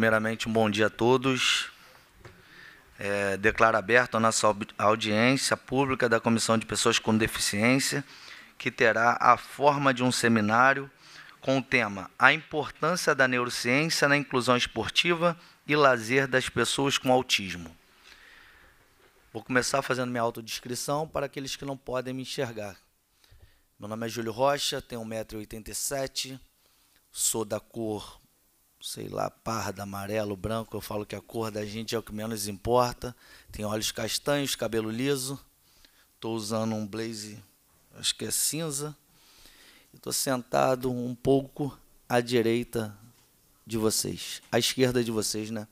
Primeiramente, um bom dia a todos. É, declaro aberta a nossa audiência pública da Comissão de Pessoas com Deficiência, que terá a forma de um seminário com o tema A Importância da Neurociência na Inclusão Esportiva e Lazer das Pessoas com Autismo. Vou começar fazendo minha autodescrição para aqueles que não podem me enxergar. Meu nome é Júlio Rocha, tenho 1,87m, sou da cor sei lá, parda, amarelo, branco, eu falo que a cor da gente é o que menos importa. Tem olhos castanhos, cabelo liso. Estou usando um blaze, acho que é cinza. Estou sentado um pouco à direita de vocês, à esquerda de vocês, né?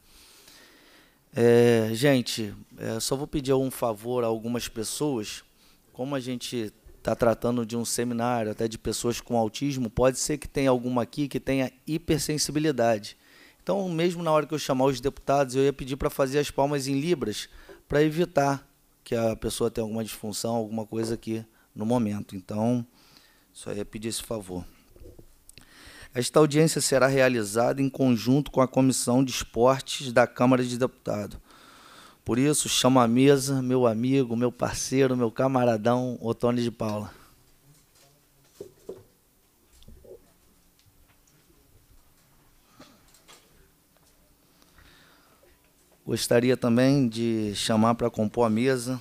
É, gente, é, só vou pedir um favor a algumas pessoas. Como a gente está tratando de um seminário, até de pessoas com autismo, pode ser que tenha alguma aqui que tenha hipersensibilidade. Então, mesmo na hora que eu chamar os deputados, eu ia pedir para fazer as palmas em libras para evitar que a pessoa tenha alguma disfunção, alguma coisa aqui no momento. Então, só ia pedir esse favor. Esta audiência será realizada em conjunto com a Comissão de Esportes da Câmara de Deputados por isso, chama a mesa, meu amigo, meu parceiro, meu camaradão, Otônio de Paula. Gostaria também de chamar para compor a mesa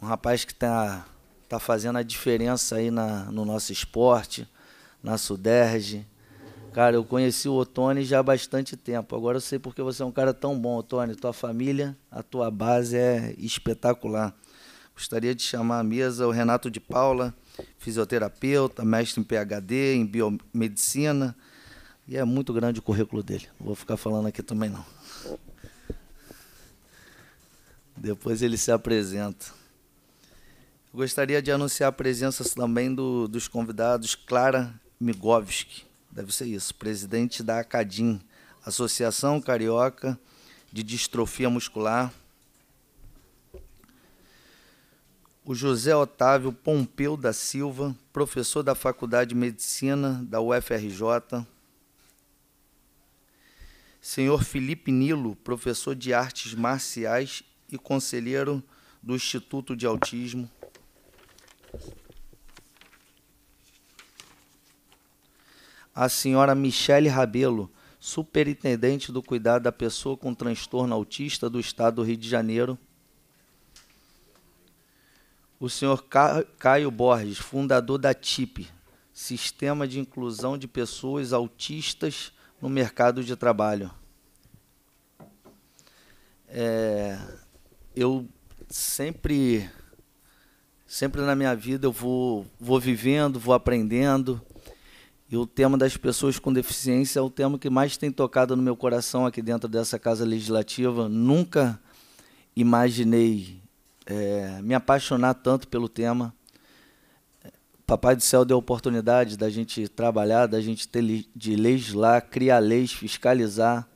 um rapaz que está tá fazendo a diferença aí na, no nosso esporte, na Suderge, Cara, eu conheci o Otone já há bastante tempo. Agora eu sei porque você é um cara tão bom, Otone. Tua família, a tua base é espetacular. Gostaria de chamar à mesa o Renato de Paula, fisioterapeuta, mestre em PhD, em biomedicina. E é muito grande o currículo dele. Não vou ficar falando aqui também não. Depois ele se apresenta. gostaria de anunciar a presença também do, dos convidados Clara Migovski, deve ser isso, presidente da ACADIM, Associação Carioca de Distrofia Muscular. O José Otávio Pompeu da Silva, professor da Faculdade de Medicina da UFRJ. Senhor Felipe Nilo, professor de Artes Marciais e conselheiro do Instituto de Autismo. a senhora Michele Rabelo, superintendente do cuidado da pessoa com transtorno autista do estado do Rio de Janeiro. O senhor Caio Borges, fundador da TIP, Sistema de Inclusão de Pessoas Autistas no Mercado de Trabalho. É, eu sempre sempre na minha vida eu vou, vou vivendo, vou aprendendo, e o tema das pessoas com deficiência é o tema que mais tem tocado no meu coração aqui dentro dessa casa legislativa. Nunca imaginei é, me apaixonar tanto pelo tema. Papai do Céu deu a oportunidade da gente trabalhar, da gente ter, de legislar, criar leis, fiscalizar.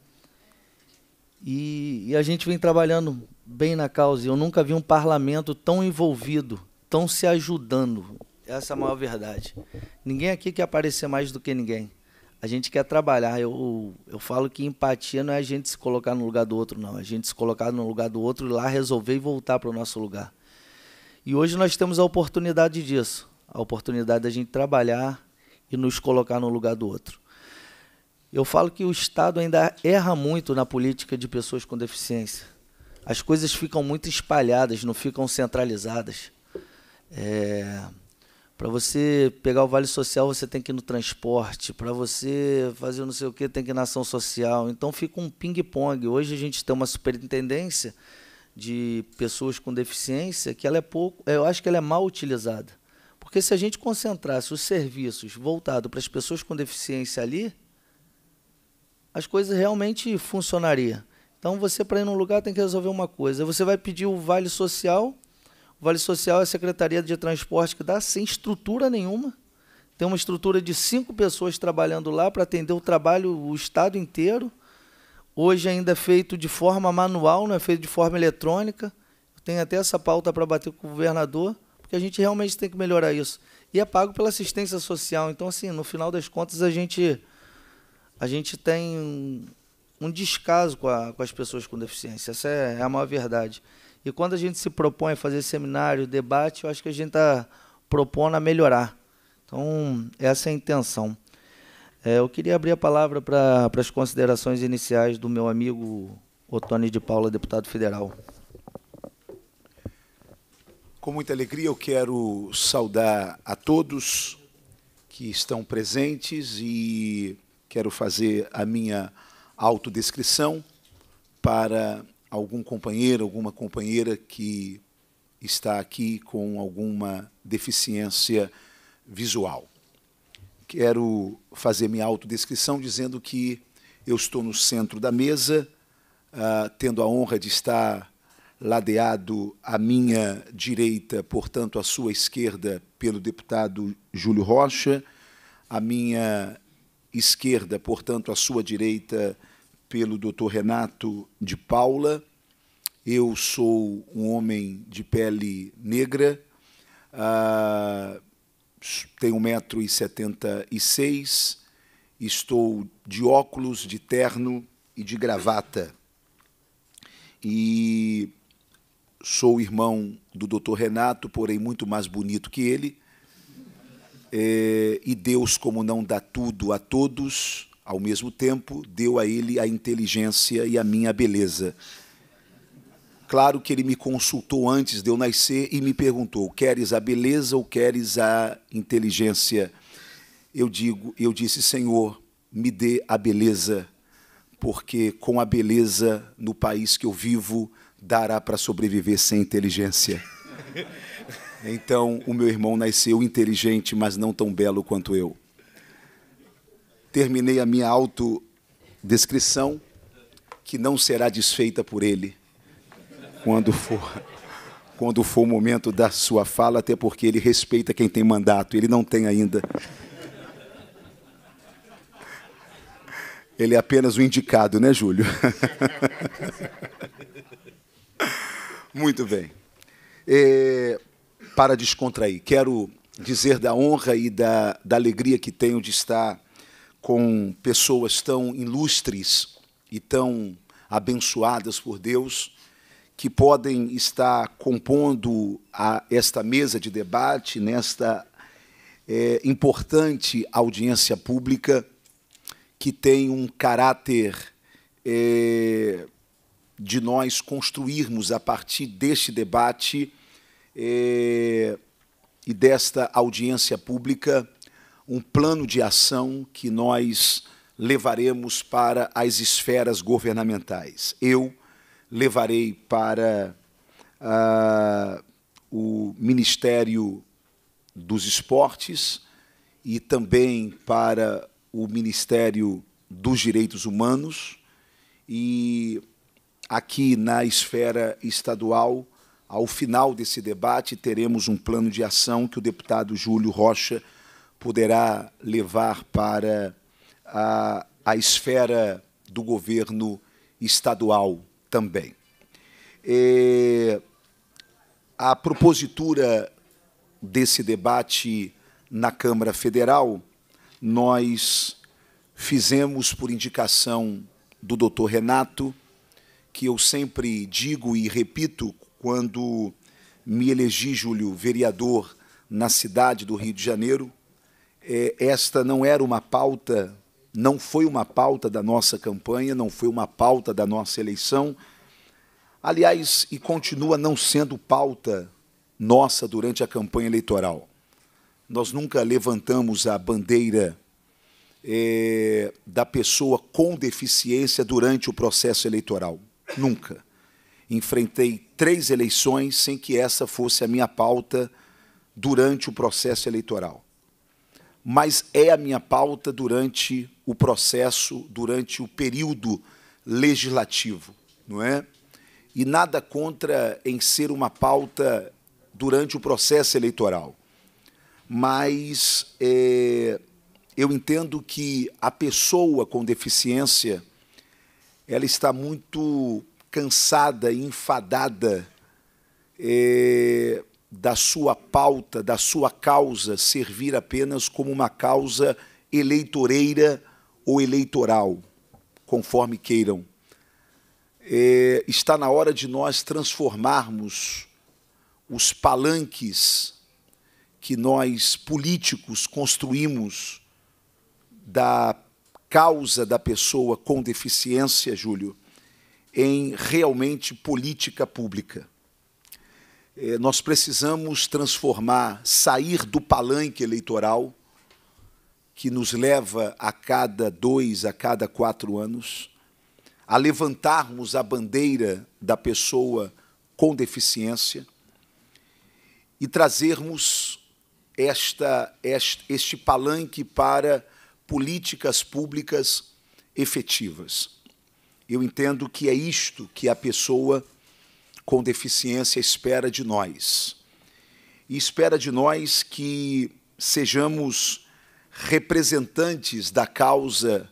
E, e, a gente vem trabalhando bem na causa. Eu nunca vi um parlamento tão envolvido, tão se ajudando. Essa é a maior verdade. Ninguém aqui quer aparecer mais do que ninguém. A gente quer trabalhar. Eu, eu falo que empatia não é a gente se colocar no lugar do outro, não. É a gente se colocar no lugar do outro, e lá resolver e voltar para o nosso lugar. E hoje nós temos a oportunidade disso. A oportunidade da gente trabalhar e nos colocar no lugar do outro. Eu falo que o Estado ainda erra muito na política de pessoas com deficiência. As coisas ficam muito espalhadas, não ficam centralizadas. É, para você pegar o vale social, você tem que ir no transporte. Para você fazer não sei o que, tem que ir na ação social. Então fica um ping-pong. Hoje a gente tem uma superintendência de pessoas com deficiência que ela é pouco, eu acho que ela é mal utilizada. Porque se a gente concentrasse os serviços voltados para as pessoas com deficiência ali, as coisas realmente funcionariam. Então você para ir num lugar tem que resolver uma coisa. Você vai pedir o vale social, Vale Social é a Secretaria de Transporte que dá sem estrutura nenhuma. Tem uma estrutura de cinco pessoas trabalhando lá para atender o trabalho, o estado inteiro. Hoje ainda é feito de forma manual, não é feito de forma eletrônica. Tem até essa pauta para bater com o governador, porque a gente realmente tem que melhorar isso. E é pago pela assistência social. Então, assim, no final das contas, a gente, a gente tem um, descaso com, a, com as pessoas com deficiência. Essa é, é a maior verdade. E quando a gente se propõe a fazer seminário, debate, eu acho que a gente está propondo a melhorar. Então, essa é a intenção. É, eu queria abrir a palavra para as considerações iniciais do meu amigo Otônio de Paula, deputado federal. Com muita alegria, eu quero saudar a todos que estão presentes e quero fazer a minha autodescrição para algum companheiro, alguma companheira que está aqui com alguma deficiência visual. Quero fazer minha autodescrição dizendo que eu estou no centro da mesa, uh, tendo a honra de estar ladeado à minha direita, portanto, à sua esquerda, pelo deputado Júlio Rocha, à minha esquerda, portanto, à sua direita, pelo Dr. Renato de Paula. Eu sou um homem de pele negra, uh, tenho 1,76m, estou de óculos, de terno e de gravata. E sou irmão do Dr. Renato, porém muito mais bonito que ele. É, e Deus, como não dá tudo a todos, ao mesmo tempo, deu a ele a inteligência e a minha beleza. Claro que ele me consultou antes de eu nascer e me perguntou: queres a beleza ou queres a inteligência? Eu digo, eu disse: Senhor, me dê a beleza, porque com a beleza no país que eu vivo dará para sobreviver sem inteligência. Então, o meu irmão nasceu inteligente, mas não tão belo quanto eu terminei a minha autodescrição, que não será desfeita por ele quando for quando for o momento da sua fala, até porque ele respeita quem tem mandato, ele não tem ainda. Ele é apenas o indicado, né, Júlio? Muito bem. É, para descontrair, quero dizer da honra e da, da alegria que tenho de estar com pessoas tão ilustres e tão abençoadas por Deus, que podem estar compondo a, esta mesa de debate, nesta é, importante audiência pública, que tem um caráter é, de nós construirmos a partir deste debate é, e desta audiência pública um plano de ação que nós levaremos para as esferas governamentais. Eu levarei para uh, o Ministério dos Esportes e também para o Ministério dos Direitos Humanos e aqui na esfera estadual, ao final desse debate, teremos um plano de ação que o deputado Júlio Rocha poderá levar para a, a esfera do governo estadual também. E a propositura desse debate na Câmara Federal, nós fizemos por indicação do doutor Renato, que eu sempre digo e repito quando me elegi, Júlio, vereador na cidade do Rio de Janeiro, é, esta não era uma pauta, não foi uma pauta da nossa campanha, não foi uma pauta da nossa eleição. Aliás, e continua não sendo pauta nossa durante a campanha eleitoral. Nós nunca levantamos a bandeira é, da pessoa com deficiência durante o processo eleitoral. Nunca. Enfrentei três eleições sem que essa fosse a minha pauta durante o processo eleitoral mas é a minha pauta durante o processo, durante o período legislativo, não é? E nada contra em ser uma pauta durante o processo eleitoral, mas é, eu entendo que a pessoa com deficiência ela está muito cansada, enfadada é, da sua pauta, da sua causa, servir apenas como uma causa eleitoreira ou eleitoral, conforme queiram. É, está na hora de nós transformarmos os palanques que nós políticos construímos da causa da pessoa com deficiência, Júlio, em realmente política pública. É, nós precisamos transformar, sair do palanque eleitoral que nos leva a cada dois, a cada quatro anos, a levantarmos a bandeira da pessoa com deficiência e trazermos esta, este, este palanque para políticas públicas efetivas. Eu entendo que é isto que a pessoa com deficiência espera de nós. E espera de nós que sejamos representantes da causa,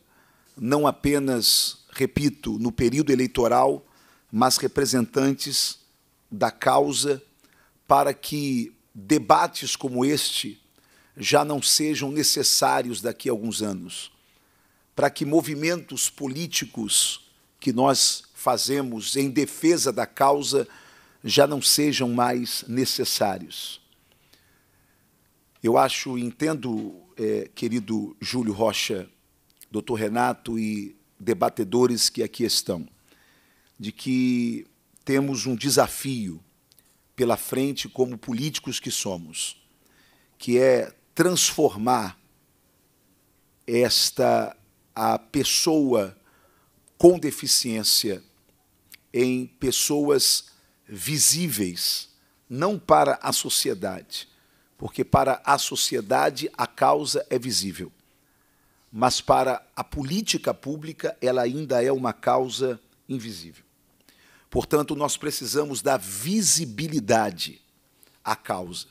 não apenas, repito, no período eleitoral, mas representantes da causa para que debates como este já não sejam necessários daqui a alguns anos, para que movimentos políticos que nós fazemos em defesa da causa já não sejam mais necessários. Eu acho, entendo, é, querido Júlio Rocha, doutor Renato e debatedores que aqui estão, de que temos um desafio pela frente como políticos que somos, que é transformar esta a pessoa com deficiência em pessoas visíveis, não para a sociedade, porque para a sociedade a causa é visível, mas para a política pública ela ainda é uma causa invisível. Portanto, nós precisamos dar visibilidade à causa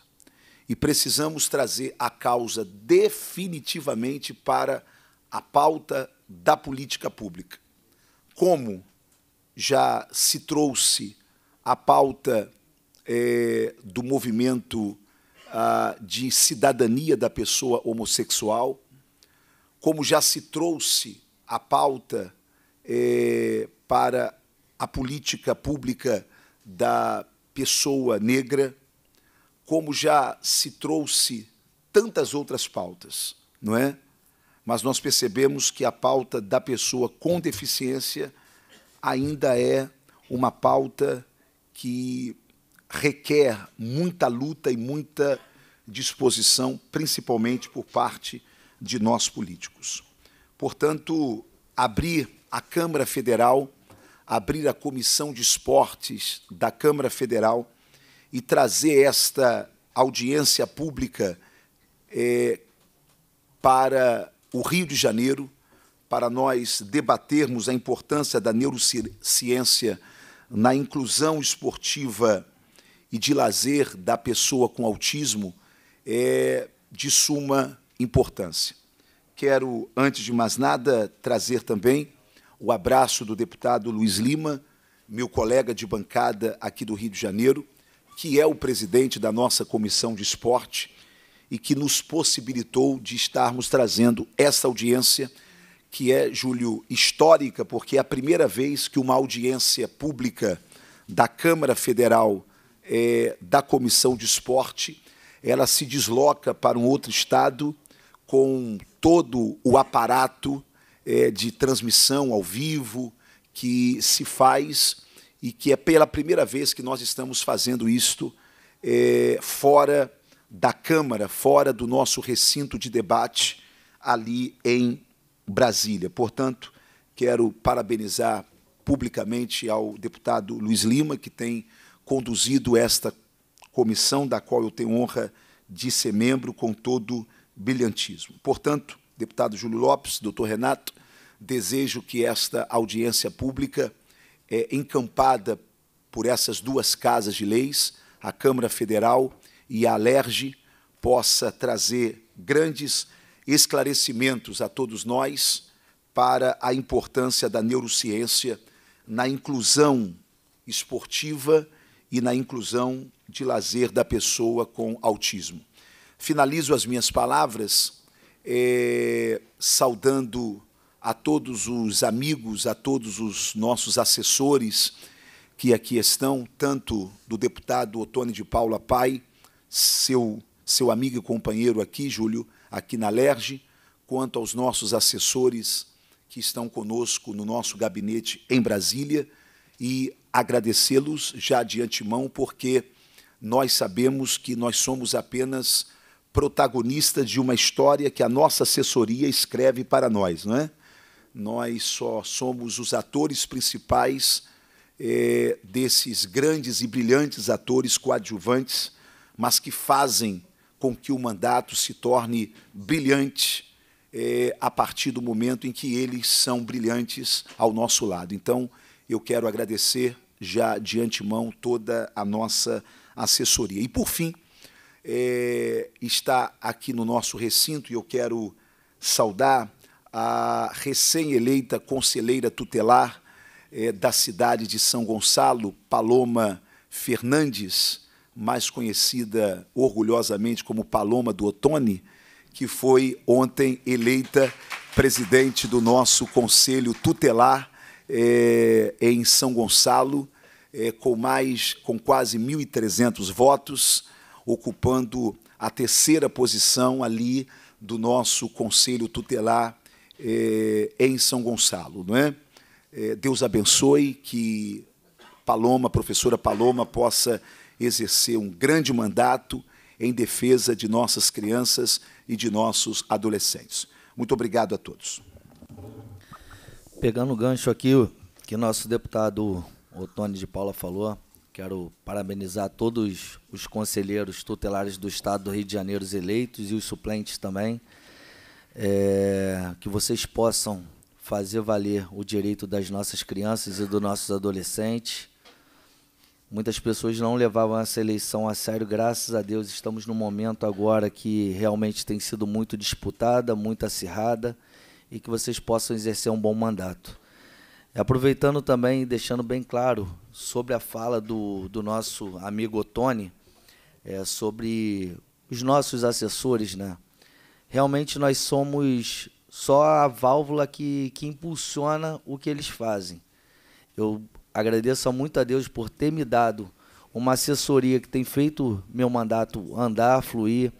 e precisamos trazer a causa definitivamente para a pauta da política pública. Como? já se trouxe a pauta é, do movimento ah, de cidadania da pessoa homossexual, como já se trouxe a pauta é, para a política pública da pessoa negra, como já se trouxe tantas outras pautas, não é? Mas nós percebemos que a pauta da pessoa com deficiência ainda é uma pauta que requer muita luta e muita disposição, principalmente por parte de nós políticos. Portanto, abrir a Câmara Federal, abrir a Comissão de Esportes da Câmara Federal e trazer esta audiência pública é, para o Rio de Janeiro para nós debatermos a importância da neurociência na inclusão esportiva e de lazer da pessoa com autismo é de suma importância. Quero, antes de mais nada, trazer também o abraço do deputado Luiz Lima, meu colega de bancada aqui do Rio de Janeiro, que é o presidente da nossa comissão de esporte e que nos possibilitou de estarmos trazendo essa audiência que é, Júlio, histórica, porque é a primeira vez que uma audiência pública da Câmara Federal é, da Comissão de Esporte ela se desloca para um outro estado com todo o aparato é, de transmissão ao vivo que se faz e que é pela primeira vez que nós estamos fazendo isto é, fora da Câmara, fora do nosso recinto de debate ali em Brasília. Portanto, quero parabenizar publicamente ao deputado Luiz Lima, que tem conduzido esta comissão, da qual eu tenho honra de ser membro, com todo brilhantismo. Portanto, deputado Júlio Lopes, doutor Renato, desejo que esta audiência pública, é, encampada por essas duas casas de leis, a Câmara Federal e a Alerge, possa trazer grandes esclarecimentos a todos nós para a importância da neurociência na inclusão esportiva e na inclusão de lazer da pessoa com autismo. Finalizo as minhas palavras é, saudando a todos os amigos, a todos os nossos assessores que aqui estão, tanto do deputado Otone de Paula Pai, seu, seu amigo e companheiro aqui, Júlio, aqui na LERJ, quanto aos nossos assessores que estão conosco no nosso gabinete em Brasília e agradecê-los já de antemão, porque nós sabemos que nós somos apenas protagonistas de uma história que a nossa assessoria escreve para nós, não é? Nós só somos os atores principais é, desses grandes e brilhantes atores coadjuvantes, mas que fazem com que o mandato se torne brilhante é, a partir do momento em que eles são brilhantes ao nosso lado. Então, eu quero agradecer já de antemão toda a nossa assessoria. E, por fim, é, está aqui no nosso recinto, e eu quero saudar a recém-eleita conselheira tutelar é, da cidade de São Gonçalo, Paloma Fernandes, mais conhecida orgulhosamente como Paloma do Otone, que foi ontem eleita presidente do nosso Conselho Tutelar é, em São Gonçalo, é, com mais com quase 1.300 votos, ocupando a terceira posição ali do nosso Conselho Tutelar é, em São Gonçalo. Não é? Deus abençoe que Paloma, professora Paloma, possa exercer um grande mandato em defesa de nossas crianças e de nossos adolescentes. Muito obrigado a todos. Pegando o gancho aqui que nosso deputado Otônio de Paula falou, quero parabenizar todos os conselheiros tutelares do Estado do Rio de Janeiro eleitos e os suplentes também, é, que vocês possam fazer valer o direito das nossas crianças e dos nossos adolescentes Muitas pessoas não levavam essa eleição a sério. Graças a Deus, estamos num momento agora que realmente tem sido muito disputada, muito acirrada e que vocês possam exercer um bom mandato. Aproveitando também e deixando bem claro sobre a fala do, do nosso amigo Otone, é, sobre os nossos assessores, né? Realmente nós somos só a válvula que, que impulsiona o que eles fazem. Eu agradeço muito a Deus por ter me dado uma assessoria que tem feito meu mandato andar, fluir.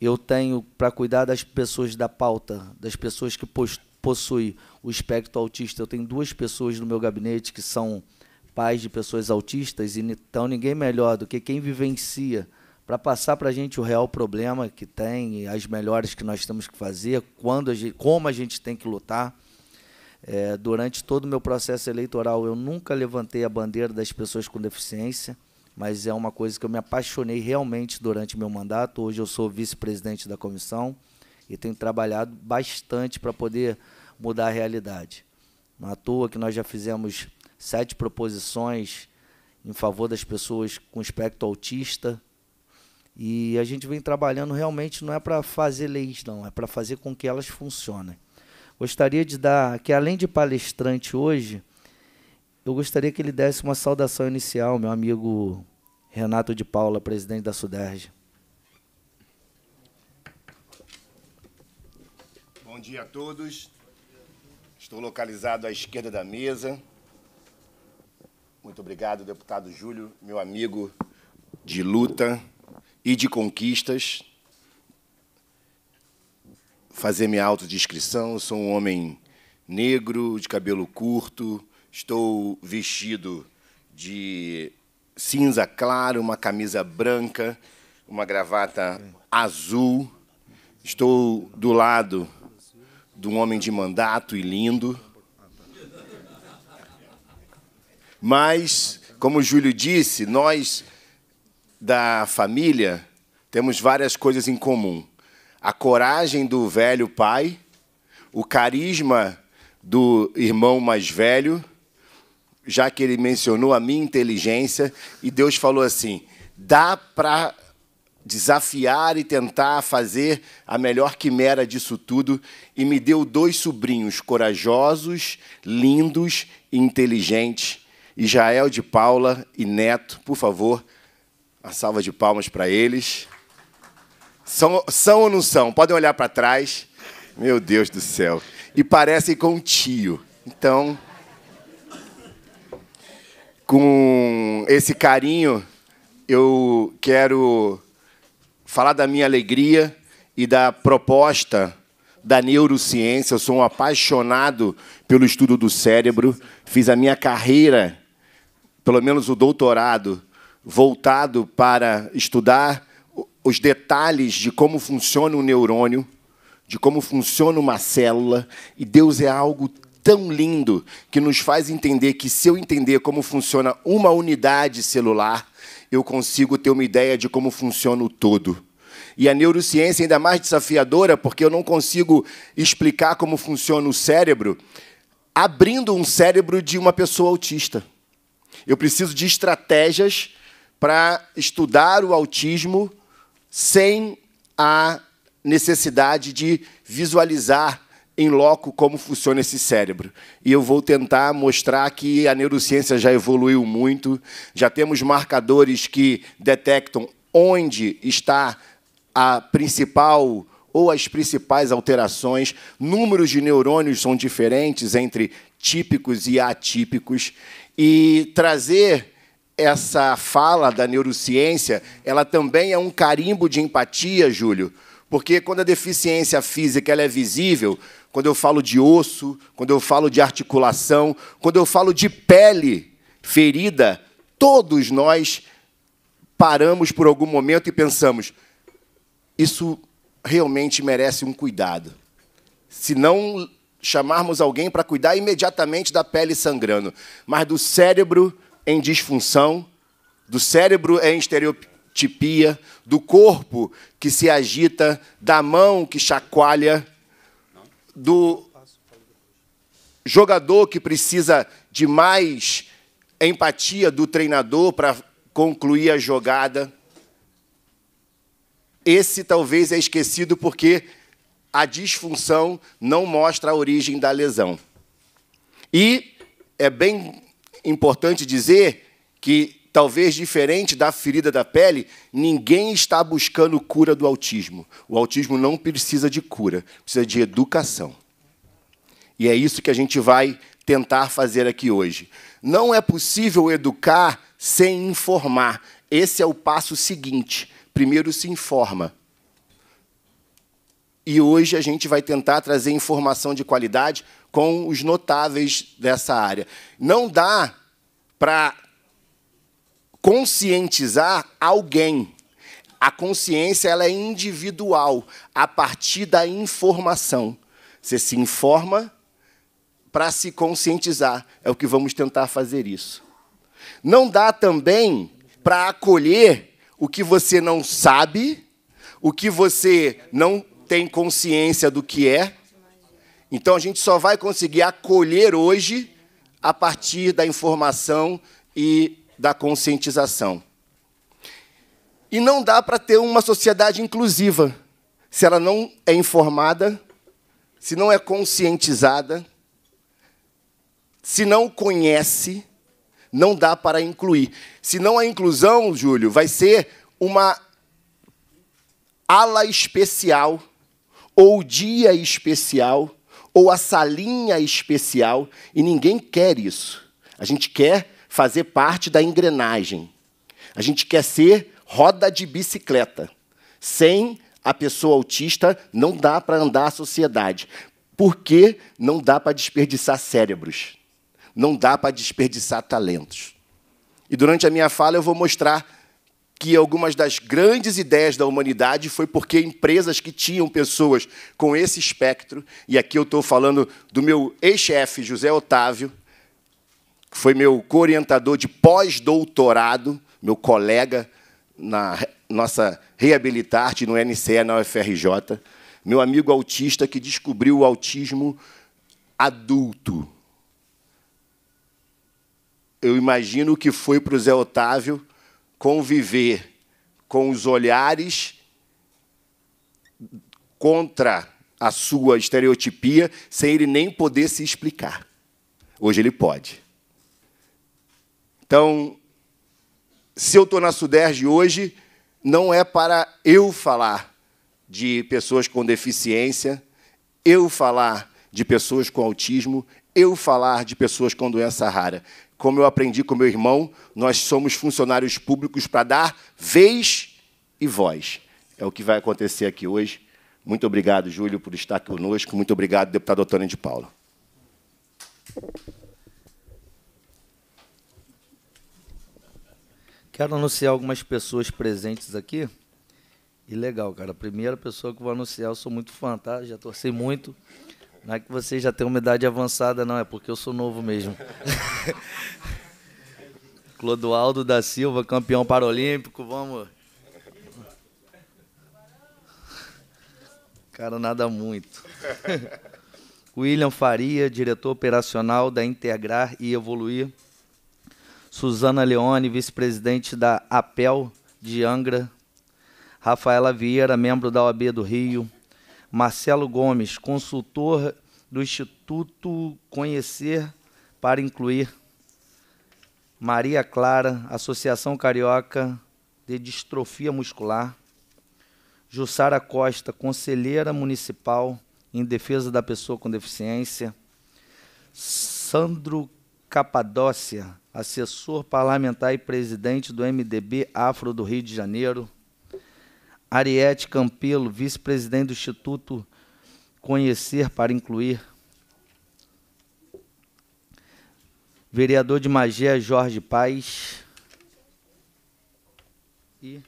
Eu tenho para cuidar das pessoas da pauta, das pessoas que possuem o espectro autista. Eu tenho duas pessoas no meu gabinete que são pais de pessoas autistas, então ninguém melhor do que quem vivencia para passar para a gente o real problema que tem, as melhores que nós temos que fazer, quando a gente, como a gente tem que lutar. É, durante todo o meu processo eleitoral, eu nunca levantei a bandeira das pessoas com deficiência, mas é uma coisa que eu me apaixonei realmente durante meu mandato. Hoje eu sou vice-presidente da comissão e tenho trabalhado bastante para poder mudar a realidade. Não é à toa que nós já fizemos sete proposições em favor das pessoas com espectro autista. E a gente vem trabalhando realmente não é para fazer leis, não, é para fazer com que elas funcionem. Gostaria de dar que, além de palestrante hoje, eu gostaria que ele desse uma saudação inicial, meu amigo Renato de Paula, presidente da Suderge. Bom dia a todos. Estou localizado à esquerda da mesa. Muito obrigado, deputado Júlio, meu amigo de luta e de conquistas fazer minha autodescrição. sou um homem negro, de cabelo curto, estou vestido de cinza claro, uma camisa branca, uma gravata azul. Estou do lado de um homem de mandato e lindo. Mas, como o Júlio disse, nós da família temos várias coisas em comum a coragem do velho pai, o carisma do irmão mais velho, já que ele mencionou a minha inteligência, e Deus falou assim: dá para desafiar e tentar fazer a melhor quimera disso tudo, e me deu dois sobrinhos corajosos, lindos e inteligentes, Israel de Paula e Neto, por favor, uma salva de palmas para eles. São, são ou não são? Podem olhar para trás. Meu Deus do céu. E parecem com um tio. Então, com esse carinho, eu quero falar da minha alegria e da proposta da neurociência. Eu sou um apaixonado pelo estudo do cérebro. Fiz a minha carreira, pelo menos o doutorado, voltado para estudar os detalhes de como funciona um neurônio, de como funciona uma célula, e Deus é algo tão lindo que nos faz entender que se eu entender como funciona uma unidade celular, eu consigo ter uma ideia de como funciona o todo. E a neurociência é ainda mais desafiadora, porque eu não consigo explicar como funciona o cérebro abrindo um cérebro de uma pessoa autista. Eu preciso de estratégias para estudar o autismo sem a necessidade de visualizar em loco como funciona esse cérebro. E eu vou tentar mostrar que a neurociência já evoluiu muito, já temos marcadores que detectam onde está a principal ou as principais alterações, números de neurônios são diferentes entre típicos e atípicos, e trazer essa fala da neurociência, ela também é um carimbo de empatia, Júlio, porque quando a deficiência física ela é visível, quando eu falo de osso, quando eu falo de articulação, quando eu falo de pele ferida, todos nós paramos por algum momento e pensamos: isso realmente merece um cuidado. Se não chamarmos alguém para cuidar imediatamente da pele sangrando, mas do cérebro em disfunção, do cérebro em estereotipia, do corpo que se agita, da mão que chacoalha, do jogador que precisa de mais empatia do treinador para concluir a jogada. Esse talvez é esquecido porque a disfunção não mostra a origem da lesão. E é bem importante dizer que, talvez diferente da ferida da pele, ninguém está buscando cura do autismo. O autismo não precisa de cura, precisa de educação. E é isso que a gente vai tentar fazer aqui hoje. Não é possível educar sem informar. Esse é o passo seguinte. Primeiro se informa. E hoje a gente vai tentar trazer informação de qualidade com os notáveis dessa área. Não dá para conscientizar alguém. A consciência ela é individual a partir da informação. Você se informa para se conscientizar. É o que vamos tentar fazer isso. Não dá também para acolher o que você não sabe, o que você não tem consciência do que é, então a gente só vai conseguir acolher hoje a partir da informação e da conscientização. E não dá para ter uma sociedade inclusiva se ela não é informada, se não é conscientizada, se não conhece, não dá para incluir. Se não a inclusão, Júlio, vai ser uma ala especial ou dia especial ou a salinha especial, e ninguém quer isso. A gente quer fazer parte da engrenagem. A gente quer ser roda de bicicleta. Sem a pessoa autista, não dá para andar a sociedade. Porque não dá para desperdiçar cérebros. Não dá para desperdiçar talentos. E durante a minha fala eu vou mostrar que algumas das grandes ideias da humanidade foi porque empresas que tinham pessoas com esse espectro, e aqui eu estou falando do meu ex-chefe, José Otávio, que foi meu co-orientador de pós-doutorado, meu colega na nossa Reabilitarte no NCE, na UFRJ, meu amigo autista que descobriu o autismo adulto. Eu imagino que foi para o Zé Otávio conviver com os olhares contra a sua estereotipia sem ele nem poder se explicar. Hoje ele pode. Então, se eu estou na Suderge hoje, não é para eu falar de pessoas com deficiência, eu falar de pessoas com autismo, eu falar de pessoas com doença rara como eu aprendi com meu irmão, nós somos funcionários públicos para dar vez e voz. É o que vai acontecer aqui hoje. Muito obrigado, Júlio, por estar aqui conosco. Muito obrigado, deputado Antônio de Paula. Quero anunciar algumas pessoas presentes aqui. E legal, cara. A primeira pessoa que vou anunciar, eu sou muito fã, tá? Já torci muito. Não é que vocês já têm uma idade avançada, não, é porque eu sou novo mesmo. Clodoaldo da Silva, campeão paralímpico, vamos. Cara, nada muito. William Faria, diretor operacional da Integrar e Evoluir. Suzana Leone, vice-presidente da APEL de Angra. Rafaela Vieira, membro da OAB do Rio. Marcelo Gomes, consultor do Instituto Conhecer para Incluir. Maria Clara, Associação Carioca de Distrofia Muscular. Jussara Costa, conselheira municipal em defesa da pessoa com deficiência. Sandro Capadócia, assessor parlamentar e presidente do MDB Afro do Rio de Janeiro. Ariete Campelo, vice-presidente do Instituto Conhecer para Incluir. Vereador de Magé, Jorge Paz. E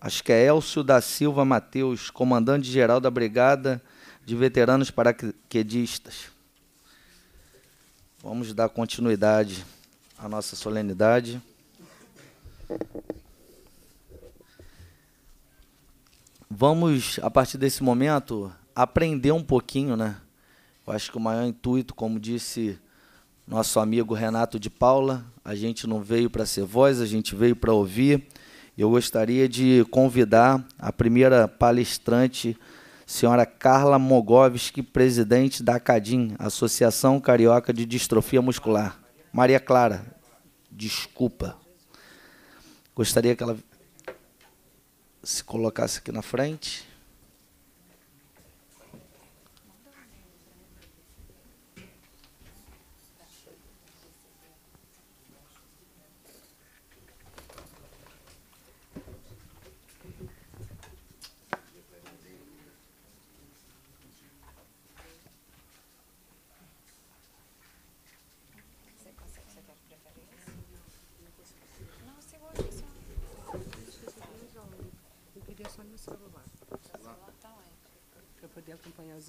acho que é Elcio da Silva Matheus, comandante-geral da Brigada de Veteranos Paraquedistas. Vamos dar continuidade à nossa solenidade. vamos, a partir desse momento, aprender um pouquinho, né? Eu acho que o maior intuito, como disse nosso amigo Renato de Paula, a gente não veio para ser voz, a gente veio para ouvir. Eu gostaria de convidar a primeira palestrante, senhora Carla Mogovski, presidente da Cadim, Associação Carioca de Distrofia Muscular. Maria Clara, desculpa. Gostaria que ela se colocasse aqui na frente.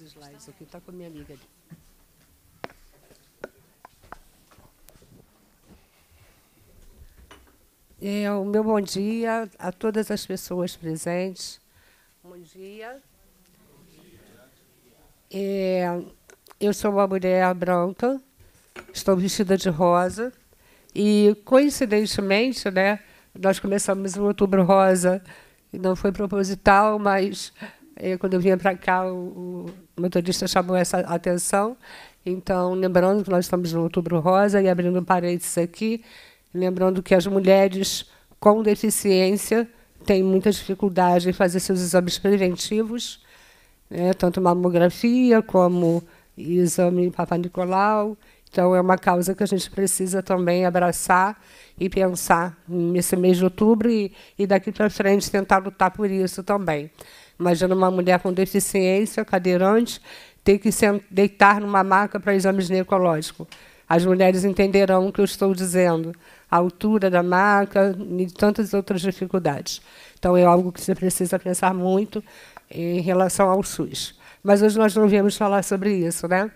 os slides aqui, está com a minha amiga ali. É, o meu bom dia a todas as pessoas presentes. Bom dia. É, eu sou uma mulher branca, estou vestida de rosa e, coincidentemente, né, nós começamos o Outubro Rosa, não foi proposital, mas eu, quando eu vinha para cá, o, o motorista chamou essa atenção. Então, lembrando que nós estamos no Outubro Rosa e abrindo parênteses aqui, lembrando que as mulheres com deficiência têm muita dificuldade em fazer seus exames preventivos, né, tanto mamografia como exame Nicolau. Então, é uma causa que a gente precisa também abraçar e pensar nesse mês de outubro e, e daqui para frente tentar lutar por isso também. Imagina uma mulher com deficiência, cadeirante, ter que deitar numa maca para exame ginecológico. As mulheres entenderão o que eu estou dizendo, a altura da maca e tantas outras dificuldades. Então, é algo que você precisa pensar muito em relação ao SUS. Mas hoje nós não viemos falar sobre isso, né?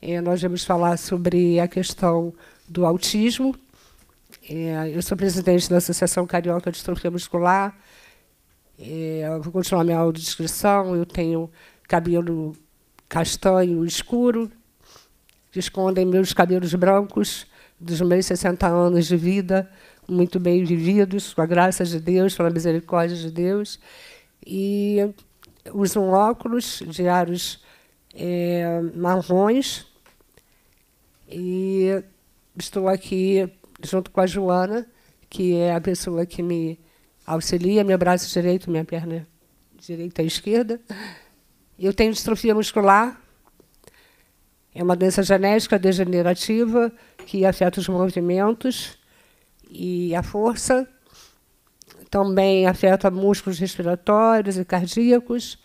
É, nós vamos falar sobre a questão do autismo. É, eu sou presidente da Associação Carioca de Atrofia Muscular, é, eu vou continuar minha audiodescrição. Eu tenho cabelo castanho escuro, que escondem meus cabelos brancos dos meus 60 anos de vida, muito bem vividos, com a graça de Deus, pela misericórdia de Deus. E uso um óculos de aros é, marrons. E estou aqui junto com a Joana, que é a pessoa que me auxilia meu braço direito, minha perna direita e esquerda. Eu tenho distrofia muscular, é uma doença genética degenerativa que afeta os movimentos e a força. Também afeta músculos respiratórios e cardíacos.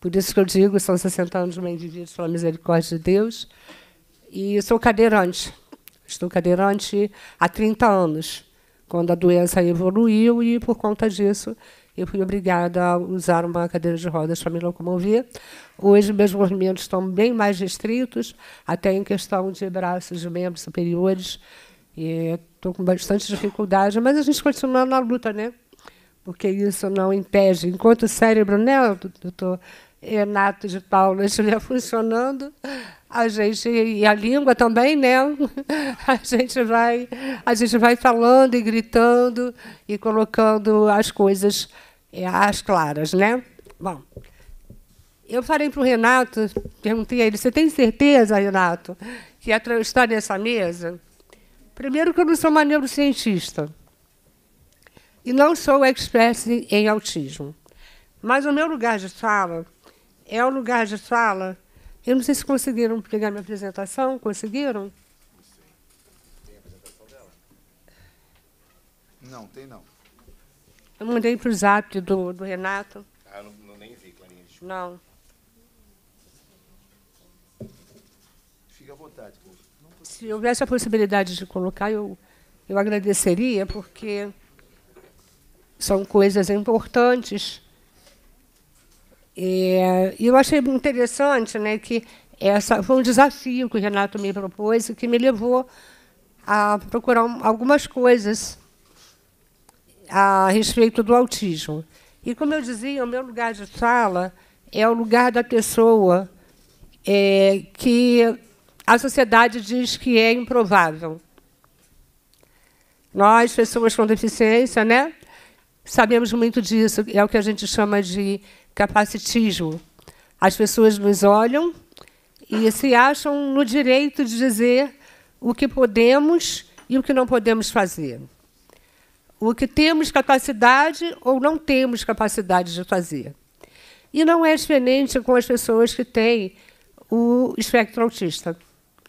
Por isso que eu digo, são 60 anos bem vividos pela misericórdia de Deus. E sou cadeirante. Estou cadeirante há 30 anos quando a doença evoluiu e, por conta disso, eu fui obrigada a usar uma cadeira de rodas para me locomover. Hoje, meus movimentos estão bem mais restritos, até em questão de braços de membros superiores. Estou com bastante dificuldade, mas a gente continua na luta, né? Porque isso não impede. Enquanto o cérebro, né, doutor Renato é de Paula, estiver funcionando, a gente e a língua também, né? A gente vai, a gente vai falando e gritando e colocando as coisas às eh, claras, né? Bom, eu falei para o Renato, perguntei a ele: você tem certeza, Renato, que está nessa mesa? Primeiro que eu não sou uma neurocientista e não sou expert em autismo, mas o meu lugar de fala é o lugar de fala eu não sei se conseguiram pegar minha apresentação. Conseguiram? Tem a apresentação dela? Não, tem não. Eu mandei para o zap do, do Renato. Ah, não, não nem vi, Clarinha. Desculpa. Não. Fica à vontade. Se houvesse a possibilidade de colocar, eu, eu agradeceria, porque são coisas importantes é, e eu achei interessante né, que essa foi um desafio que o Renato me propôs e que me levou a procurar algumas coisas a respeito do autismo. E, como eu dizia, o meu lugar de fala é o lugar da pessoa é, que a sociedade diz que é improvável. Nós, pessoas com deficiência, né, sabemos muito disso, é o que a gente chama de capacitismo. As pessoas nos olham e se acham no direito de dizer o que podemos e o que não podemos fazer. O que temos capacidade ou não temos capacidade de fazer. E não é diferente com as pessoas que têm o espectro autista.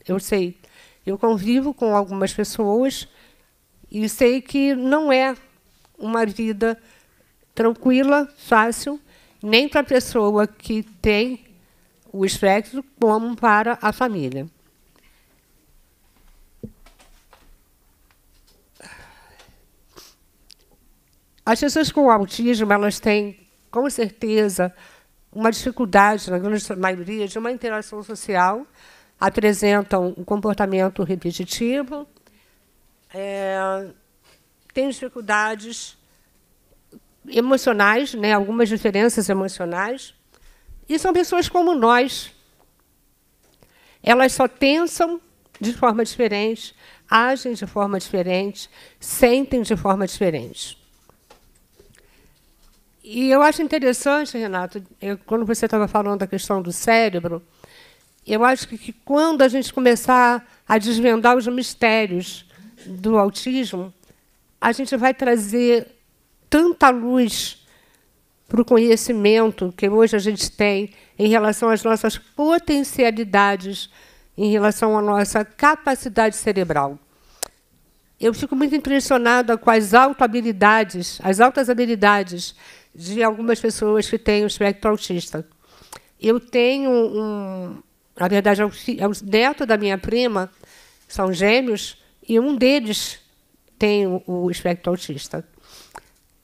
Eu sei, eu convivo com algumas pessoas e sei que não é uma vida tranquila, fácil, nem para a pessoa que tem o espectro, como para a família. As pessoas com autismo, elas têm, com certeza, uma dificuldade, na grande maioria, de uma interação social, apresentam um comportamento repetitivo, é, têm dificuldades emocionais, né, algumas diferenças emocionais, e são pessoas como nós. Elas só pensam de forma diferente, agem de forma diferente, sentem de forma diferente. E eu acho interessante, Renato, eu, quando você estava falando da questão do cérebro, eu acho que, que, quando a gente começar a desvendar os mistérios do autismo, a gente vai trazer tanta luz para o conhecimento que hoje a gente tem em relação às nossas potencialidades, em relação à nossa capacidade cerebral. Eu fico muito impressionada com as altas habilidades, as altas habilidades de algumas pessoas que têm o espectro autista. Eu tenho um, na verdade, é o, é o neto da minha prima, são gêmeos, e um deles tem o, o espectro autista.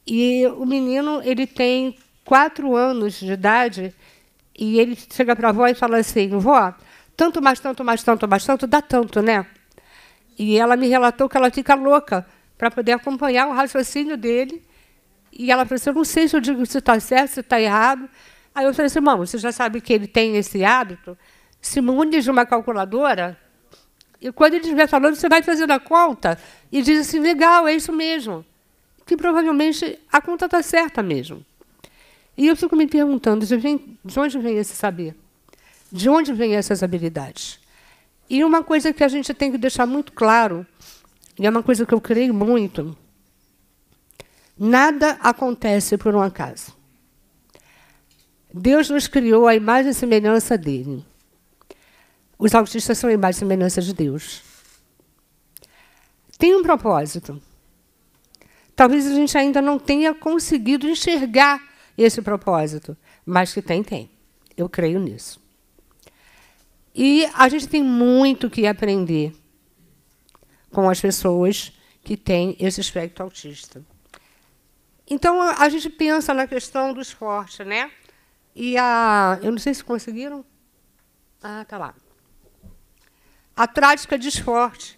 E o menino ele tem quatro anos de idade e ele chega para a avó e fala assim: vó, tanto mais, tanto mais, tanto mais, tanto dá tanto, né? E ela me relatou que ela fica louca para poder acompanhar o raciocínio dele. E ela falou assim: eu não sei se eu digo se está certo, se está errado. Aí eu falei assim: mano, você já sabe que ele tem esse hábito? Simone de uma calculadora. E quando ele estiver falando, você vai fazendo a conta e diz assim: legal, é isso mesmo que provavelmente a conta está certa mesmo. E eu fico me perguntando de, vem, de onde vem esse saber? De onde vêm essas habilidades? E uma coisa que a gente tem que deixar muito claro, e é uma coisa que eu creio muito, nada acontece por um acaso. Deus nos criou a imagem e semelhança dele. Os autistas são a imagem e semelhança de Deus. Tem um propósito. Talvez a gente ainda não tenha conseguido enxergar esse propósito, mas que tem, tem. Eu creio nisso. E a gente tem muito que aprender com as pessoas que têm esse espectro autista. Então a gente pensa na questão do esporte, né? E a, eu não sei se conseguiram. Ah, tá lá. A prática de esporte,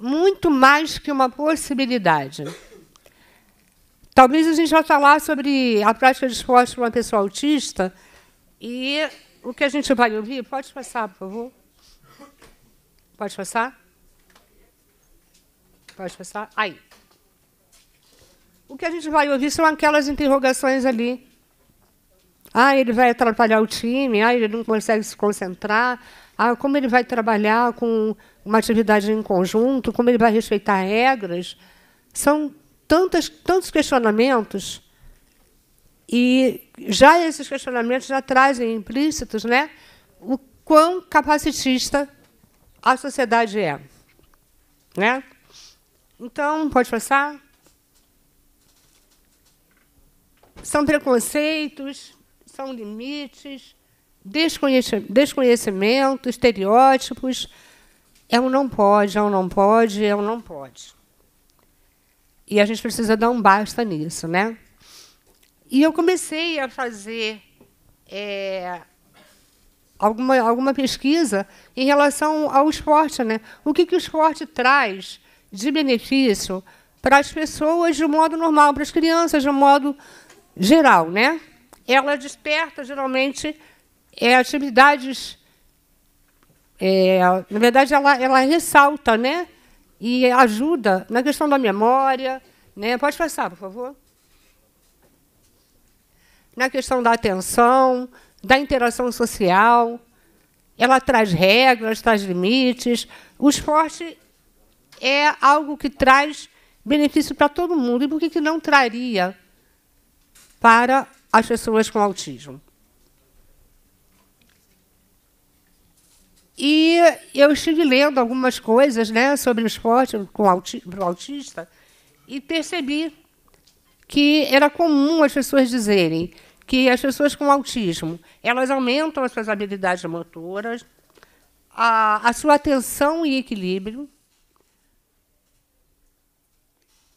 muito mais que uma possibilidade. Talvez a gente vá falar sobre a prática de esporte para uma pessoa autista e o que a gente vai ouvir. Pode passar, por favor. Pode passar? Pode passar? Aí. O que a gente vai ouvir são aquelas interrogações ali. Ah, ele vai atrapalhar o time, ah, ele não consegue se concentrar, ah, como ele vai trabalhar com uma atividade em conjunto, como ele vai respeitar regras. São tantas, tantos questionamentos e já esses questionamentos já trazem implícitos né, o quão capacitista a sociedade é. Né? Então, pode passar. São preconceitos, são limites, desconhecimento, estereótipos. É um não pode, é um não pode, é um não pode. E a gente precisa dar um basta nisso, né? E eu comecei a fazer é, alguma, alguma pesquisa em relação ao esporte, né? O que, que o esporte traz de benefício para as pessoas de um modo normal, para as crianças de um modo geral, né? Ela desperta geralmente é, atividades, é, na verdade ela, ela ressalta, né? e ajuda na questão da memória. Né? Pode passar, por favor. Na questão da atenção, da interação social, ela traz regras, traz limites. O esporte é algo que traz benefício para todo mundo. E por que, que não traria para as pessoas com autismo? E eu estive lendo algumas coisas né, sobre o esporte com o autista e percebi que era comum as pessoas dizerem que as pessoas com autismo elas aumentam as suas habilidades motoras, a, a sua atenção e equilíbrio,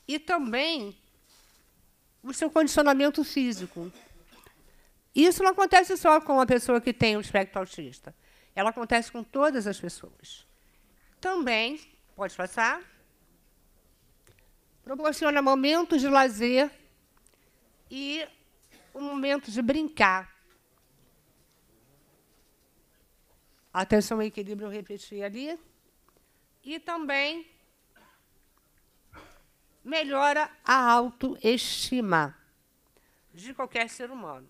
e também o seu condicionamento físico. Isso não acontece só com a pessoa que tem o espectro autista. Ela acontece com todas as pessoas. Também, pode passar, proporciona momentos de lazer e o um momento de brincar. Atenção ao equilíbrio, eu repeti ali. E também melhora a autoestima de qualquer ser humano.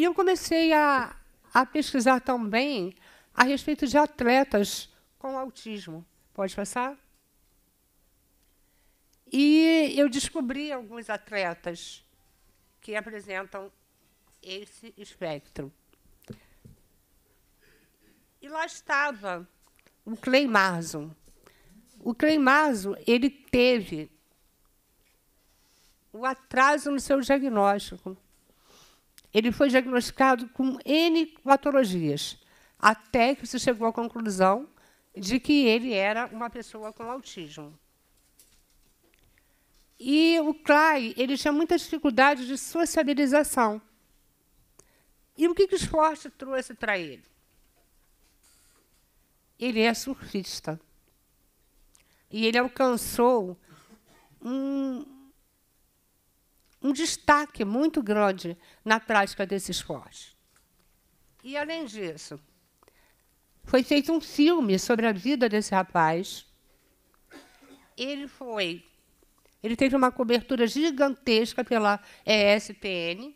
E eu comecei a, a pesquisar também a respeito de atletas com autismo. Pode passar? E eu descobri alguns atletas que apresentam esse espectro. E lá estava o Clay Marzo. O Clay Marzo ele teve o atraso no seu diagnóstico. Ele foi diagnosticado com N patologias, até que se chegou à conclusão de que ele era uma pessoa com autismo. E o Clay, ele tinha muita dificuldade de socialização. E o que, que o esporte trouxe para ele? Ele é surfista. E ele alcançou um, um destaque muito grande na prática desse esporte. E, além disso, foi feito um filme sobre a vida desse rapaz. Ele foi. Ele teve uma cobertura gigantesca pela ESPN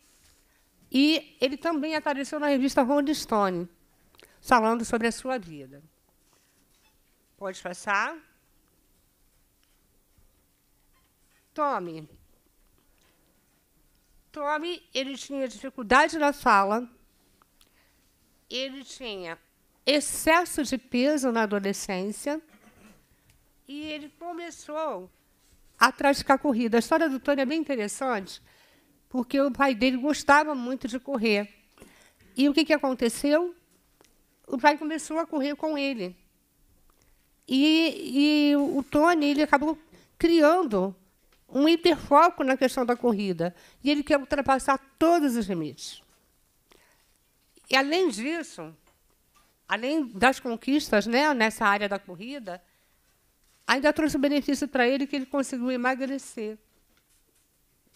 e ele também apareceu na revista Rolling Stone, falando sobre a sua vida. Pode passar? Tome. Tommy, ele tinha dificuldade na fala, ele tinha excesso de peso na adolescência e ele começou a praticar corrida. A história do Tony é bem interessante, porque o pai dele gostava muito de correr. E o que, que aconteceu? O pai começou a correr com ele. E, e o Tony ele acabou criando um hiperfoco na questão da corrida e ele quer ultrapassar todos os limites. E além disso, além das conquistas né, nessa área da corrida, ainda trouxe benefício para ele que ele conseguiu emagrecer.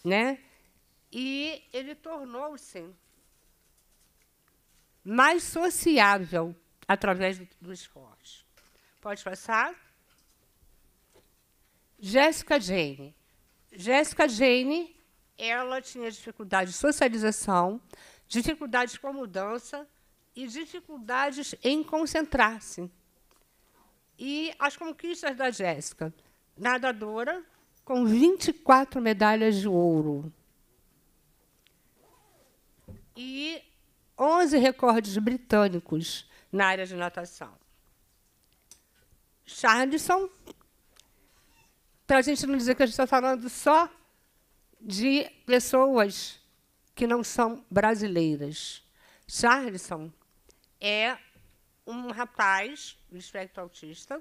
Né? E ele tornou-se mais sociável através do esporte. Pode passar? Jéssica Jane Jéssica Jane, ela tinha dificuldade de socialização, dificuldades com a mudança e dificuldades em concentrar-se. E as conquistas da Jéssica, nadadora com 24 medalhas de ouro e 11 recordes britânicos na área de natação. Charlison para a gente não dizer que a gente está falando só de pessoas que não são brasileiras. Charleston é um rapaz do espectro autista.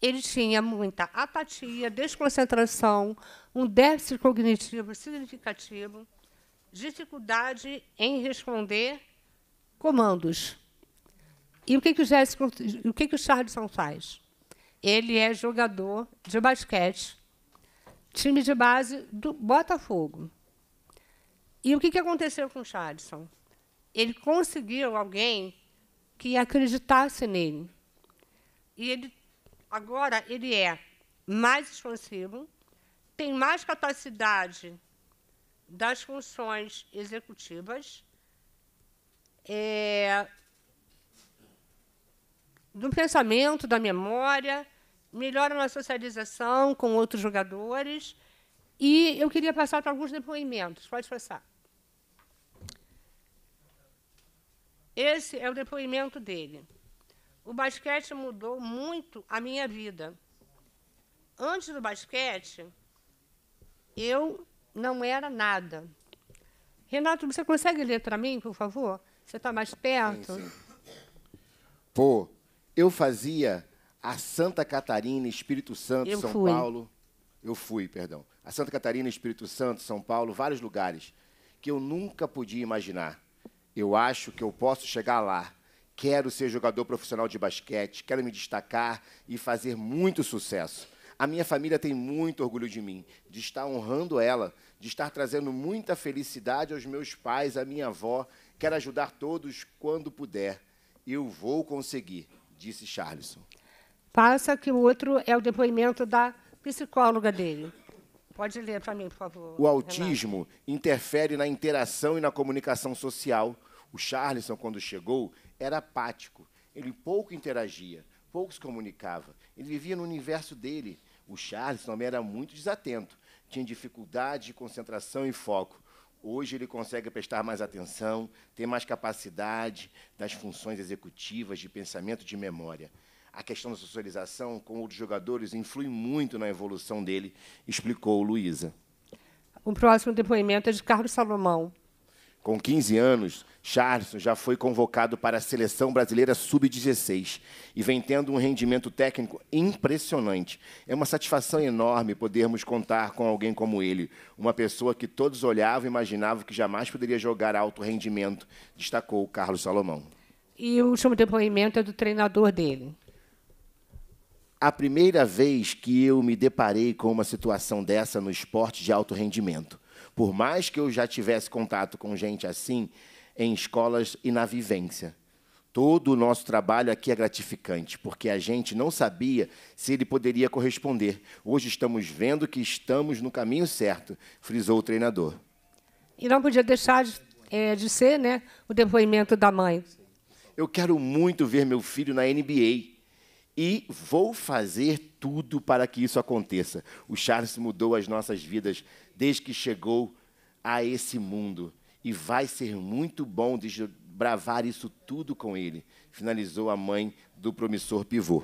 Ele tinha muita apatia, desconcentração, um déficit cognitivo significativo, dificuldade em responder comandos. E o que, que o, Jéssica, o, que, que o faz? ele é jogador de basquete, time de base do Botafogo. E o que, que aconteceu com o Charleston? Ele conseguiu alguém que acreditasse nele. E ele agora ele é mais expansivo, tem mais capacidade das funções executivas. É, do pensamento, da memória, melhoram a socialização com outros jogadores. E eu queria passar para alguns depoimentos. Pode passar. Esse é o depoimento dele. O basquete mudou muito a minha vida. Antes do basquete, eu não era nada. Renato, você consegue ler para mim, por favor? Você está mais perto? Sim, sim. Pô, eu fazia a Santa Catarina, Espírito Santo, Eu São fui. Paulo. Eu fui, perdão. A Santa Catarina, Espírito Santo, São Paulo, vários lugares que eu nunca podia imaginar. Eu acho que eu posso chegar lá. Quero ser jogador profissional de basquete, quero me destacar e fazer muito sucesso. A minha família tem muito orgulho de mim, de estar honrando ela, de estar trazendo muita felicidade aos meus pais, à minha avó. Quero ajudar todos quando puder. Eu vou conseguir, disse Charlison passa, que o outro é o depoimento da psicóloga dele. Pode ler para mim, por favor. O autismo Renato. interfere na interação e na comunicação social. O Charlison, quando chegou, era apático. Ele pouco interagia, pouco se comunicava. Ele vivia no universo dele. O Charlison também era muito desatento. Tinha dificuldade de concentração e foco. Hoje ele consegue prestar mais atenção, tem mais capacidade das funções executivas, de pensamento, de memória a questão da socialização com outros jogadores influi muito na evolução dele, explicou Luísa. O próximo depoimento é de Carlos Salomão. Com 15 anos, Charleston já foi convocado para a seleção brasileira sub-16 e vem tendo um rendimento técnico impressionante. É uma satisfação enorme podermos contar com alguém como ele, uma pessoa que todos olhavam e imaginavam que jamais poderia jogar alto rendimento, destacou Carlos Salomão. E o último depoimento é do treinador dele. A primeira vez que eu me deparei com uma situação dessa no esporte de alto rendimento. Por mais que eu já tivesse contato com gente assim em escolas e na vivência. Todo o nosso trabalho aqui é gratificante, porque a gente não sabia se ele poderia corresponder. Hoje estamos vendo que estamos no caminho certo, frisou o treinador. E não podia deixar de, é, de ser né, o depoimento da mãe. Eu quero muito ver meu filho na NBA e vou fazer tudo para que isso aconteça. O Charles mudou as nossas vidas desde que chegou a esse mundo e vai ser muito bom desbravar isso tudo com ele. Finalizou a mãe do promissor pivô.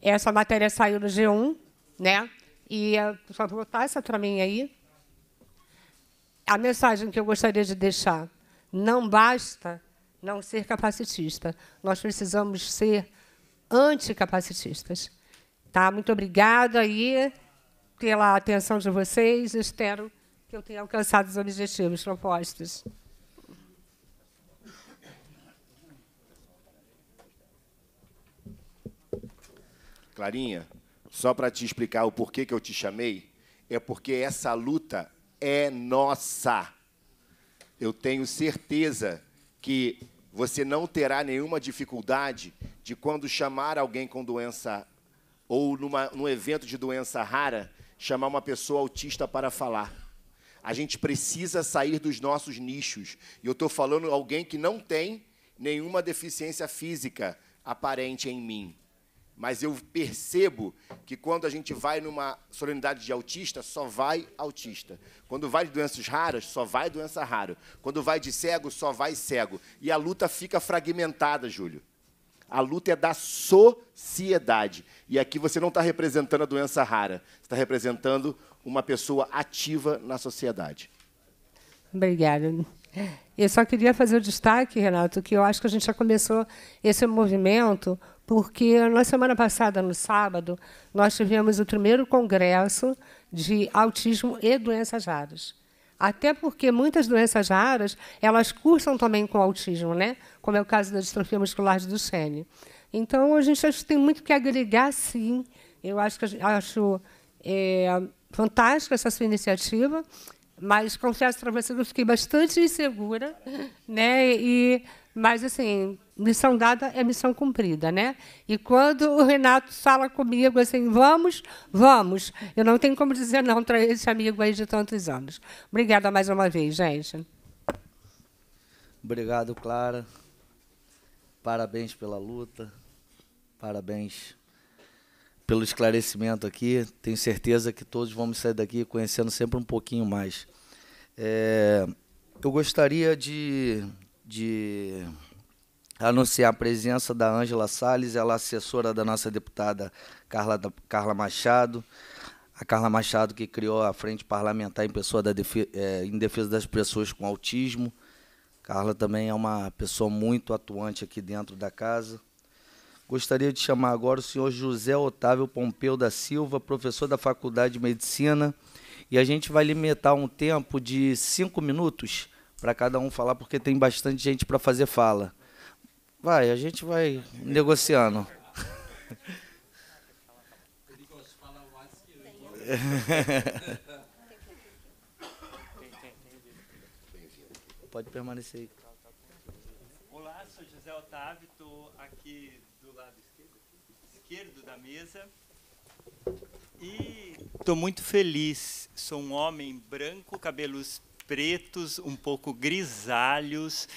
Essa matéria saiu no G1, né? E eh, só favor, botar essa para mim aí. A mensagem que eu gostaria de deixar: não basta não ser capacitista. Nós precisamos ser anticapacitistas. Tá? Muito obrigada aí pela atenção de vocês. Espero que eu tenha alcançado os objetivos propostos. Clarinha, só para te explicar o porquê que eu te chamei, é porque essa luta é nossa. Eu tenho certeza que você não terá nenhuma dificuldade de quando chamar alguém com doença ou numa, num evento de doença rara, chamar uma pessoa autista para falar. A gente precisa sair dos nossos nichos. E eu estou falando alguém que não tem nenhuma deficiência física aparente em mim. Mas eu percebo que quando a gente vai numa solenidade de autista, só vai autista. Quando vai de doenças raras, só vai doença rara. Quando vai de cego, só vai cego. E a luta fica fragmentada, Júlio. A luta é da sociedade. E aqui você não está representando a doença rara, você está representando uma pessoa ativa na sociedade. Obrigada. Eu só queria fazer o destaque, Renato, que eu acho que a gente já começou esse movimento porque na semana passada, no sábado, nós tivemos o primeiro congresso de autismo e doenças raras. Até porque muitas doenças raras, elas cursam também com autismo, né? como é o caso da distrofia muscular de Duchenne. Então, a gente acho que tem muito que agregar, sim. Eu acho, que, acho é, fantástica essa sua iniciativa. Mas confesso para você que eu fiquei bastante insegura, né? E, mas, assim, missão dada é missão cumprida, né? E quando o Renato fala comigo assim, vamos, vamos, eu não tenho como dizer não para esse amigo aí de tantos anos. Obrigada mais uma vez, gente. Obrigado, Clara. Parabéns pela luta. Parabéns pelo esclarecimento aqui. Tenho certeza que todos vamos sair daqui conhecendo sempre um pouquinho mais. É, eu gostaria de, de anunciar a presença da Ângela Salles, ela é assessora da nossa deputada Carla, Carla Machado. A Carla Machado, que criou a Frente Parlamentar em, pessoa da é, em Defesa das Pessoas com Autismo. Carla também é uma pessoa muito atuante aqui dentro da casa. Gostaria de chamar agora o senhor José Otávio Pompeu da Silva, professor da Faculdade de Medicina, e a gente vai limitar um tempo de cinco minutos para cada um falar, porque tem bastante gente para fazer fala. Vai, a gente vai negociando. Pode permanecer aí. Olá, sou José Otávio, estou aqui esquerdo da mesa. E estou muito feliz. Sou um homem branco, cabelos pretos, um pouco grisalhos.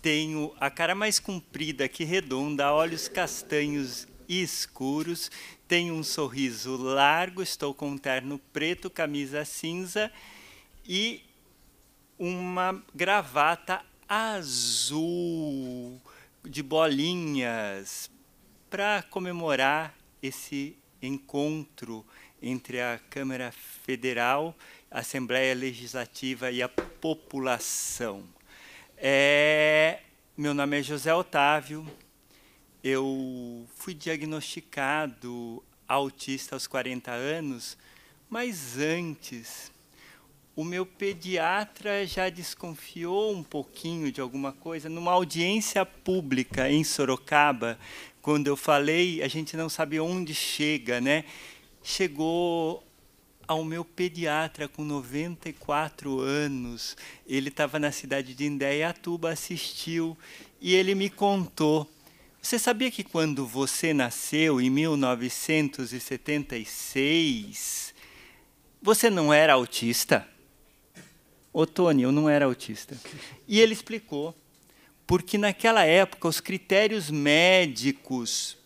Tenho a cara mais comprida que redonda, olhos castanhos e escuros. Tenho um sorriso largo, estou com um terno preto, camisa cinza e uma gravata azul de bolinhas para comemorar esse encontro entre a Câmara Federal, a Assembleia Legislativa e a população. É, meu nome é José Otávio. Eu fui diagnosticado autista aos 40 anos, mas antes o meu pediatra já desconfiou um pouquinho de alguma coisa. Numa audiência pública em Sorocaba, quando eu falei, a gente não sabe onde chega, né? Chegou ao meu pediatra com 94 anos. Ele estava na cidade de Indaiatuba, assistiu e ele me contou. Você sabia que quando você nasceu em 1976, você não era autista? Ô, Tony, eu não era autista. E ele explicou porque naquela época os critérios médicos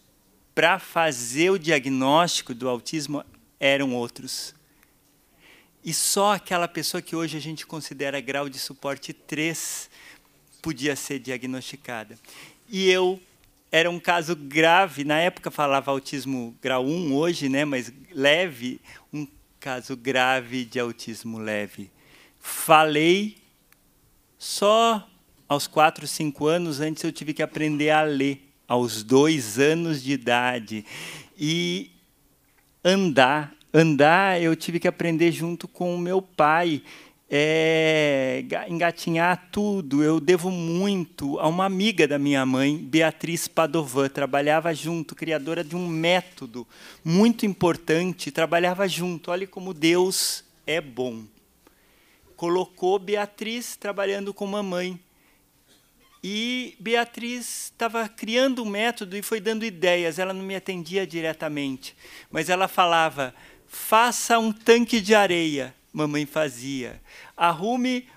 para fazer o diagnóstico do autismo eram outros. E só aquela pessoa que hoje a gente considera grau de suporte 3 podia ser diagnosticada. E eu era um caso grave, na época falava autismo grau 1, hoje, né, mas leve, um caso grave de autismo leve. Falei só aos quatro cinco anos, antes eu tive que aprender a ler, aos dois anos de idade. E andar. Andar eu tive que aprender junto com o meu pai. É, engatinhar tudo. Eu devo muito a uma amiga da minha mãe, Beatriz Padovan, trabalhava junto, criadora de um método muito importante, trabalhava junto. Olhe como Deus é bom. Colocou Beatriz trabalhando com mamãe. E Beatriz estava criando um método e foi dando ideias. Ela não me atendia diretamente, mas ela falava: faça um tanque de areia. Mamãe fazia. Arrume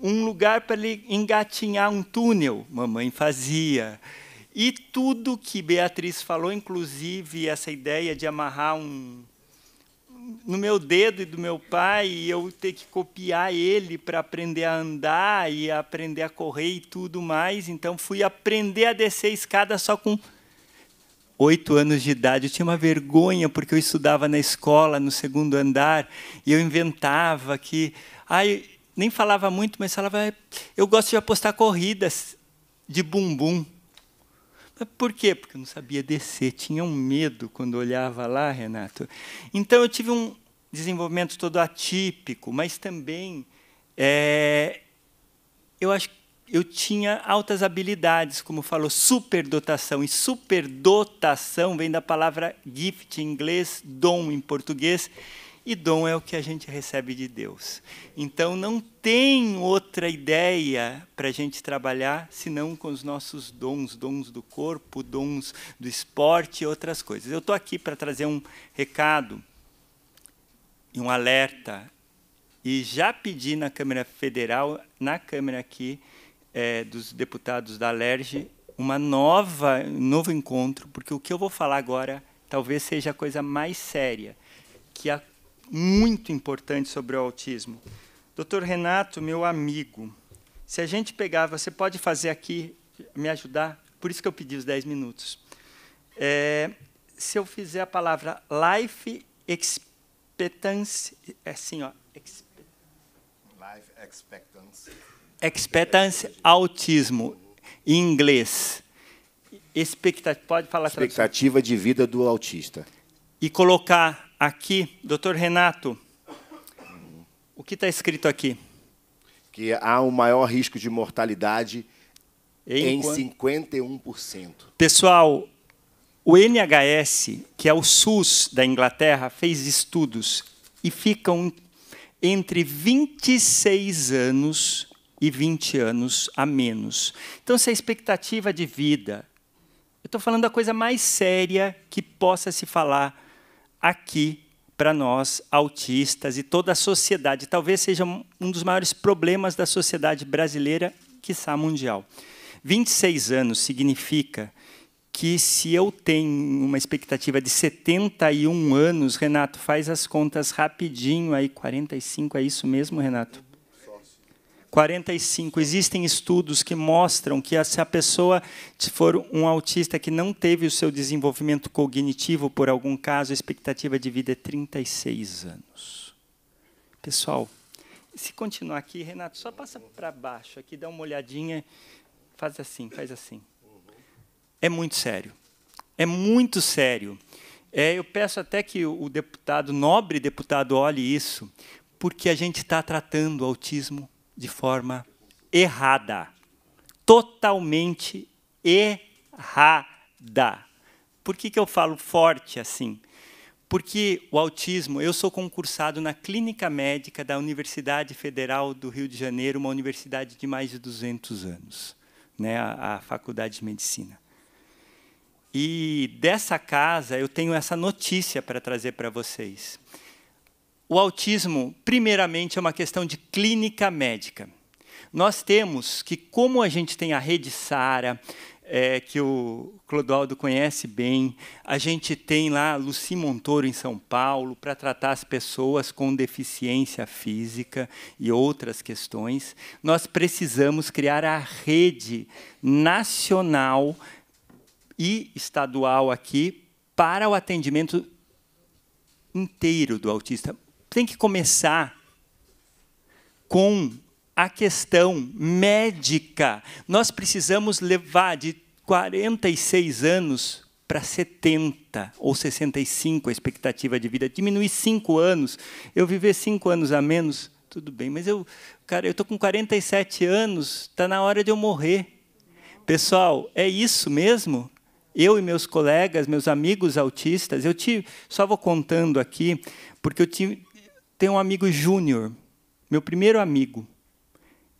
um lugar para ele engatinhar um túnel. Mamãe fazia. E tudo que Beatriz falou, inclusive essa ideia de amarrar um, no meu dedo e do meu pai e eu ter que copiar ele para aprender a andar e aprender a correr e tudo mais. Então fui aprender a descer a escada só com oito anos de idade. Eu tinha uma vergonha porque eu estudava na escola, no segundo andar, e eu inventava que. Ai, nem falava muito, mas falava. Eu gosto de apostar corridas de bumbum. Por quê? Porque eu não sabia descer, tinha um medo quando olhava lá, Renato. Então eu tive um desenvolvimento todo atípico, mas também é, eu acho eu tinha altas habilidades, como falou, superdotação. E superdotação vem da palavra gift em inglês, dom em português, e dom é o que a gente recebe de Deus. Então não tem outra ideia para a gente trabalhar senão com os nossos dons, dons do corpo, dons do esporte e outras coisas. Eu estou aqui para trazer um recado e um alerta. E já pedi na Câmara Federal, na Câmara aqui, é, dos deputados da LERJ, uma nova, um novo encontro, porque o que eu vou falar agora talvez seja a coisa mais séria que a muito importante sobre o autismo. doutor Renato, meu amigo, se a gente pegar, você pode fazer aqui, me ajudar? Por isso que eu pedi os 10 minutos. É, se eu fizer a palavra life expectancy, é assim, ó. life expectancy. Expectancy, autismo, em inglês. Expectativa, pode falar. Expectativa de vida do autista. E colocar aqui, doutor Renato, o que está escrito aqui? Que há um maior risco de mortalidade em, em 51%. Pessoal, o NHS, que é o SUS da Inglaterra, fez estudos e ficam entre 26 anos e 20 anos a menos. Então, se a expectativa de vida. Eu estou falando da coisa mais séria que possa se falar aqui para nós, autistas e toda a sociedade. Talvez seja um dos maiores problemas da sociedade brasileira, quiçá mundial. 26 anos significa que se eu tenho uma expectativa de 71 anos, Renato, faz as contas rapidinho aí, 45, é isso mesmo, Renato? 45. Existem estudos que mostram que se a pessoa for um autista que não teve o seu desenvolvimento cognitivo por algum caso, a expectativa de vida é 36 anos. Pessoal, se continuar aqui, Renato, só passa para baixo aqui, dá uma olhadinha, faz assim, faz assim. É muito sério. É muito sério. É, eu peço até que o deputado, nobre deputado, olhe isso, porque a gente está tratando o autismo de forma errada. Totalmente errada. Por que, que eu falo forte assim? Porque o autismo, eu sou concursado na Clínica Médica da Universidade Federal do Rio de Janeiro, uma universidade de mais de 200 anos, né, a, a Faculdade de Medicina. E dessa casa eu tenho essa notícia para trazer para vocês. O autismo, primeiramente, é uma questão de clínica médica. Nós temos que, como a gente tem a rede SARA, é, que o Clodoaldo conhece bem, a gente tem lá Luci Montoro em São Paulo para tratar as pessoas com deficiência física e outras questões. Nós precisamos criar a rede nacional e estadual aqui para o atendimento inteiro do autista, tem que começar com a questão médica. Nós precisamos levar de 46 anos para 70 ou 65 a expectativa de vida. Diminuir 5 anos. Eu viver 5 anos a menos, tudo bem. Mas eu, cara, eu estou com 47 anos, está na hora de eu morrer. Pessoal, é isso mesmo? Eu e meus colegas, meus amigos autistas, eu tive, só vou contando aqui, porque eu tive, tem um amigo Júnior, meu primeiro amigo.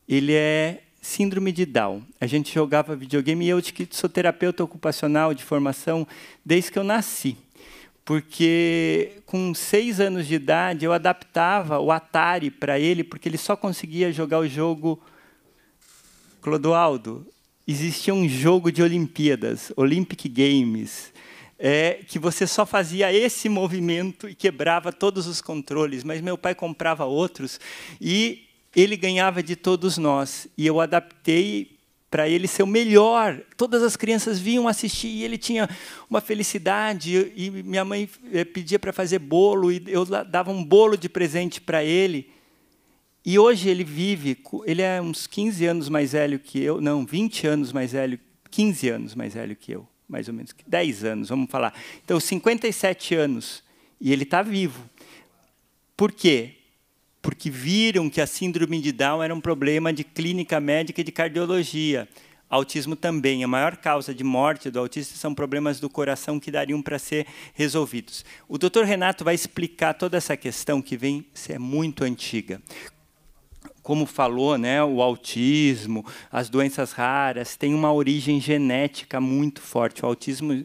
Ele é síndrome de Down. A gente jogava videogame e eu sou terapeuta ocupacional de formação desde que eu nasci. Porque com seis anos de idade eu adaptava o Atari para ele, porque ele só conseguia jogar o jogo Clodoaldo. Existia um jogo de Olimpíadas, Olympic Games é, que você só fazia esse movimento e quebrava todos os controles, mas meu pai comprava outros e ele ganhava de todos nós. E eu adaptei para ele ser o melhor. Todas as crianças vinham assistir e ele tinha uma felicidade. E minha mãe eh, pedia para fazer bolo e eu dava um bolo de presente para ele. E hoje ele vive, ele é uns 15 anos mais velho que eu, não, 20 anos mais velho, 15 anos mais velho que eu mais ou menos, 10 anos, vamos falar. Então, 57 anos, e ele está vivo. Por quê? Porque viram que a síndrome de Down era um problema de clínica médica e de cardiologia. Autismo também. A maior causa de morte do autista são problemas do coração que dariam para ser resolvidos. O Dr. Renato vai explicar toda essa questão que vem, é muito antiga como falou, né, o autismo, as doenças raras, tem uma origem genética muito forte. O autismo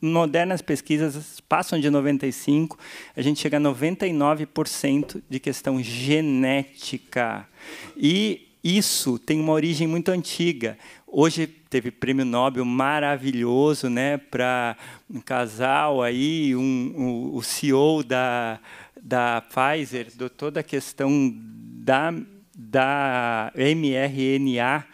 modernas pesquisas passam de 95, a gente chega a 99% de questão genética. E isso tem uma origem muito antiga. Hoje teve prêmio Nobel maravilhoso, né, para um casal aí, um, um, o CEO da da Pfizer, do toda a questão da, da mRNA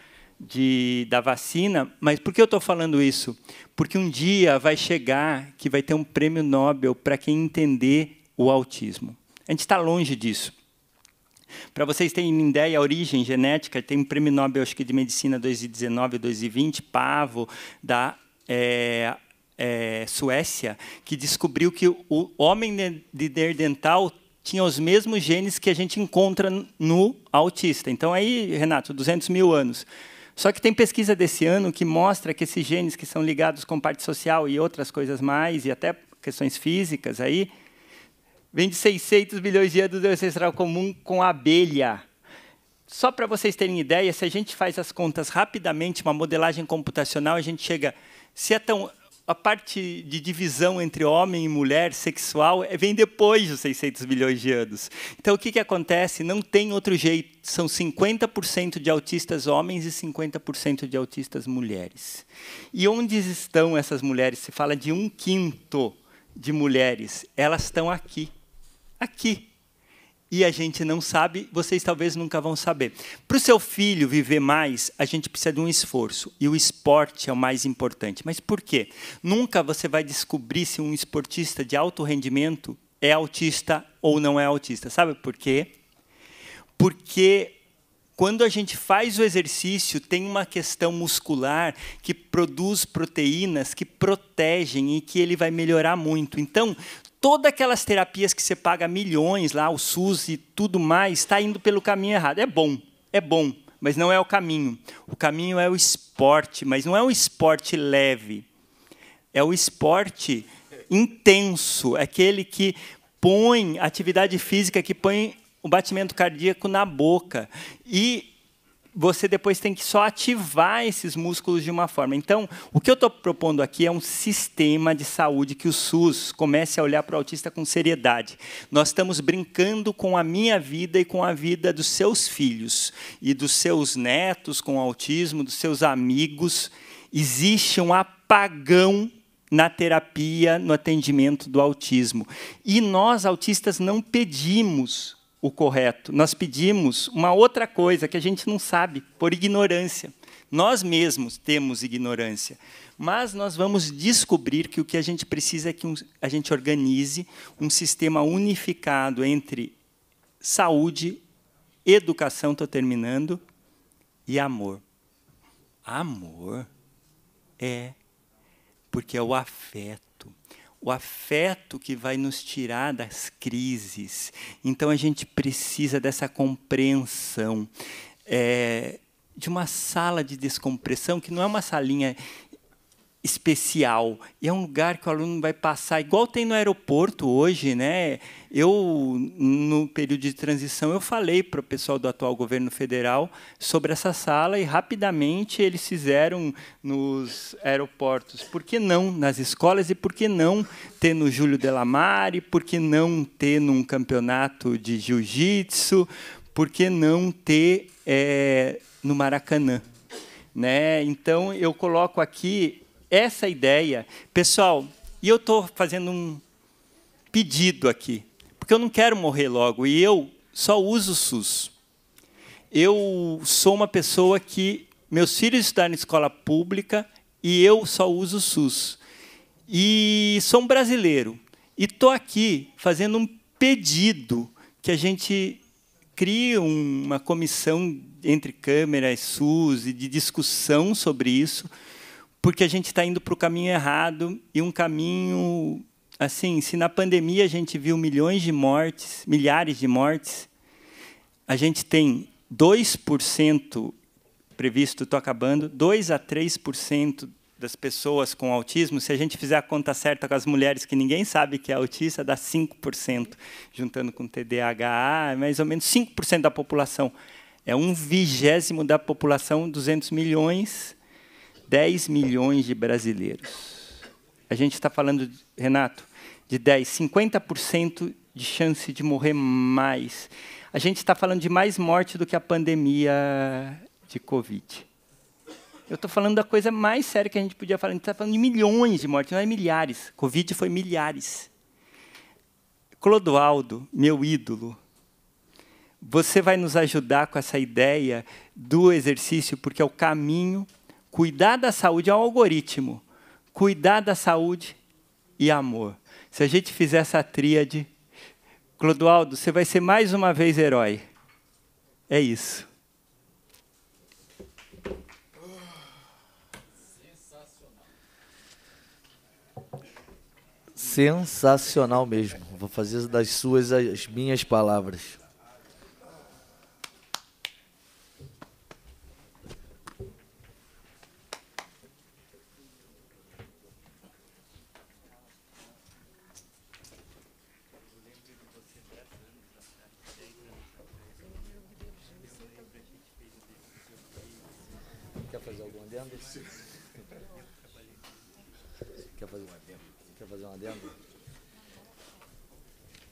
de, da vacina. Mas por que eu estou falando isso? Porque um dia vai chegar que vai ter um prêmio Nobel para quem entender o autismo. A gente está longe disso. Para vocês terem ideia, a origem genética, tem um prêmio Nobel acho que de Medicina 2019 2020, Pavo, da é, é, Suécia, que descobriu que o homem de nerdental tinha os mesmos genes que a gente encontra no autista. Então, aí, Renato, 200 mil anos. Só que tem pesquisa desse ano que mostra que esses genes que são ligados com parte social e outras coisas mais, e até questões físicas, aí, vem de 600 bilhões de anos do ancestral comum com a abelha. Só para vocês terem ideia, se a gente faz as contas rapidamente, uma modelagem computacional, a gente chega. Se é tão a parte de divisão entre homem e mulher sexual eh, vem depois dos 600 milhões de anos. Então, o que, que acontece? Não tem outro jeito. São 50% de autistas homens e 50% de autistas mulheres. E onde estão essas mulheres? Se fala de um quinto de mulheres. Elas estão aqui. Aqui e a gente não sabe, vocês talvez nunca vão saber. Para o seu filho viver mais, a gente precisa de um esforço, e o esporte é o mais importante. Mas por quê? Nunca você vai descobrir se um esportista de alto rendimento é autista ou não é autista. Sabe por quê? Porque quando a gente faz o exercício, tem uma questão muscular que produz proteínas que protegem e que ele vai melhorar muito. Então, todas aquelas terapias que você paga milhões lá, o SUS e tudo mais, está indo pelo caminho errado. É bom, é bom, mas não é o caminho. O caminho é o esporte, mas não é um esporte leve. É o esporte intenso, é aquele que põe atividade física, que põe o batimento cardíaco na boca. E você depois tem que só ativar esses músculos de uma forma. Então, o que eu estou propondo aqui é um sistema de saúde que o SUS comece a olhar para o autista com seriedade. Nós estamos brincando com a minha vida e com a vida dos seus filhos e dos seus netos com autismo, dos seus amigos. Existe um apagão na terapia, no atendimento do autismo. E nós, autistas, não pedimos o correto. Nós pedimos uma outra coisa que a gente não sabe, por ignorância. Nós mesmos temos ignorância. Mas nós vamos descobrir que o que a gente precisa é que um, a gente organize um sistema unificado entre saúde, educação, estou terminando, e amor. Amor é porque é o afeto o afeto que vai nos tirar das crises. Então a gente precisa dessa compreensão. É, de uma sala de descompressão, que não é uma salinha especial. E é um lugar que o aluno vai passar, igual tem no aeroporto hoje, né? Eu no período de transição eu falei para o pessoal do atual governo federal sobre essa sala e rapidamente eles fizeram nos aeroportos. Por que não nas escolas e por que não ter no Júlio Delamare, por que não ter num campeonato de jiu-jitsu, por que não ter é, no Maracanã? Né? Então, eu coloco aqui essa ideia, pessoal, e eu estou fazendo um pedido aqui, porque eu não quero morrer logo e eu só uso o SUS. Eu sou uma pessoa que meus filhos estão em escola pública e eu só uso o SUS. E sou um brasileiro e estou aqui fazendo um pedido que a gente crie uma comissão entre câmeras SUS e de discussão sobre isso porque a gente está indo para o caminho errado e um caminho assim, se na pandemia a gente viu milhões de mortes, milhares de mortes, a gente tem 2% previsto, estou acabando, 2 a 3% das pessoas com autismo, se a gente fizer a conta certa com as mulheres que ninguém sabe que é autista, dá 5%, juntando com TDAH, é mais ou menos 5% da população. É um vigésimo da população, 200 milhões, 10 milhões de brasileiros. A gente está falando, Renato, de 10, 50% de chance de morrer mais. A gente está falando de mais morte do que a pandemia de Covid. Eu estou falando da coisa mais séria que a gente podia falar. A gente está falando de milhões de mortes, não é milhares. Covid foi milhares. Clodoaldo, meu ídolo, você vai nos ajudar com essa ideia do exercício, porque é o caminho Cuidar da saúde é um algoritmo. Cuidar da saúde e amor. Se a gente fizer essa tríade, Clodoaldo, você vai ser mais uma vez herói. É isso. Sensacional mesmo. Vou fazer das suas as minhas palavras.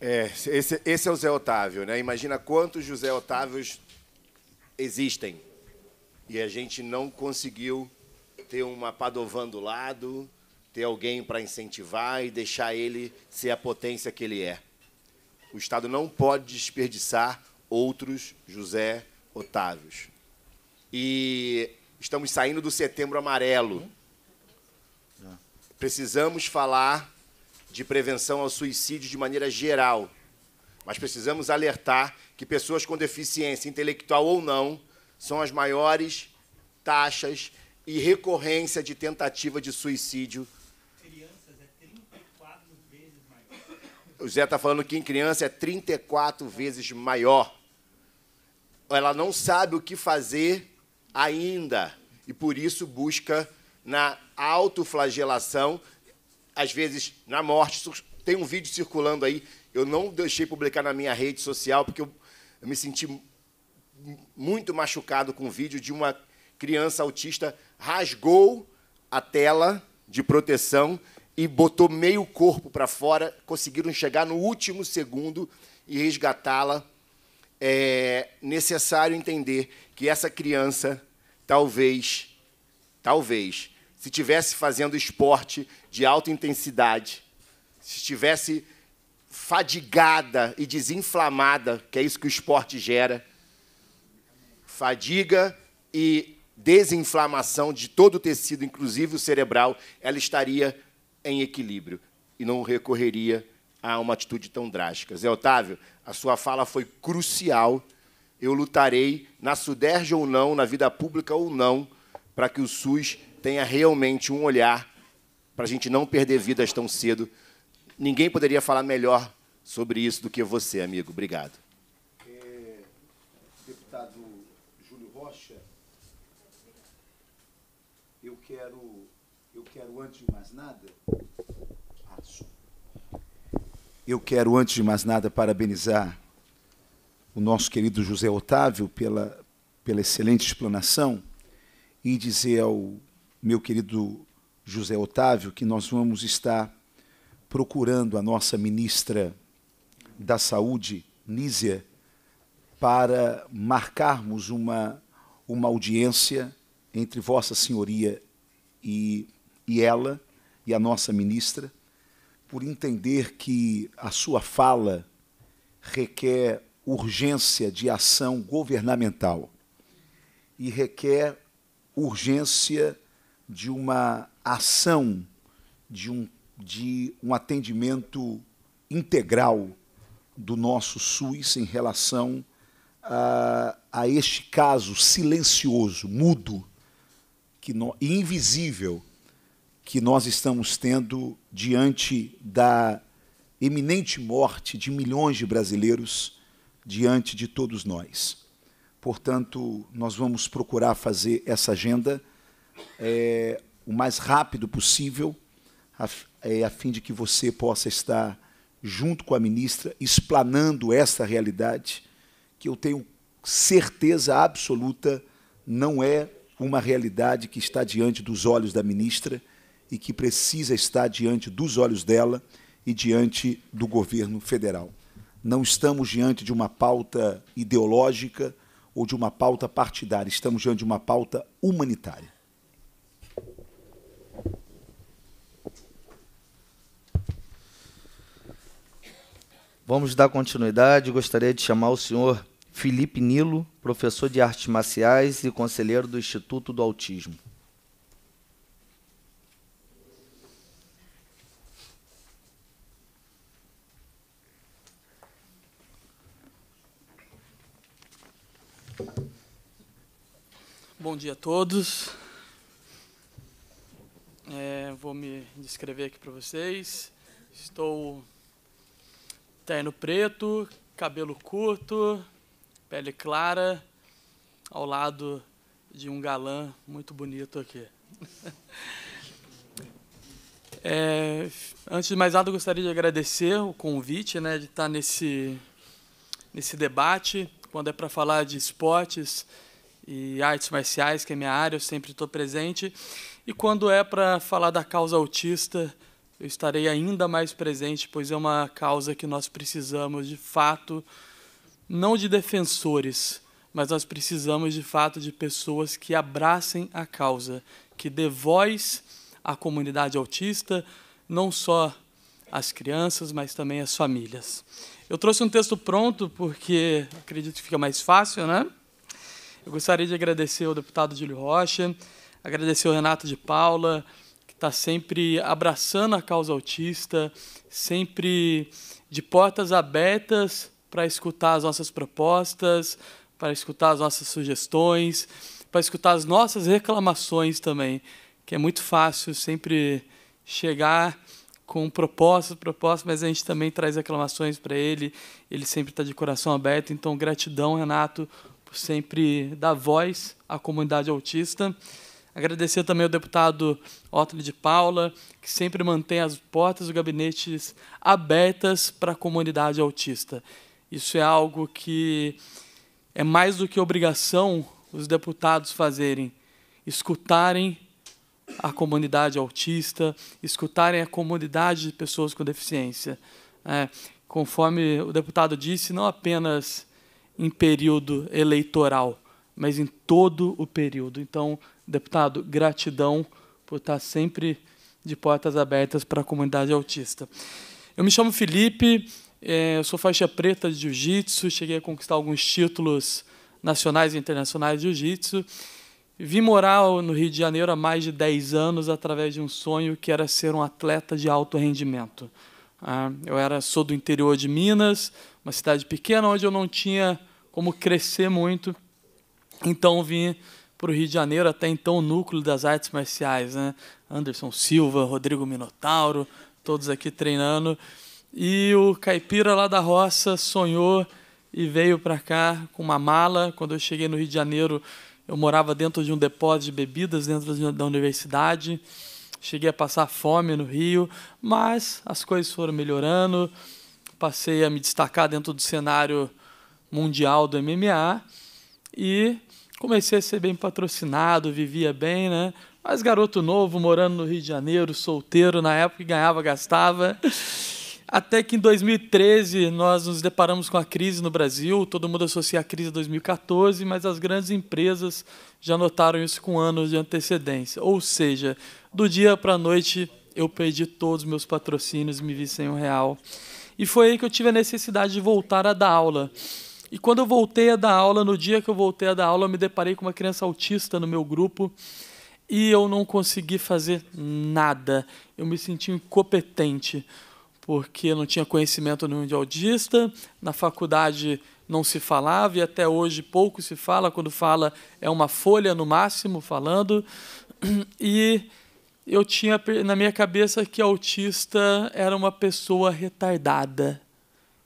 É, esse, esse é o Zé Otávio, né? Imagina quantos José Otávios existem. E a gente não conseguiu ter uma Padovan do lado, ter alguém para incentivar e deixar ele ser a potência que ele é. O Estado não pode desperdiçar outros José Otávios. E estamos saindo do setembro amarelo. Uhum. Precisamos falar de prevenção ao suicídio de maneira geral. Mas precisamos alertar que pessoas com deficiência intelectual ou não são as maiores taxas e recorrência de tentativa de suicídio. Crianças é 34 vezes maior. O Zé está falando que em criança é 34 vezes maior. Ela não sabe o que fazer ainda e por isso busca na autoflagelação às vezes na morte. Tem um vídeo circulando aí, eu não deixei publicar na minha rede social, porque eu, eu me senti muito machucado com o vídeo de uma criança autista rasgou a tela de proteção e botou meio corpo para fora, conseguiram chegar no último segundo e resgatá-la. É necessário entender que essa criança, talvez, talvez, se tivesse fazendo esporte, de alta intensidade, se estivesse fadigada e desinflamada, que é isso que o esporte gera, fadiga e desinflamação de todo o tecido, inclusive o cerebral, ela estaria em equilíbrio e não recorreria a uma atitude tão drástica. Zé Otávio, a sua fala foi crucial. Eu lutarei, na Suderge ou não, na vida pública ou não, para que o SUS tenha realmente um olhar para a gente não perder vidas tão cedo. Ninguém poderia falar melhor sobre isso do que você, amigo. Obrigado. É, deputado Júlio Rocha, eu quero, eu quero, antes de mais nada, eu quero, antes de mais nada, parabenizar o nosso querido José Otávio pela, pela excelente explanação e dizer ao meu querido José Otávio que nós vamos estar procurando a nossa ministra da Saúde, Nízia, para marcarmos uma, uma audiência entre Vossa Senhoria e, e ela, e a nossa ministra, por entender que a sua fala requer urgência de ação governamental e requer urgência de uma ação de um, de um atendimento integral do nosso SUS em relação a, a este caso silencioso, mudo que invisível que nós estamos tendo diante da eminente morte de milhões de brasileiros diante de todos nós. Portanto, nós vamos procurar fazer essa agenda é, o mais rápido possível, a, eh, a fim de que você possa estar junto com a ministra, explanando esta realidade, que eu tenho certeza absoluta não é uma realidade que está diante dos olhos da ministra e que precisa estar diante dos olhos dela e diante do governo federal. Não estamos diante de uma pauta ideológica ou de uma pauta partidária, estamos diante de uma pauta humanitária. Vamos dar continuidade. Gostaria de chamar o senhor Felipe Nilo, professor de artes marciais e conselheiro do Instituto do Autismo. Bom dia a todos. É, vou me descrever aqui para vocês. Estou Terno preto, cabelo curto, pele clara, ao lado de um galã muito bonito aqui. É, antes de mais nada, eu gostaria de agradecer o convite né, de estar nesse, nesse debate. Quando é para falar de esportes e artes marciais, que é minha área, eu sempre estou presente. E quando é para falar da causa autista, eu estarei ainda mais presente, pois é uma causa que nós precisamos de fato, não de defensores, mas nós precisamos de fato de pessoas que abracem a causa, que dê voz à comunidade autista, não só às crianças, mas também às famílias. Eu trouxe um texto pronto porque acredito que fica mais fácil, né? Eu gostaria de agradecer ao deputado Júlio Rocha, agradecer ao Renato de Paula, que está sempre abraçando a causa autista, sempre de portas abertas para escutar as nossas propostas, para escutar as nossas sugestões, para escutar as nossas reclamações também, que é muito fácil sempre chegar com propostas, propostas, mas a gente também traz reclamações para ele, ele sempre está de coração aberto, então gratidão, Renato, por sempre dar voz à comunidade autista. Agradecer também ao deputado Otto de Paula, que sempre mantém as portas do gabinete abertas para a comunidade autista. Isso é algo que é mais do que obrigação os deputados fazerem, escutarem a comunidade autista, escutarem a comunidade de pessoas com deficiência. É, conforme o deputado disse, não apenas em período eleitoral, mas em todo o período. Então, Deputado, gratidão por estar sempre de portas abertas para a comunidade autista. Eu me chamo Felipe, é, eu sou faixa preta de jiu-jitsu, cheguei a conquistar alguns títulos nacionais e internacionais de jiu-jitsu. Vim morar no Rio de Janeiro há mais de 10 anos através de um sonho que era ser um atleta de alto rendimento. Ah, eu era sou do interior de Minas, uma cidade pequena onde eu não tinha como crescer muito, então vim para o Rio de Janeiro, até então o núcleo das artes marciais, né? Anderson Silva, Rodrigo Minotauro, todos aqui treinando. E o caipira lá da roça sonhou e veio para cá com uma mala. Quando eu cheguei no Rio de Janeiro, eu morava dentro de um depósito de bebidas dentro da universidade. Cheguei a passar fome no Rio, mas as coisas foram melhorando. Passei a me destacar dentro do cenário mundial do MMA e comecei a ser bem patrocinado, vivia bem, né? Mas garoto novo, morando no Rio de Janeiro, solteiro, na época ganhava, gastava. Até que em 2013 nós nos deparamos com a crise no Brasil. Todo mundo associa a crise a 2014, mas as grandes empresas já notaram isso com anos de antecedência. Ou seja, do dia para a noite eu perdi todos os meus patrocínios, me vi sem um real. E foi aí que eu tive a necessidade de voltar a dar aula. E quando eu voltei a dar aula, no dia que eu voltei a dar aula, eu me deparei com uma criança autista no meu grupo e eu não consegui fazer nada. Eu me senti incompetente, porque eu não tinha conhecimento nenhum de autista, na faculdade não se falava e até hoje pouco se fala, quando fala é uma folha no máximo falando. E eu tinha na minha cabeça que autista era uma pessoa retardada.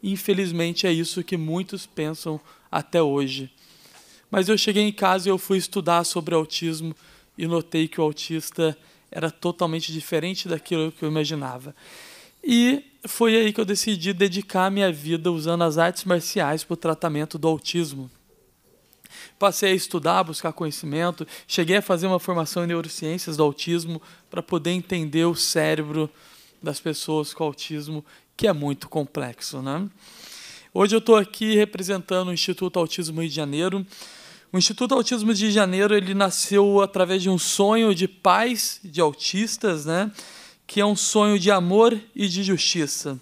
Infelizmente é isso que muitos pensam até hoje. Mas eu cheguei em casa e eu fui estudar sobre autismo e notei que o autista era totalmente diferente daquilo que eu imaginava. E foi aí que eu decidi dedicar minha vida usando as artes marciais para o tratamento do autismo. Passei a estudar, buscar conhecimento, cheguei a fazer uma formação em neurociências do autismo para poder entender o cérebro das pessoas com autismo que é muito complexo. Né? Hoje eu estou aqui representando o Instituto Autismo Rio de Janeiro. O Instituto Autismo de Janeiro ele nasceu através de um sonho de pais de autistas, né? que é um sonho de amor e de justiça.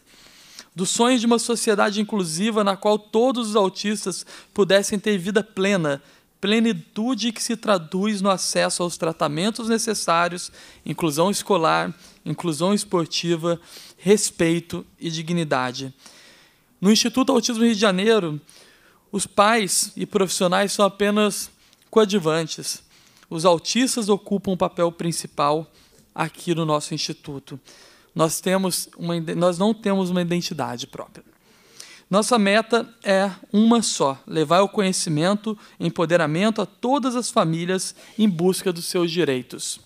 Do sonho de uma sociedade inclusiva na qual todos os autistas pudessem ter vida plena, plenitude que se traduz no acesso aos tratamentos necessários, inclusão escolar, inclusão esportiva, respeito e dignidade. No Instituto Autismo Rio de Janeiro, os pais e profissionais são apenas coadjuvantes. Os autistas ocupam o papel principal aqui no nosso instituto. Nós, temos uma, nós não temos uma identidade própria. Nossa meta é uma só: levar o conhecimento, empoderamento a todas as famílias em busca dos seus direitos.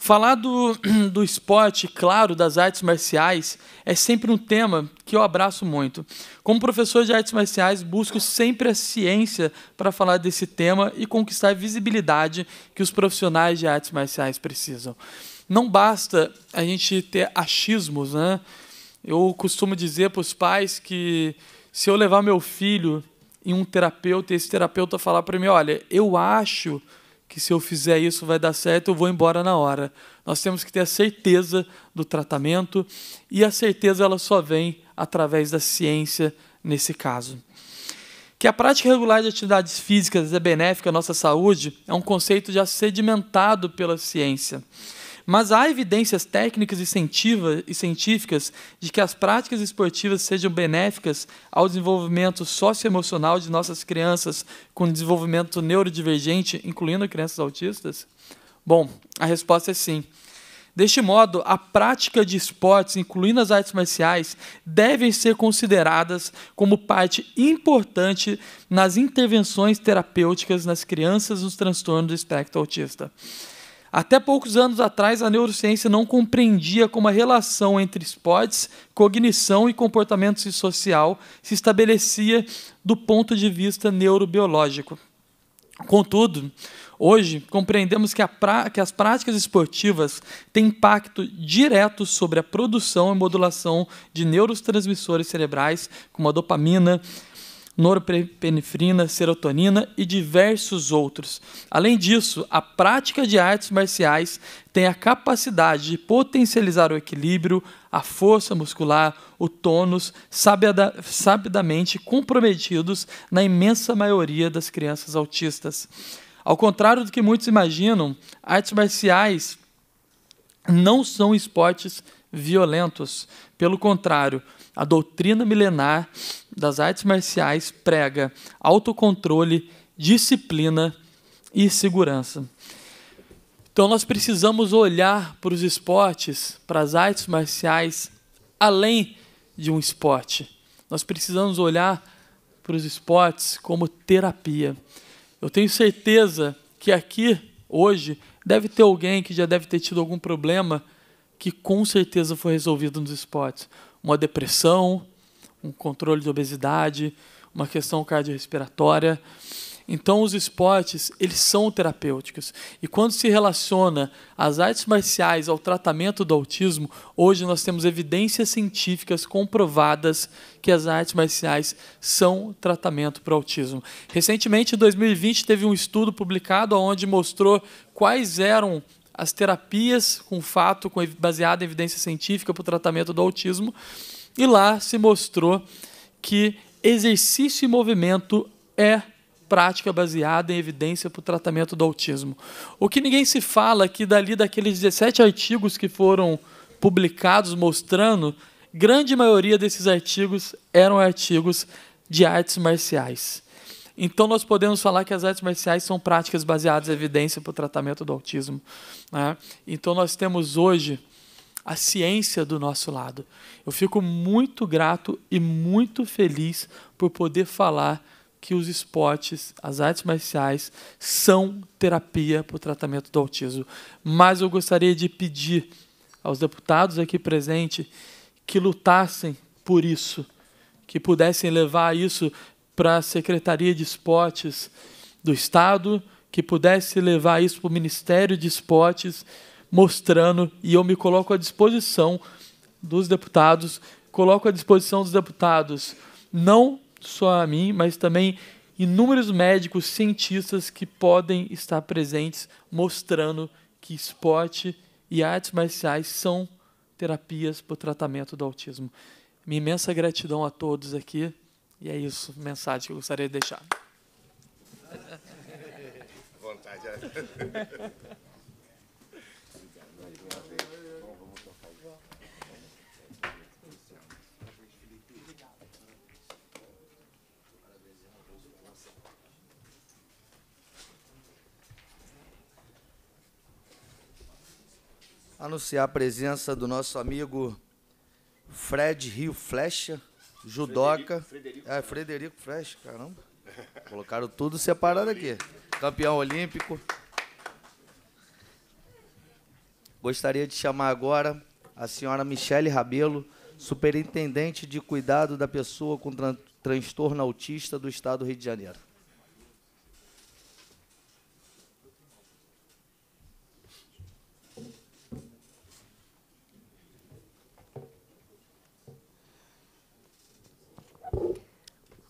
Falar do, do esporte, claro, das artes marciais, é sempre um tema que eu abraço muito. Como professor de artes marciais, busco sempre a ciência para falar desse tema e conquistar a visibilidade que os profissionais de artes marciais precisam. Não basta a gente ter achismos, né? Eu costumo dizer para os pais que se eu levar meu filho em um terapeuta, esse terapeuta falar para mim, olha, eu acho que se eu fizer isso vai dar certo, eu vou embora na hora. Nós temos que ter a certeza do tratamento e a certeza ela só vem através da ciência nesse caso. Que a prática regular de atividades físicas é benéfica à nossa saúde é um conceito já sedimentado pela ciência. Mas há evidências técnicas e científicas de que as práticas esportivas sejam benéficas ao desenvolvimento socioemocional de nossas crianças com desenvolvimento neurodivergente, incluindo crianças autistas? Bom, a resposta é sim. Deste modo, a prática de esportes, incluindo as artes marciais, devem ser consideradas como parte importante nas intervenções terapêuticas nas crianças nos transtornos do espectro autista. Até poucos anos atrás, a neurociência não compreendia como a relação entre esportes, cognição e comportamento social se estabelecia do ponto de vista neurobiológico. Contudo, hoje compreendemos que, que, as práticas esportivas têm impacto direto sobre a produção e modulação de neurotransmissores cerebrais, como a dopamina, norepinefrina, serotonina e diversos outros. Além disso, a prática de artes marciais tem a capacidade de potencializar o equilíbrio, a força muscular, o tônus, sabida, sabidamente comprometidos na imensa maioria das crianças autistas. Ao contrário do que muitos imaginam, artes marciais não são esportes violentos. Pelo contrário, a doutrina milenar das artes marciais prega autocontrole, disciplina e segurança. Então nós precisamos olhar para os esportes, para as artes marciais, além de um esporte. Nós precisamos olhar para os esportes como terapia. Eu tenho certeza que aqui, hoje, deve ter alguém que já deve ter tido algum problema que com certeza foi resolvido nos esportes uma depressão, um controle de obesidade, uma questão cardiorrespiratória. Então, os esportes, eles são terapêuticos. E quando se relaciona as artes marciais ao tratamento do autismo, hoje nós temos evidências científicas comprovadas que as artes marciais são tratamento para o autismo. Recentemente, em 2020, teve um estudo publicado onde mostrou quais eram as terapias com fato, com, baseada em evidência científica para o tratamento do autismo, e lá se mostrou que exercício e movimento é prática baseada em evidência para o tratamento do autismo. O que ninguém se fala é que dali daqueles 17 artigos que foram publicados mostrando, grande maioria desses artigos eram artigos de artes marciais. Então, nós podemos falar que as artes marciais são práticas baseadas em evidência para o tratamento do autismo. Né? Então, nós temos hoje a ciência do nosso lado. Eu fico muito grato e muito feliz por poder falar que os esportes, as artes marciais, são terapia para o tratamento do autismo. Mas eu gostaria de pedir aos deputados aqui presentes que lutassem por isso, que pudessem levar isso para a Secretaria de Esportes do Estado, que pudesse levar isso para o Ministério de Esportes, mostrando, e eu me coloco à disposição dos deputados, coloco à disposição dos deputados, não só a mim, mas também inúmeros médicos, cientistas que podem estar presentes mostrando que esporte e artes marciais são terapias para o tratamento do autismo. Minha imensa gratidão a todos aqui. E é isso, mensagem que eu gostaria de deixar. Vontade. É. Anunciar a presença do nosso amigo Fred Rio Flecha judoca. Frederico, Frederico, é, Frederico Fresh, caramba. Colocaram tudo separado aqui. Campeão olímpico. Gostaria de chamar agora a senhora Michele Rabelo, superintendente de cuidado da pessoa com tran transtorno autista do estado do Rio de Janeiro.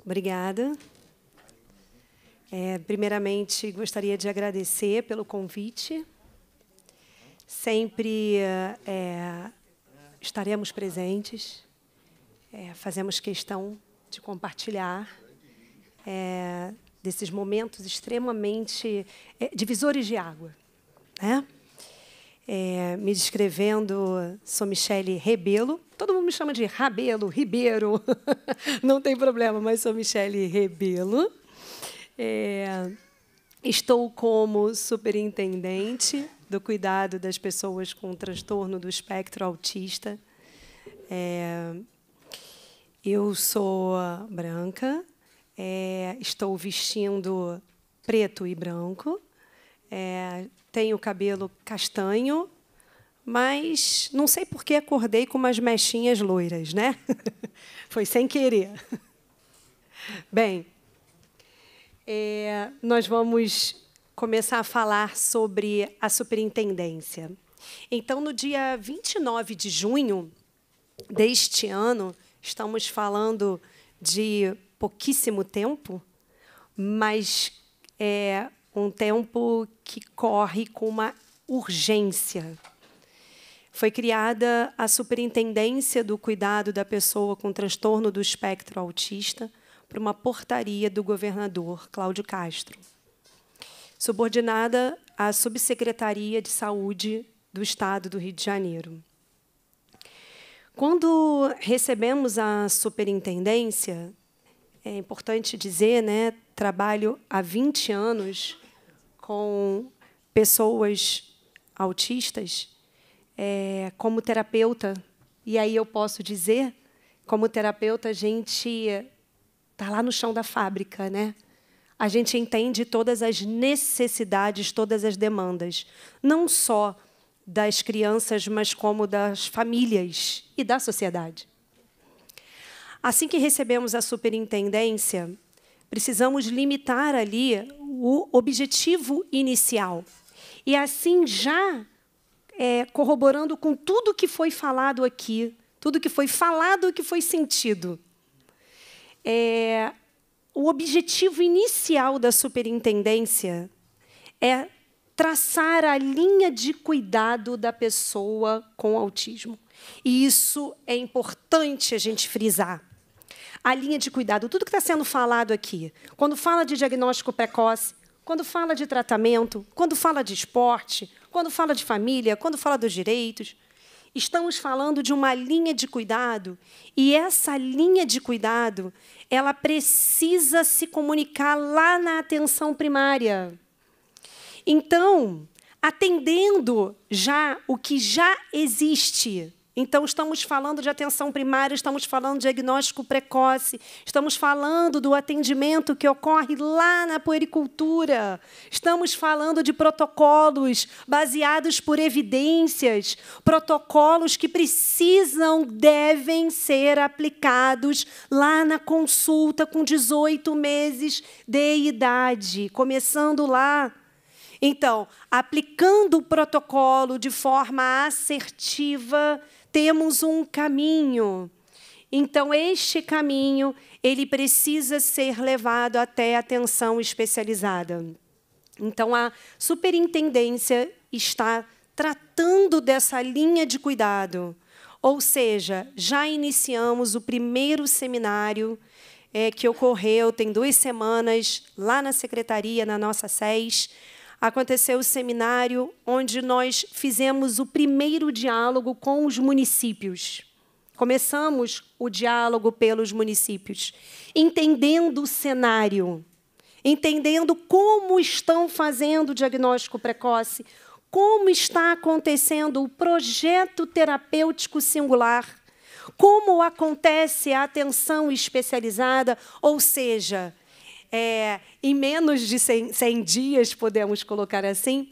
Obrigada. É, primeiramente, gostaria de agradecer pelo convite. Sempre é, estaremos presentes, é, fazemos questão de compartilhar é, desses momentos extremamente é, divisores de água. Né? é, me descrevendo, sou Michele Rebelo. Todo mundo me chama de Rabelo, Ribeiro, não tem problema, mas sou Michele Rebelo. É, estou como superintendente do cuidado das pessoas com transtorno do espectro autista. É, eu sou branca, é, estou vestindo preto e branco. É, tenho cabelo castanho, mas não sei por que acordei com umas mechinhas loiras, né? Foi sem querer. Bem, é, nós vamos começar a falar sobre a superintendência. Então, no dia 29 de junho deste ano, estamos falando de pouquíssimo tempo, mas é, um tempo que corre com uma urgência. Foi criada a Superintendência do Cuidado da Pessoa com Transtorno do Espectro Autista por uma portaria do governador Cláudio Castro, subordinada à Subsecretaria de Saúde do Estado do Rio de Janeiro. Quando recebemos a superintendência, é importante dizer, né, trabalho há 20 anos com pessoas autistas é, como terapeuta. E aí eu posso dizer, como terapeuta, a gente está lá no chão da fábrica, né? A gente entende todas as necessidades, todas as demandas, não só das crianças, mas como das famílias e da sociedade. Assim que recebemos a superintendência, Precisamos limitar ali o objetivo inicial. E assim, já é, corroborando com tudo que foi falado aqui, tudo que foi falado e que foi sentido, é, o objetivo inicial da superintendência é traçar a linha de cuidado da pessoa com autismo. E isso é importante a gente frisar a linha de cuidado, tudo que está sendo falado aqui. Quando fala de diagnóstico precoce, quando fala de tratamento, quando fala de esporte, quando fala de família, quando fala dos direitos, estamos falando de uma linha de cuidado e essa linha de cuidado, ela precisa se comunicar lá na atenção primária. Então, atendendo já o que já existe então, estamos falando de atenção primária, estamos falando de diagnóstico precoce, estamos falando do atendimento que ocorre lá na puericultura, estamos falando de protocolos baseados por evidências, protocolos que precisam, devem ser aplicados lá na consulta com 18 meses de idade, começando lá. Então, aplicando o protocolo de forma assertiva, temos um caminho. Então, este caminho, ele precisa ser levado até atenção especializada. Então, a superintendência está tratando dessa linha de cuidado. Ou seja, já iniciamos o primeiro seminário é, que ocorreu, tem duas semanas, lá na secretaria, na nossa SES, aconteceu o seminário onde nós fizemos o primeiro diálogo com os municípios. Começamos o diálogo pelos municípios, entendendo o cenário, entendendo como estão fazendo o diagnóstico precoce, como está acontecendo o projeto terapêutico singular, como acontece a atenção especializada, ou seja, é, em menos de 100, 100 dias, podemos colocar assim,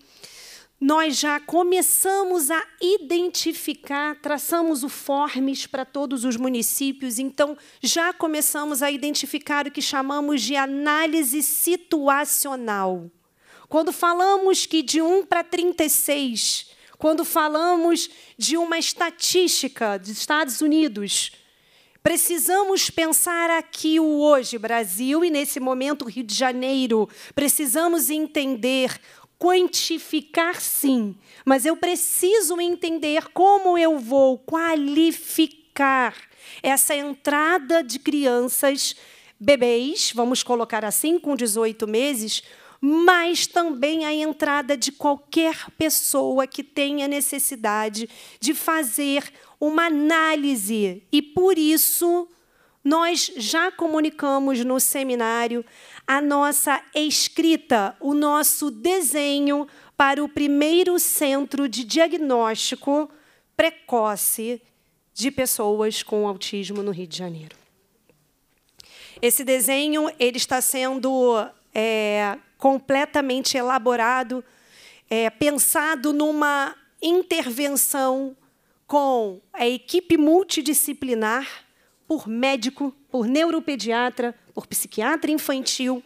nós já começamos a identificar, traçamos o formes para todos os municípios, então já começamos a identificar o que chamamos de análise situacional. Quando falamos que de 1 para 36, quando falamos de uma estatística dos Estados Unidos, Precisamos pensar aqui o hoje, Brasil, e nesse momento, Rio de Janeiro. Precisamos entender quantificar sim, mas eu preciso entender como eu vou qualificar essa entrada de crianças, bebês, vamos colocar assim, com 18 meses, mas também a entrada de qualquer pessoa que tenha necessidade de fazer uma análise e por isso nós já comunicamos no seminário a nossa escrita, o nosso desenho para o primeiro centro de diagnóstico precoce de pessoas com autismo no Rio de Janeiro. Esse desenho ele está sendo é, completamente elaborado, é, pensado numa intervenção com a equipe multidisciplinar por médico, por neuropediatra, por psiquiatra infantil.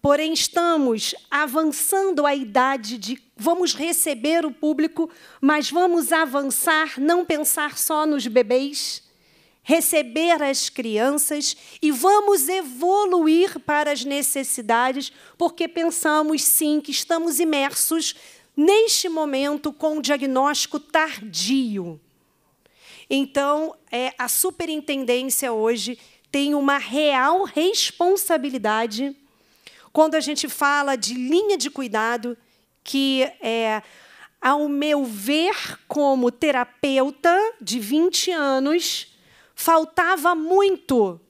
Porém, estamos avançando a idade de vamos receber o público, mas vamos avançar, não pensar só nos bebês, receber as crianças e vamos evoluir para as necessidades, porque pensamos sim que estamos imersos neste momento com um diagnóstico tardio. Então, é, a superintendência hoje tem uma real responsabilidade quando a gente fala de linha de cuidado, que é, ao meu ver, como terapeuta de 20 anos, faltava muito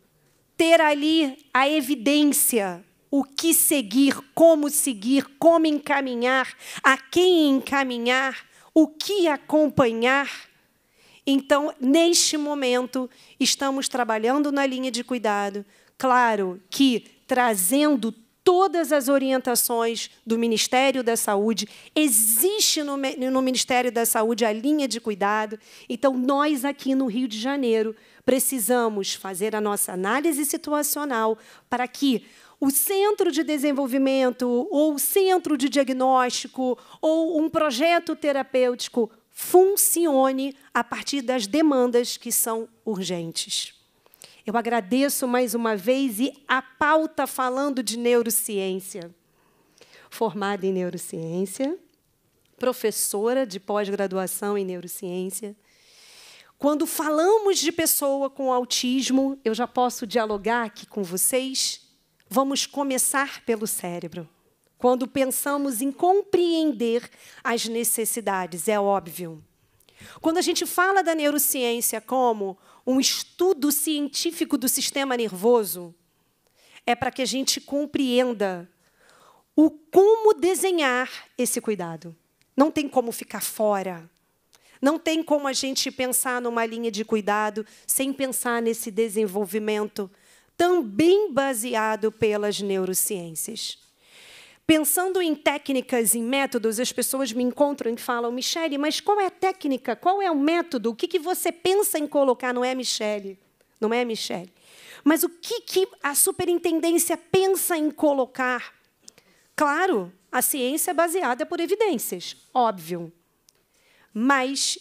ter ali a evidência o que seguir, como seguir, como encaminhar, a quem encaminhar, o que acompanhar. Então, neste momento, estamos trabalhando na linha de cuidado, claro que trazendo todas as orientações do Ministério da Saúde, existe no, no Ministério da Saúde a linha de cuidado. Então, nós aqui no Rio de Janeiro Precisamos fazer a nossa análise situacional para que o centro de desenvolvimento, ou o centro de diagnóstico, ou um projeto terapêutico funcione a partir das demandas que são urgentes. Eu agradeço mais uma vez e a pauta falando de neurociência. Formada em neurociência, professora de pós-graduação em neurociência, quando falamos de pessoa com autismo, eu já posso dialogar aqui com vocês. Vamos começar pelo cérebro. Quando pensamos em compreender as necessidades, é óbvio. Quando a gente fala da neurociência como um estudo científico do sistema nervoso, é para que a gente compreenda o como desenhar esse cuidado. Não tem como ficar fora não tem como a gente pensar numa linha de cuidado sem pensar nesse desenvolvimento também baseado pelas neurociências. Pensando em técnicas e métodos, as pessoas me encontram e falam, Michele, mas qual é a técnica? Qual é o método? O que, que você pensa em colocar? Não é, Michele? Não é, Michele? Mas o que, que a superintendência pensa em colocar? Claro, a ciência é baseada por evidências, óbvio. Mas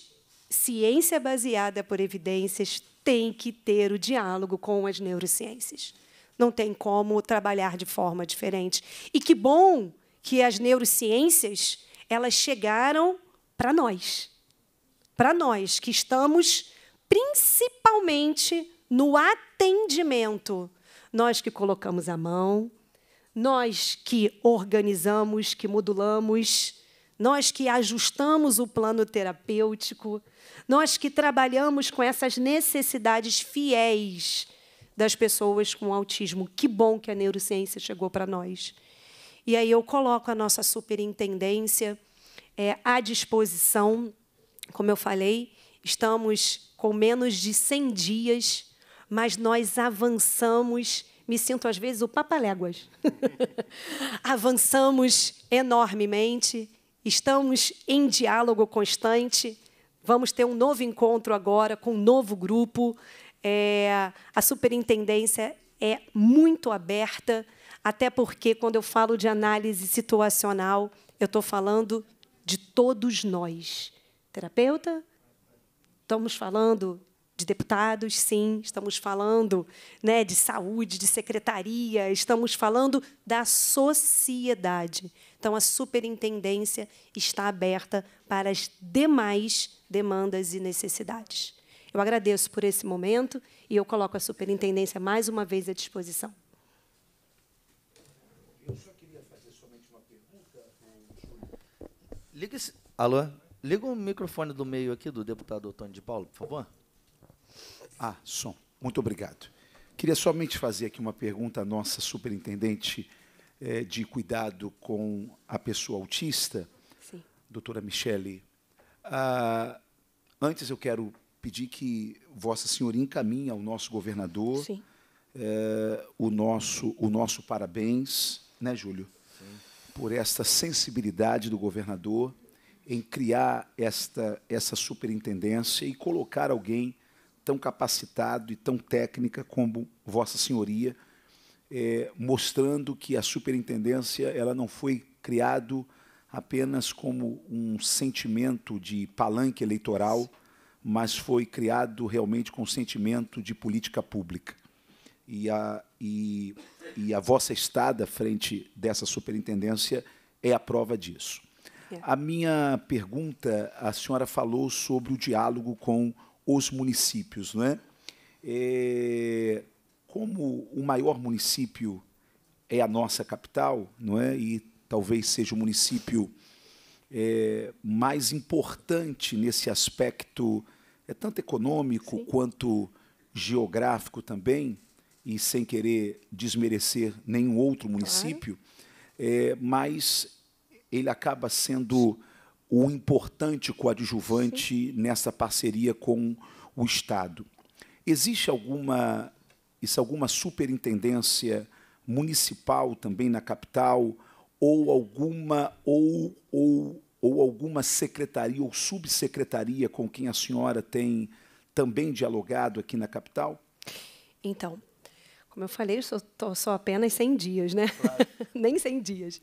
ciência baseada por evidências tem que ter o diálogo com as neurociências. Não tem como trabalhar de forma diferente. E que bom que as neurociências elas chegaram para nós. Para nós que estamos principalmente no atendimento. Nós que colocamos a mão, nós que organizamos, que modulamos, nós que ajustamos o plano terapêutico, nós que trabalhamos com essas necessidades fiéis das pessoas com autismo. Que bom que a neurociência chegou para nós. E aí eu coloco a nossa superintendência é, à disposição. Como eu falei, estamos com menos de 100 dias, mas nós avançamos. Me sinto, às vezes, o papaléguas. avançamos enormemente. Estamos em diálogo constante. Vamos ter um novo encontro agora com um novo grupo. É, a superintendência é muito aberta, até porque, quando eu falo de análise situacional, eu estou falando de todos nós. Terapeuta, estamos falando de deputados, sim, estamos falando né, de saúde, de secretaria, estamos falando da sociedade. Então, a superintendência está aberta para as demais demandas e necessidades. Eu agradeço por esse momento e eu coloco a superintendência mais uma vez à disposição. Eu só queria fazer somente uma pergunta. Eh, alô? Liga o microfone do meio aqui do deputado Antônio de Paulo, por favor. Ah, som. Muito obrigado. Queria somente fazer aqui uma pergunta à nossa superintendente eh, de cuidado com a pessoa autista, Sim. doutora Michele. Ah, antes eu quero pedir que Vossa Senhoria encaminhe ao nosso governador eh, o, nosso, o nosso parabéns, né, Júlio? Sim. Por esta sensibilidade do governador em criar esta, essa superintendência e colocar alguém tão capacitado e tão técnica como Vossa Senhoria, é, mostrando que a superintendência ela não foi criado apenas como um sentimento de palanque eleitoral, mas foi criado realmente com um sentimento de política pública. E a, e, e a vossa estada frente dessa superintendência é a prova disso. É. A minha pergunta, a senhora falou sobre o diálogo com os municípios. Não é? é? como o maior município é a nossa capital, não é? e talvez seja o município é, mais importante nesse aspecto, é tanto econômico Sim. quanto geográfico também, e sem querer desmerecer nenhum outro município, é, mas ele acaba sendo o importante coadjuvante Sim. nessa parceria com o Estado. Existe alguma, isso, é alguma superintendência municipal também na capital ou alguma ou, ou, ou alguma secretaria ou subsecretaria com quem a senhora tem também dialogado aqui na capital? Então, como eu falei, estou sou, só apenas 100 dias, né? Claro. Nem 100 dias.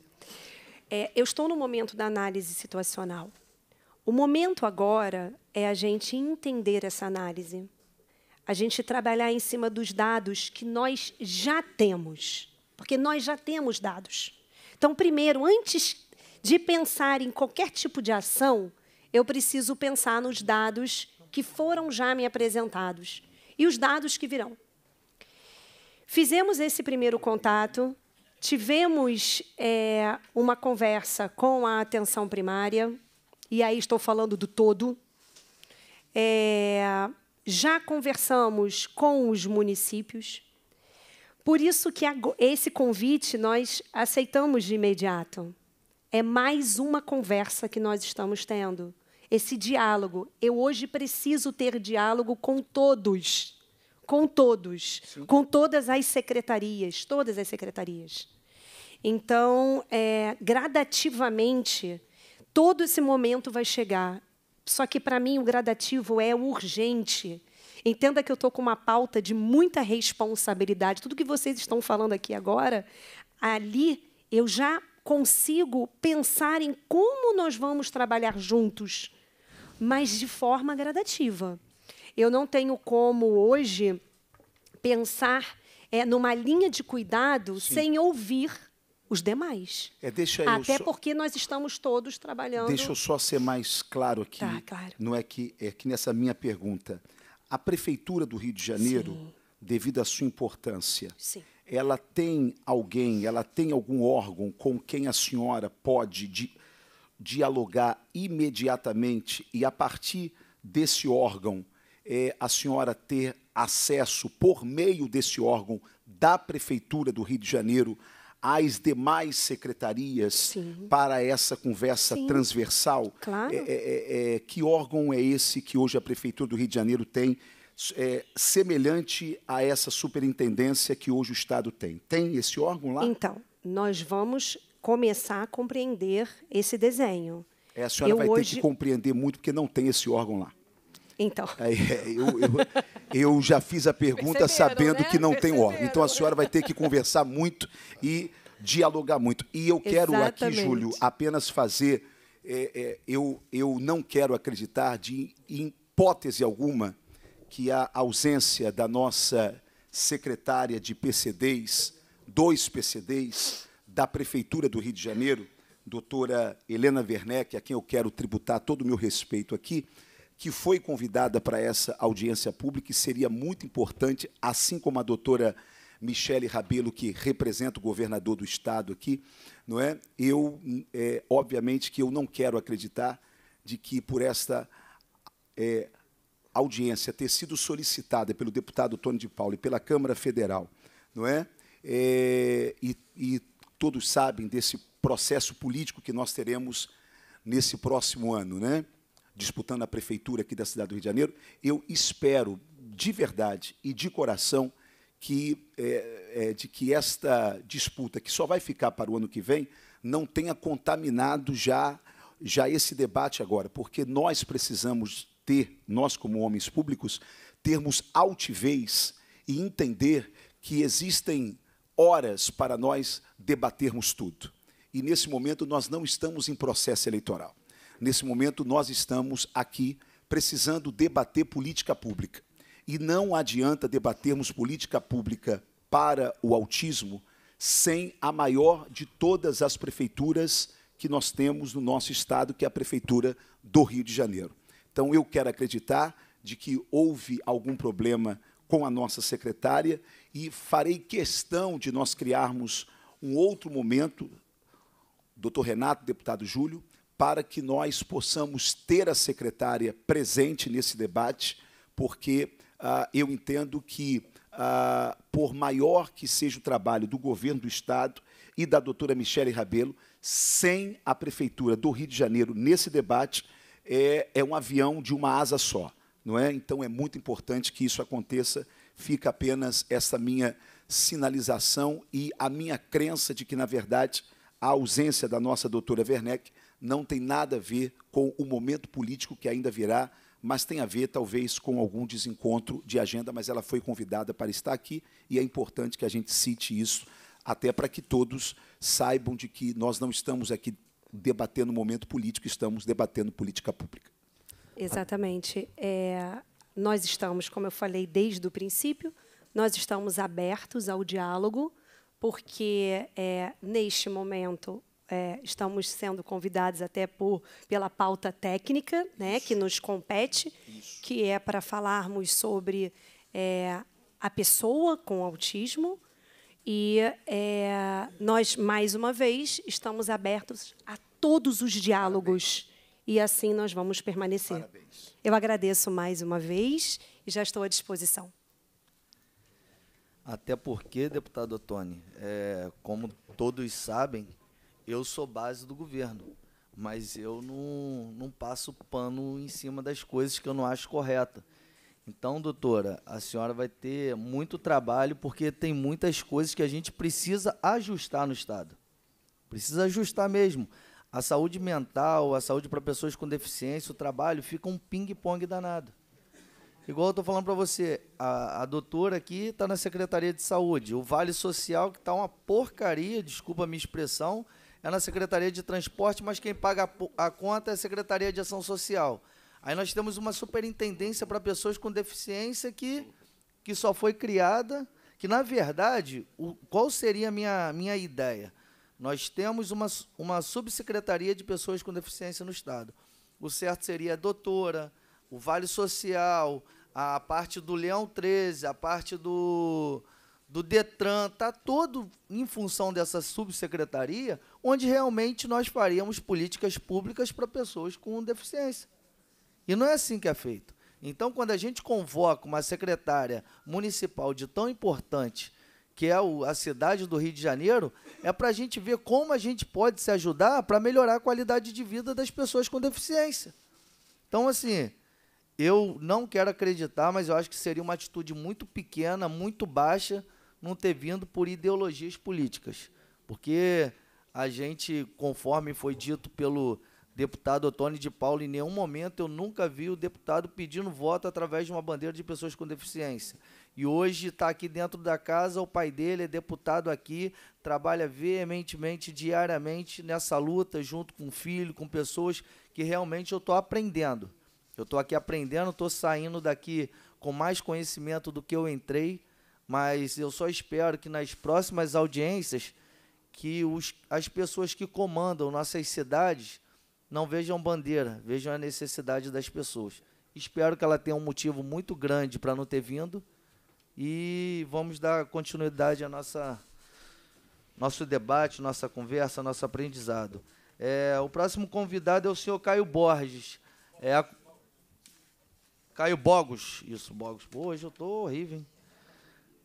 É, eu estou no momento da análise situacional. O momento agora é a gente entender essa análise, a gente trabalhar em cima dos dados que nós já temos, porque nós já temos dados. Então, primeiro, antes de pensar em qualquer tipo de ação, eu preciso pensar nos dados que foram já me apresentados e os dados que virão. Fizemos esse primeiro contato, Tivemos é, uma conversa com a atenção primária, e aí estou falando do todo. É, já conversamos com os municípios, por isso que esse convite nós aceitamos de imediato. É mais uma conversa que nós estamos tendo, esse diálogo. Eu hoje preciso ter diálogo com todos, com todos, Sim. com todas as secretarias, todas as secretarias. Então, é, gradativamente, todo esse momento vai chegar. Só que, para mim, o gradativo é urgente. Entenda que eu estou com uma pauta de muita responsabilidade. Tudo que vocês estão falando aqui agora, ali eu já consigo pensar em como nós vamos trabalhar juntos, mas de forma gradativa. Eu não tenho como hoje pensar é, numa linha de cuidado Sim. sem ouvir os demais. É, deixa eu Até só... porque nós estamos todos trabalhando. Deixa eu só ser mais claro aqui. Tá, claro. Não é que é que nessa minha pergunta, a prefeitura do Rio de Janeiro, Sim. devido à sua importância, Sim. ela tem alguém, ela tem algum órgão com quem a senhora pode di dialogar imediatamente e a partir desse órgão é, a senhora ter acesso por meio desse órgão da prefeitura do Rio de Janeiro às demais secretarias Sim. para essa conversa Sim. transversal? Claro. É, é, é, é, que órgão é esse que hoje a Prefeitura do Rio de Janeiro tem, é, semelhante a essa superintendência que hoje o Estado tem? Tem esse órgão lá? Então, nós vamos começar a compreender esse desenho. É, a senhora Eu vai hoje... ter que compreender muito, porque não tem esse órgão lá. Então. É, eu, eu, eu, já fiz a pergunta sabendo né? que não tem ordem. Então a senhora vai ter que conversar muito e dialogar muito. E eu quero Exatamente. aqui, Júlio, apenas fazer. É, é, eu, eu não quero acreditar de hipótese alguma que a ausência da nossa secretária de PCDs, dois PCDs, da Prefeitura do Rio de Janeiro, doutora Helena Werneck, a quem eu quero tributar todo o meu respeito aqui, que foi convidada para essa audiência pública e seria muito importante, assim como a doutora Michele Rabelo, que representa o governador do Estado aqui, não é? eu, é, obviamente, que eu não quero acreditar de que por esta é, audiência ter sido solicitada pelo deputado Tony de Paula e pela Câmara Federal, não é? é e, e todos sabem desse processo político que nós teremos nesse próximo ano, né? disputando a prefeitura aqui da cidade do Rio de Janeiro, eu espero de verdade e de coração que, é, é, de que esta disputa, que só vai ficar para o ano que vem, não tenha contaminado já, já esse debate agora, porque nós precisamos ter, nós como homens públicos, termos altivez e entender que existem horas para nós debatermos tudo. E nesse momento nós não estamos em processo eleitoral. Nesse momento, nós estamos aqui precisando debater política pública. E não adianta debatermos política pública para o autismo sem a maior de todas as prefeituras que nós temos no nosso estado, que é a Prefeitura do Rio de Janeiro. Então, eu quero acreditar de que houve algum problema com a nossa secretária e farei questão de nós criarmos um outro momento, doutor Renato, deputado Júlio, para que nós possamos ter a secretária presente nesse debate, porque ah, eu entendo que, ah, por maior que seja o trabalho do governo do Estado e da doutora Michele Rabelo, sem a Prefeitura do Rio de Janeiro nesse debate, é, é um avião de uma asa só. não é? Então, é muito importante que isso aconteça. Fica apenas essa minha sinalização e a minha crença de que, na verdade, a ausência da nossa doutora Werneck não tem nada a ver com o momento político que ainda virá, mas tem a ver, talvez, com algum desencontro de agenda, mas ela foi convidada para estar aqui e é importante que a gente cite isso, até para que todos saibam de que nós não estamos aqui debatendo momento político, estamos debatendo política pública. Exatamente. É, nós estamos, como eu falei desde o princípio, nós estamos abertos ao diálogo, porque é, neste momento é, estamos sendo convidados até por, pela pauta técnica, né, que nos compete, Isso. que é para falarmos sobre é, a pessoa com autismo. E é, nós, mais uma vez, estamos abertos a todos os diálogos. Parabéns. E assim nós vamos permanecer. Parabéns. Eu agradeço mais uma vez e já estou à disposição. Até porque, deputado Tony, é, como todos sabem, eu sou base do governo, mas eu não, não passo pano em cima das coisas que eu não acho correta. Então, doutora, a senhora vai ter muito trabalho porque tem muitas coisas que a gente precisa ajustar no Estado. Precisa ajustar mesmo. A saúde mental, a saúde para pessoas com deficiência, o trabalho, fica um ping-pong danado. Igual eu estou falando para você, a, a, doutora aqui está na Secretaria de Saúde, o Vale Social, que está uma porcaria, desculpa a minha expressão, é na Secretaria de Transporte, mas quem paga a conta é a Secretaria de Ação Social. Aí nós temos uma superintendência para pessoas com deficiência que, que só foi criada, que na verdade, o, qual seria a minha, minha ideia? Nós temos uma, uma subsecretaria de pessoas com deficiência no Estado. O certo seria a doutora, o Vale Social, a parte do Leão 13, a parte do, do Detran, está todo em função dessa subsecretaria, onde realmente nós faríamos políticas públicas para pessoas com deficiência. E não é assim que é feito. Então, quando a gente convoca uma secretária municipal de tão importante que é a cidade do Rio de Janeiro, é para a gente ver como a gente pode se ajudar para melhorar a qualidade de vida das pessoas com deficiência. Então, assim, eu não quero acreditar, mas eu acho que seria uma atitude muito pequena, muito baixa, não ter vindo por ideologias políticas. Porque a gente, conforme foi dito pelo deputado Otônio de Paulo, em nenhum momento eu nunca vi o deputado pedindo voto através de uma bandeira de pessoas com deficiência. E hoje está aqui dentro da casa, o pai dele é deputado aqui, trabalha veementemente, diariamente nessa luta, junto com o filho, com pessoas que realmente eu estou aprendendo. Eu estou aqui aprendendo, estou saindo daqui com mais conhecimento do que eu entrei, mas eu só espero que nas próximas audiências que os, as pessoas que comandam nossas cidades não vejam bandeira, vejam a necessidade das pessoas. Espero que ela tenha um motivo muito grande para não ter vindo e vamos dar continuidade a nossa nosso debate, nossa conversa, nosso aprendizado. É, o próximo convidado é o senhor Caio Borges. É a... Caio Bogos. Isso, Bogos. Pô, hoje eu tô horrível, hein?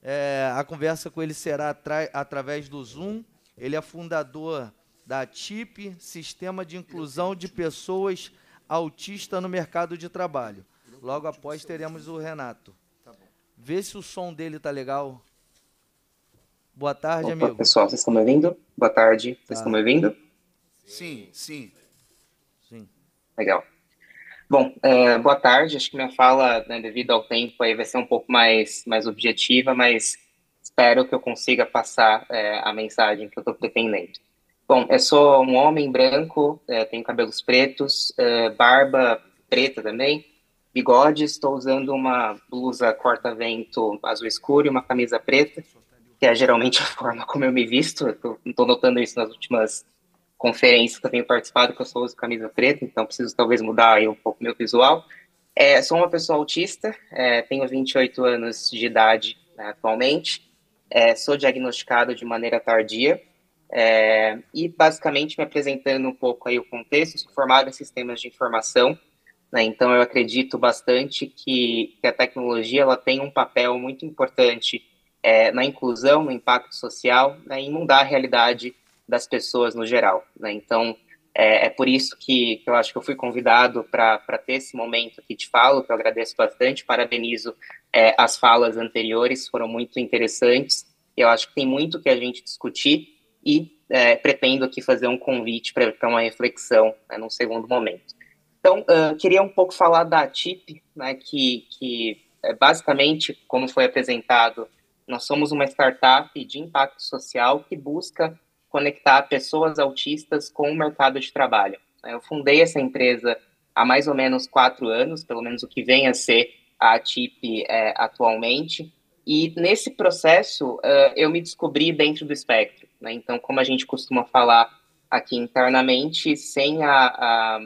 É, a conversa com ele será atra através do Zoom. Ele é fundador da TIP, Sistema de Inclusão de Pessoas Autistas no Mercado de Trabalho. Logo após teremos o Renato. Vê se o som dele tá legal. Boa tarde, Opa, amigo. Pessoal, vocês estão me ouvindo? Boa tarde. Vocês ah. estão me ouvindo? Sim, sim. Sim. Legal. Bom, é, boa tarde. Acho que minha fala, né, devido ao tempo, aí vai ser um pouco mais, mais objetiva, mas espero que eu consiga passar é, a mensagem que eu estou pretendendo. Bom, eu sou um homem branco, é, tenho cabelos pretos, é, barba preta também, bigode, estou usando uma blusa corta-vento azul escuro e uma camisa preta, que é geralmente a forma como eu me visto. Estou notando isso nas últimas conferência que eu tenho participado, que eu sou uso camisa preta, então preciso talvez mudar aí um pouco meu visual. É, sou uma pessoa autista, é, tenho 28 anos de idade né, atualmente, é, sou diagnosticado de maneira tardia, é, e basicamente me apresentando um pouco aí o contexto, sou formado em sistemas de informação, né, então eu acredito bastante que, que a tecnologia ela tem um papel muito importante é, na inclusão, no impacto social, né, em mudar a realidade das pessoas no geral. Né? Então, é, é, por isso que, que, eu acho que eu fui convidado para ter esse momento aqui de falo, que eu agradeço bastante, parabenizo é, as falas anteriores, foram muito interessantes. Eu acho que tem muito que a gente discutir e é, pretendo aqui fazer um convite para uma reflexão né, num segundo momento. Então, uh, queria um pouco falar da TIP, né, que, que é basicamente, como foi apresentado, nós somos uma startup de impacto social que busca conectar pessoas autistas com o mercado de trabalho. É, eu fundei essa empresa há mais ou menos quatro anos, pelo menos o que vem a ser a TIP é, atualmente. E nesse processo uh, eu me descobri dentro do espectro. Né? Então, como a gente costuma falar aqui internamente, sem a, a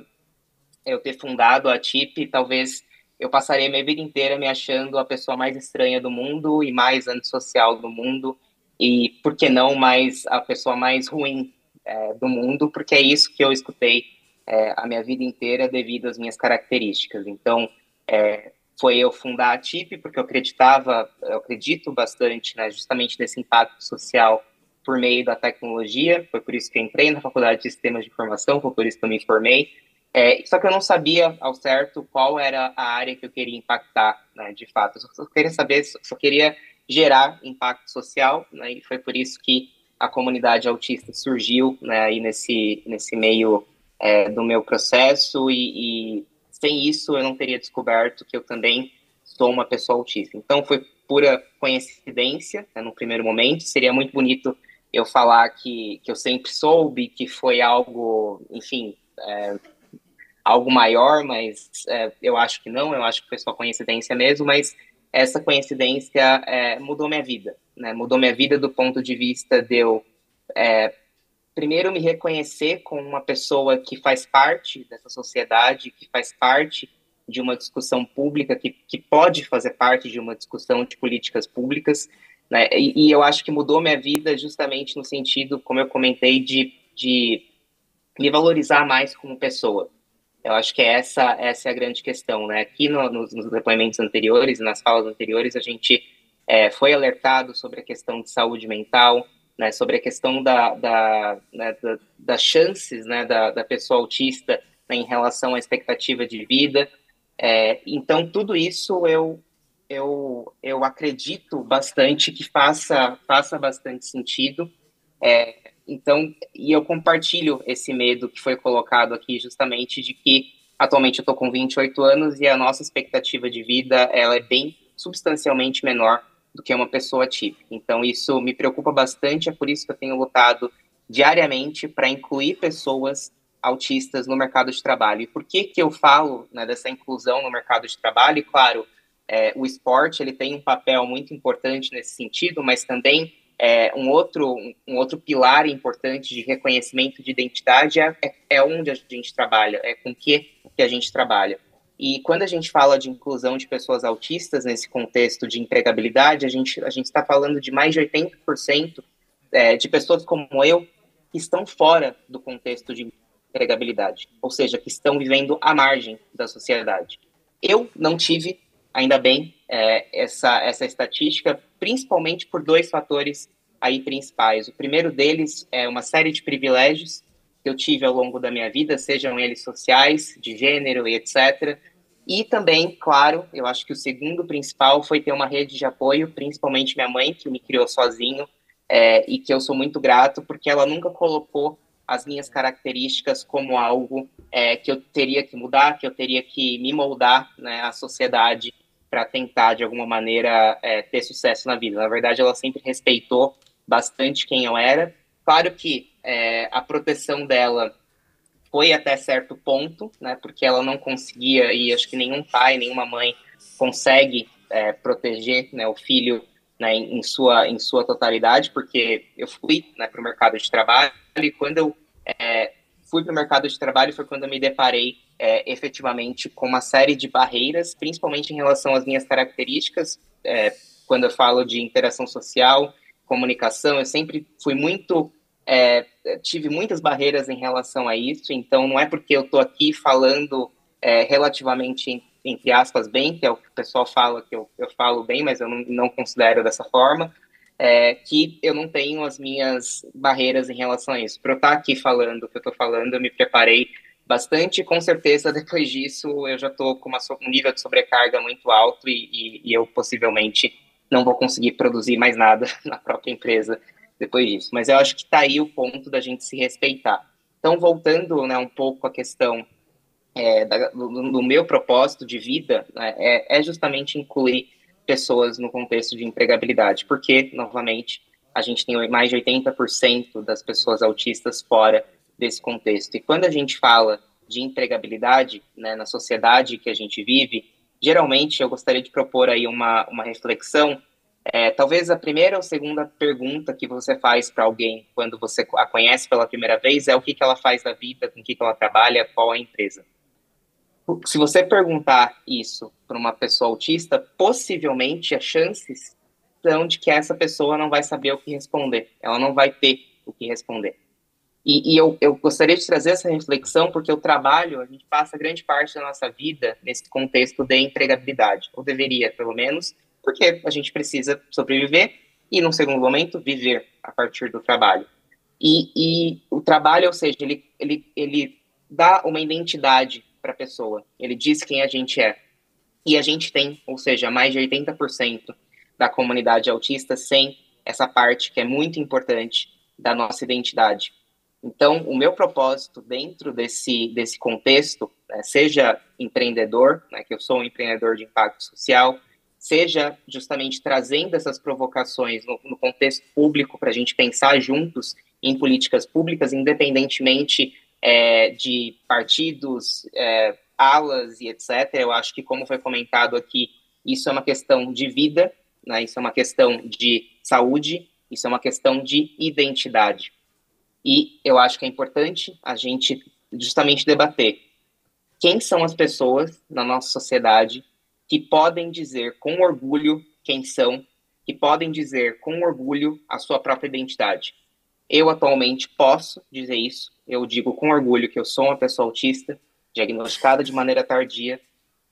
eu ter fundado a TIP, talvez eu passaria minha vida inteira me achando a pessoa mais estranha do mundo e mais antissocial do mundo e, por que não, mais a pessoa mais ruim é, do mundo, porque é isso que eu escutei é, a minha vida inteira devido às minhas características. Então, é, foi eu fundar a TIP, porque eu acreditava, eu acredito bastante né, justamente nesse impacto social por meio da tecnologia, foi por isso que entrei na faculdade de sistemas de informação, foi por isso que eu me formei, é, só que eu não sabia ao certo qual era a área que eu queria impactar, né, de fato. Eu só, queria saber, só queria gerar impacto social, né? E foi por isso que a comunidade autista surgiu, né? Aí nesse nesse meio é, do meu processo e, e sem isso eu não teria descoberto que eu também sou uma pessoa autista. Então foi pura coincidência né, no primeiro momento. Seria muito bonito eu falar que, que eu sempre soube que foi algo, enfim, é, algo maior, mas é, eu acho que não. Eu acho que foi só coincidência mesmo. Mas essa coincidência é, mudou minha vida, né? Mudou minha vida do ponto de vista de eu é, primeiro me reconhecer como uma pessoa que faz parte dessa sociedade, que faz parte de uma discussão pública, que, que pode fazer parte de uma discussão de políticas públicas, né? E, e eu acho que mudou minha vida justamente no sentido, como eu comentei, de, de me valorizar mais como pessoa, eu acho que é essa, essa é a grande questão, né? Aqui no, nos, nos depoimentos anteriores, nas falas anteriores, a gente é, foi alertado sobre a questão de saúde mental, né, sobre a questão da, da, né, da das chances né, da, da pessoa autista né, em relação à expectativa de vida. É, então, tudo isso eu, eu, eu acredito bastante que faça, faça bastante sentido. É, então, e eu compartilho esse medo que foi colocado aqui, justamente de que atualmente eu estou com 28 anos e a nossa expectativa de vida ela é bem substancialmente menor do que uma pessoa típica. Então, isso me preocupa bastante, é por isso que eu tenho lutado diariamente para incluir pessoas autistas no mercado de trabalho. E por que, que eu falo né, dessa inclusão no mercado de trabalho? Claro, é, o esporte ele tem um papel muito importante nesse sentido, mas também é, um, outro, um outro pilar importante de reconhecimento de identidade é, é onde a gente trabalha, é com que, que a gente trabalha. E quando a gente fala de inclusão de pessoas autistas nesse contexto de empregabilidade, a gente a está falando de mais de 80% é, de pessoas como eu que estão fora do contexto de empregabilidade, ou seja, que estão vivendo à margem da sociedade. Eu não tive, ainda bem, é, essa, essa estatística, principalmente por dois fatores aí principais. O primeiro deles é uma série de privilégios que eu tive ao longo da minha vida, sejam eles sociais, de gênero e etc. E também, claro, eu acho que o segundo principal foi ter uma rede de apoio, principalmente minha mãe, que me criou sozinho, é, e que eu sou muito grato, porque ela nunca colocou as minhas características como algo é, que eu teria que mudar, que eu teria que me moldar né, à sociedade para tentar, de alguma maneira, é, ter sucesso na vida. Na verdade, ela sempre respeitou bastante quem eu era. Claro que é, a proteção dela foi até certo ponto, né, porque ela não conseguia, e acho que nenhum pai, nenhuma mãe consegue é, proteger né, o filho né, em, sua, em sua totalidade, porque eu fui né, para o mercado de trabalho e quando eu é, fui para o mercado de trabalho foi quando eu me deparei é, efetivamente com uma série de barreiras, principalmente em relação às minhas características. É, quando eu falo de interação social, comunicação, eu sempre fui muito. É, tive muitas barreiras em relação a isso, então não é porque eu estou aqui falando é, relativamente, entre aspas, bem, que é o que o pessoal fala que eu, eu falo bem, mas eu não, não considero dessa forma, é, que eu não tenho as minhas barreiras em relação a isso. Para eu estar aqui falando o que eu estou falando, eu me preparei bastante. Com certeza, depois disso, eu já estou com uma, um nível de sobrecarga muito alto e, e, e eu possivelmente não vou conseguir produzir mais nada na própria empresa depois disso. Mas eu acho que está aí o ponto da gente se respeitar. Então, voltando né, um pouco à questão é, da, do, do, meu propósito de vida, né, é, é, justamente incluir pessoas no contexto de empregabilidade, porque, novamente, a gente tem mais de 80% das pessoas autistas fora desse contexto. E quando a gente fala de empregabilidade né, na sociedade que a gente vive, geralmente eu gostaria de propor aí uma, uma reflexão. É, talvez a primeira ou segunda pergunta que você faz para alguém quando você a conhece pela primeira vez é o que, que ela faz da vida, com o que, que ela trabalha, qual é a empresa. Se você perguntar isso para uma pessoa autista, possivelmente as chances são de que essa pessoa não vai saber o que responder, ela não vai ter o que responder. E, e eu, eu, gostaria de trazer essa reflexão porque o trabalho, a gente passa grande parte da nossa vida nesse contexto de empregabilidade, ou deveria, pelo menos, porque a gente precisa sobreviver e, num segundo momento, viver a partir do trabalho. E, e o trabalho, ou seja, ele, ele, ele dá uma identidade para a pessoa, ele diz quem a gente é. E a gente tem, ou seja, mais de 80% da comunidade autista sem essa parte que é muito importante da nossa identidade então, o meu propósito dentro desse, desse contexto, né, seja empreendedor, né, que eu sou um empreendedor de impacto social, seja justamente trazendo essas provocações no, no contexto público para a gente pensar juntos em políticas públicas, independentemente é, de partidos, é, alas e etc. Eu acho que, como foi comentado aqui, isso é uma questão de vida, né, isso é uma questão de saúde, isso é uma questão de identidade. E eu acho que é importante a gente justamente debater quem são as pessoas na nossa sociedade que podem dizer com orgulho quem são, que podem dizer com orgulho a sua própria identidade. Eu atualmente posso dizer isso, eu digo com orgulho que eu sou uma pessoa autista, diagnosticada de maneira tardia,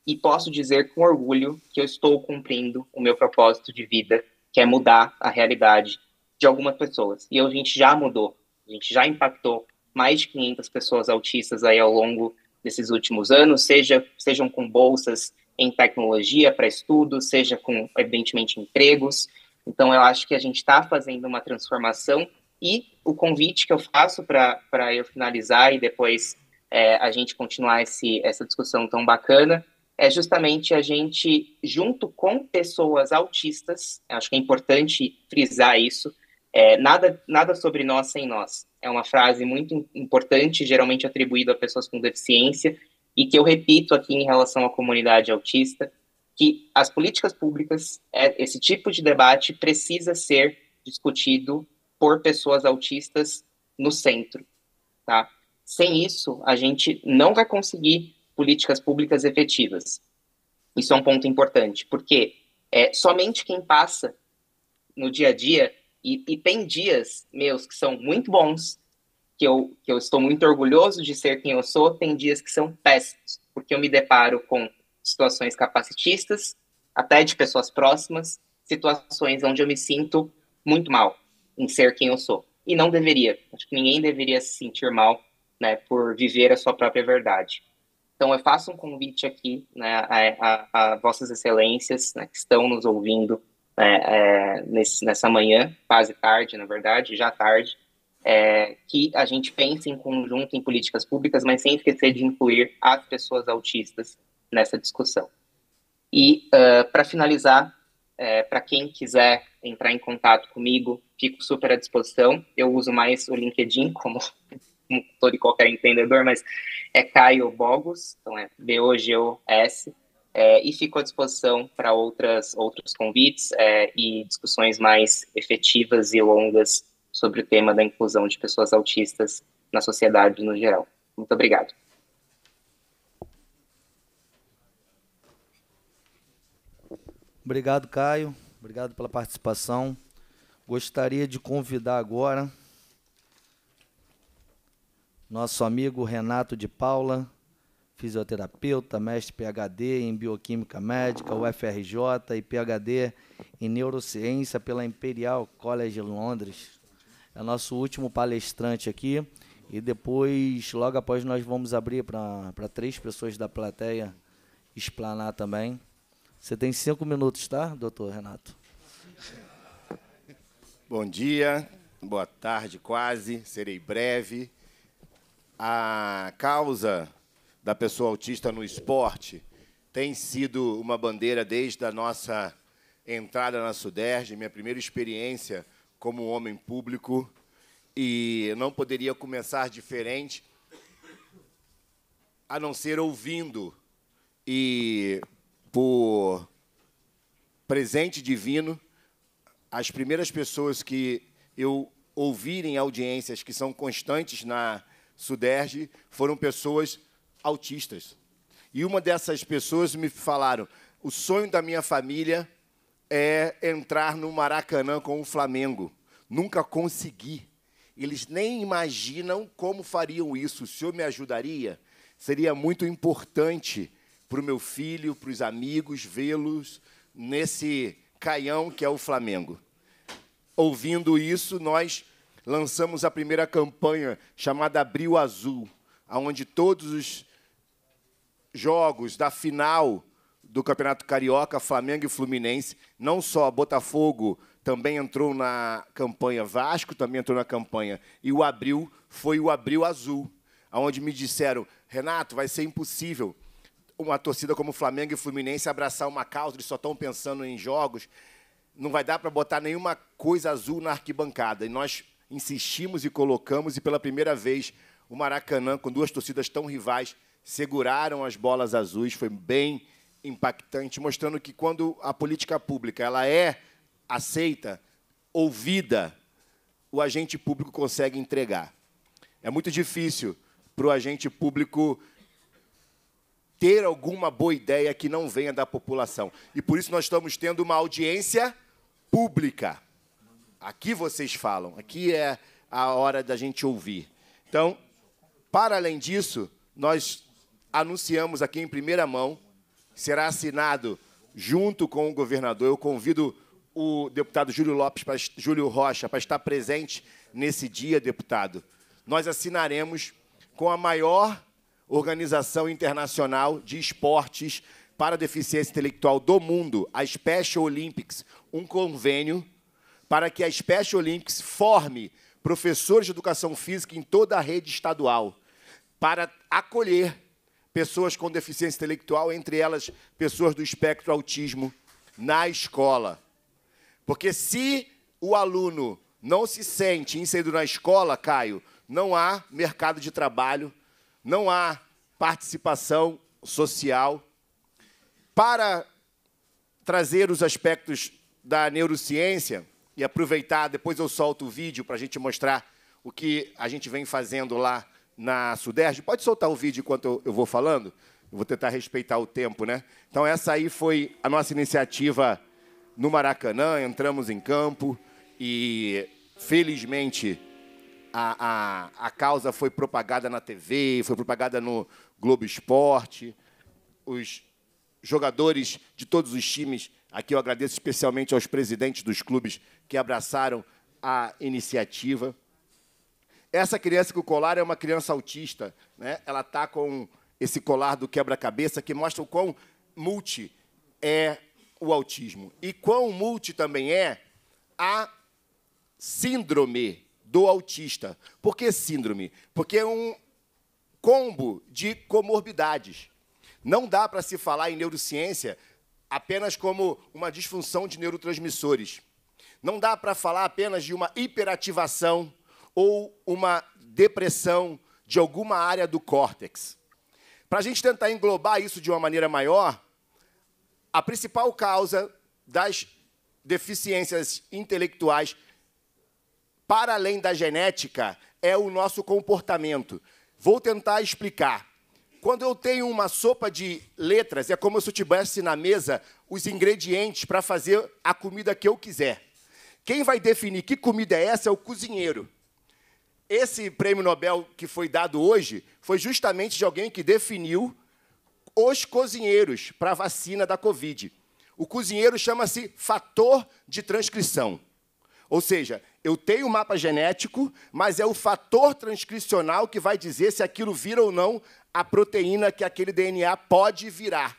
e posso dizer com orgulho que eu estou cumprindo o meu propósito de vida, que é mudar a realidade de algumas pessoas. E a gente já mudou a gente já impactou mais de 500 pessoas autistas aí ao longo desses últimos anos, seja sejam com bolsas em tecnologia para estudo, seja com evidentemente empregos. Então eu acho que a gente está fazendo uma transformação e o convite que eu faço para eu finalizar e depois é, a gente continuar esse, essa discussão tão bacana é justamente a gente, junto com pessoas autistas, acho que é importante frisar isso, é, nada, nada sobre nós sem nós. É uma frase muito importante, geralmente atribuída a pessoas com deficiência, e que eu repito aqui em relação à comunidade autista, que as políticas públicas, é, esse tipo de debate precisa ser discutido por pessoas autistas no centro, tá? Sem isso, a gente não vai conseguir políticas públicas efetivas. Isso é um ponto importante, porque é, somente quem passa no dia a dia e, e, tem dias meus que são muito bons, que eu, que eu estou muito orgulhoso de ser quem eu sou, tem dias que são péssimos, porque eu me deparo com situações capacitistas, até de pessoas próximas, situações onde eu me sinto muito mal em ser quem eu sou. E não deveria. Acho que ninguém deveria se sentir mal né, por viver a sua própria verdade. Então, eu faço um convite aqui né, a, a, a Vossas Excelências né, que estão nos ouvindo né, é, nesse, nessa manhã, quase tarde, na verdade, já tarde, é, que a gente pense em conjunto em políticas públicas, mas sem esquecer de incluir as pessoas autistas nessa discussão. E, uh, ah, para finalizar, é, para quem quiser entrar em contato comigo, fico super à disposição. Eu uso mais o LinkedIn, como, como todo e qualquer empreendedor, mas é Caio Bogos, então é B-O-G-O-S, é, e fico à disposição para outras outros convites é, e discussões mais efetivas e longas sobre o tema da inclusão de pessoas autistas na sociedade no geral. Muito obrigado. Obrigado, Caio. Obrigado pela participação. Gostaria de convidar agora nosso amigo Renato de Paula, fisioterapeuta, mestre PhD em bioquímica médica, UFRJ e PhD em neurociência pela Imperial College Londres. É nosso último palestrante aqui e depois, logo após, nós vamos abrir para três pessoas da plateia explanar também. Você tem cinco minutos, tá, doutor Renato? Bom dia, boa tarde, quase, serei breve. A causa da pessoa autista no esporte tem sido uma bandeira desde a nossa entrada na Suderge minha primeira experiência como homem público, e não poderia começar diferente a não ser ouvindo e por presente divino as primeiras pessoas que eu ouvi em audiências que são constantes na Suderge foram pessoas autistas. E uma dessas pessoas me falaram: o sonho da minha família é entrar no Maracanã com o Flamengo. Nunca consegui. Eles nem imaginam como fariam isso. O senhor me ajudaria? Seria muito importante para o meu filho, para os amigos, vê-los nesse caião que é o Flamengo. Ouvindo isso, nós lançamos a primeira campanha chamada Abril Azul, onde todos os jogos da final do Campeonato Carioca, Flamengo e Fluminense, não só Botafogo também entrou na campanha, Vasco também entrou na campanha, e o Abril foi o Abril Azul, onde me disseram, Renato, vai ser impossível uma torcida como Flamengo e Fluminense abraçar uma causa, eles só estão pensando em jogos, não vai dar para botar nenhuma coisa azul na arquibancada. E nós insistimos e colocamos, e pela primeira vez, o Maracanã, com duas torcidas tão rivais, seguraram as bolas azuis, foi bem impactante, mostrando que quando a política pública ela é aceita, ouvida, o agente público consegue entregar. É muito difícil para o agente público ter alguma boa ideia que não venha da população. E por isso nós estamos tendo uma audiência pública. Aqui vocês falam, aqui é a hora da gente ouvir. Então, para além disso, nós anunciamos aqui em primeira mão, será assinado junto com o governador. Eu convido o deputado Júlio Lopes, para, Júlio Rocha, para estar presente nesse dia, deputado. Nós assinaremos com a maior organização internacional de esportes para deficiência intelectual do mundo, a Special Olympics, um convênio para que a Special Olympics forme professores de educação física em toda a rede estadual para acolher pessoas com deficiência intelectual, entre elas pessoas do espectro autismo, na escola. Porque se o aluno não se sente inserido na escola, Caio, não há mercado de trabalho, não há participação social. Para trazer os aspectos da neurociência e aproveitar, depois eu solto o vídeo para a gente mostrar o que a gente vem fazendo lá na Suderge. Pode soltar o vídeo enquanto eu, vou falando? Eu vou tentar respeitar o tempo, né? Então, essa aí foi a nossa iniciativa no Maracanã. Entramos em campo e, felizmente, a, a, a causa foi propagada na TV, foi propagada no Globo Esporte. Os jogadores de todos os times, aqui eu agradeço especialmente aos presidentes dos clubes que abraçaram a iniciativa. Essa criança com o colar é uma criança autista. Né? Ela está com esse colar do quebra-cabeça que mostra o quão multi é o autismo. E quão multi também é a síndrome do autista. Por que síndrome? Porque é um combo de comorbidades. Não dá para se falar em neurociência apenas como uma disfunção de neurotransmissores. Não dá para falar apenas de uma hiperativação ou uma depressão de alguma área do córtex. Para a gente tentar englobar isso de uma maneira maior, a principal causa das deficiências intelectuais, para além da genética, é o nosso comportamento. Vou tentar explicar. Quando eu tenho uma sopa de letras, é como se eu tivesse na mesa os ingredientes para fazer a comida que eu quiser. Quem vai definir que comida é essa é o cozinheiro esse prêmio Nobel que foi dado hoje foi justamente de alguém que definiu os cozinheiros para a vacina da Covid. O cozinheiro chama-se fator de transcrição. Ou seja, eu tenho o um mapa genético, mas é o fator transcricional que vai dizer se aquilo vira ou não a proteína que aquele DNA pode virar.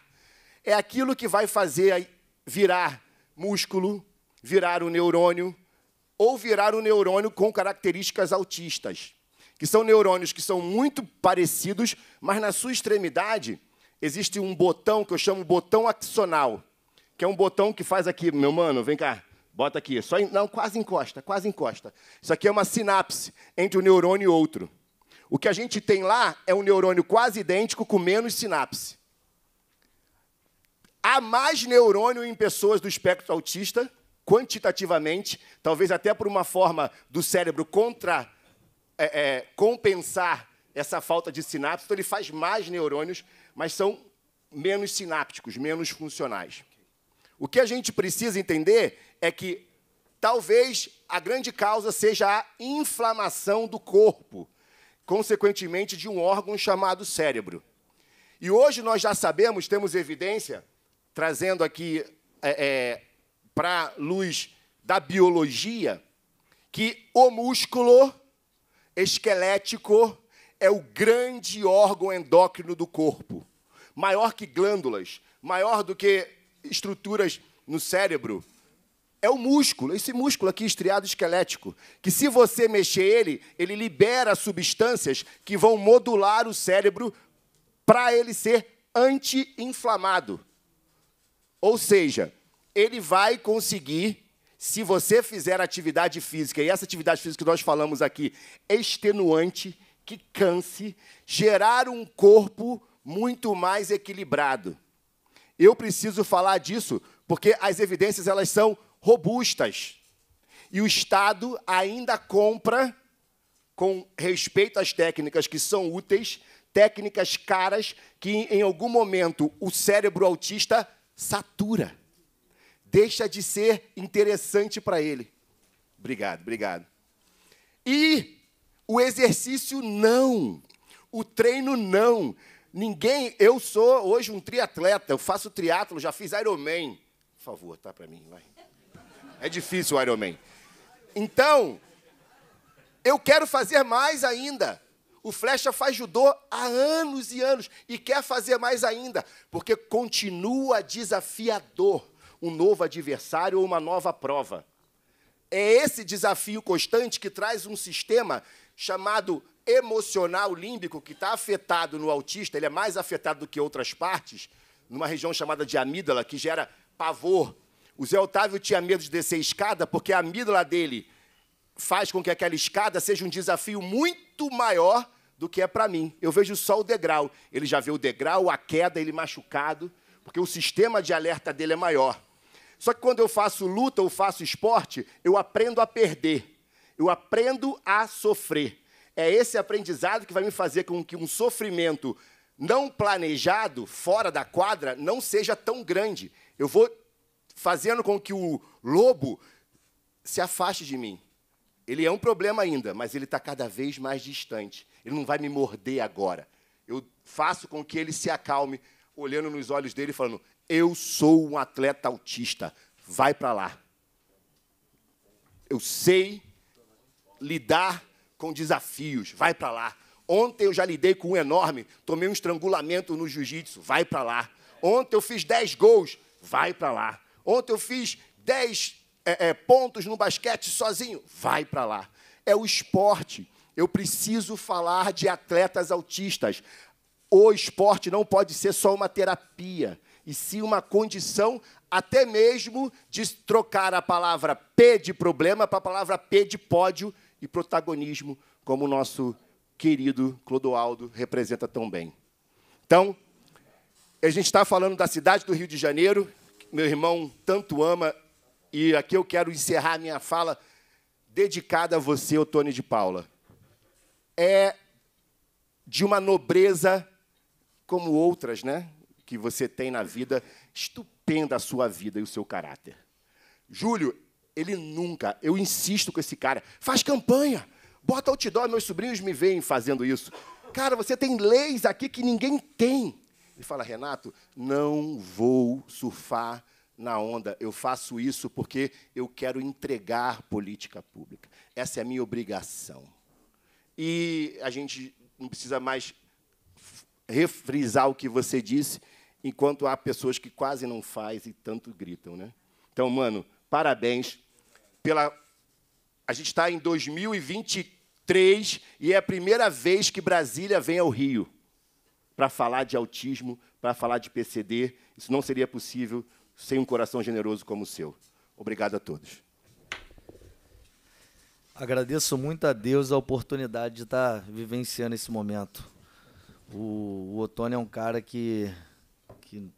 É aquilo que vai fazer virar músculo, virar o um neurônio, ou virar um neurônio com características autistas, que são neurônios que são muito parecidos, mas na sua extremidade existe um botão que eu chamo botão axonal, que é um botão que faz aqui, meu mano, vem cá, bota aqui, só não quase encosta, quase encosta. Isso aqui é uma sinapse entre um neurônio e outro. O que a gente tem lá é um neurônio quase idêntico com menos sinapse. Há mais neurônio em pessoas do espectro autista quantitativamente, talvez até por uma forma do cérebro contra é, é, compensar essa falta de sinapse. Então, ele faz mais neurônios, mas são menos sinápticos, menos funcionais. O que a gente precisa entender é que talvez a grande causa seja a inflamação do corpo, consequentemente de um órgão chamado cérebro. E hoje nós já sabemos, temos evidência, trazendo aqui é, é para a luz da biologia que o músculo esquelético é o grande órgão endócrino do corpo, maior que glândulas, maior do que estruturas no cérebro. É o músculo, esse músculo aqui estriado esquelético, que se você mexer ele, ele libera substâncias que vão modular o cérebro para ele ser anti-inflamado. Ou seja, ele vai conseguir, se você fizer atividade física, e essa atividade física que nós falamos aqui, é extenuante, que canse, gerar um corpo muito mais equilibrado. Eu preciso falar disso, porque as evidências elas são robustas. E o Estado ainda compra, com respeito às técnicas que são úteis, técnicas caras que, em algum momento, o cérebro autista satura deixa de ser interessante para ele. Obrigado, obrigado. E o exercício não, o treino não. Ninguém, eu sou hoje um triatleta, eu faço triatlo, já fiz Ironman. Por favor, tá para mim, vai. É difícil o Ironman. Então, eu quero fazer mais ainda. O Flecha faz judô há anos e anos e quer fazer mais ainda, porque continua desafiador um novo adversário ou uma nova prova. É esse desafio constante que traz um sistema chamado emocional límbico, que está afetado no autista, ele é mais afetado do que outras partes, numa região chamada de amígdala, que gera pavor. O Zé Otávio tinha medo de descer escada, porque a amígdala dele faz com que aquela escada seja um desafio muito maior do que é para mim. Eu vejo só o degrau. Ele já vê o degrau, a queda, ele machucado, porque o sistema de alerta dele é maior. Só que quando eu faço luta ou faço esporte, eu aprendo a perder, eu aprendo a sofrer. É esse aprendizado que vai me fazer com que um sofrimento não planejado, fora da quadra, não seja tão grande. Eu vou fazendo com que o lobo se afaste de mim. Ele é um problema ainda, mas ele está cada vez mais distante. Ele não vai me morder agora. Eu faço com que ele se acalme, olhando nos olhos dele e falando: eu sou um atleta autista. Vai para lá. Eu sei lidar com desafios. Vai para lá. Ontem eu já lidei com um enorme, tomei um estrangulamento no jiu-jitsu. Vai para lá. Ontem eu fiz 10 gols. Vai para lá. Ontem eu fiz 10 é, é, pontos no basquete sozinho. Vai para lá. É o esporte. Eu preciso falar de atletas autistas. O esporte não pode ser só uma terapia e sim uma condição até mesmo de trocar a palavra P de problema para a palavra P de pódio e protagonismo, como o nosso querido Clodoaldo representa tão bem. Então, a gente está falando da cidade do Rio de Janeiro, que meu irmão tanto ama, e aqui eu quero encerrar a minha fala dedicada a você, Otônio de Paula. É de uma nobreza como outras, né? que você tem na vida, estupenda a sua vida e o seu caráter. Júlio, ele nunca, eu insisto com esse cara, faz campanha, bota outdoor, meus sobrinhos me veem fazendo isso. Cara, você tem leis aqui que ninguém tem. Ele fala, Renato, não vou surfar na onda. Eu faço isso porque eu quero entregar política pública. Essa é a minha obrigação. E a gente não precisa mais refrisar o que você disse enquanto há pessoas que quase não faz e tanto gritam, né? Então, mano, parabéns pela a gente está em 2023 e é a primeira vez que Brasília vem ao Rio para falar de autismo, para falar de PCD. Isso não seria possível sem um coração generoso como o seu. Obrigado a todos. Agradeço muito a Deus a oportunidade de estar tá vivenciando esse momento. O, o Otônio é um cara que que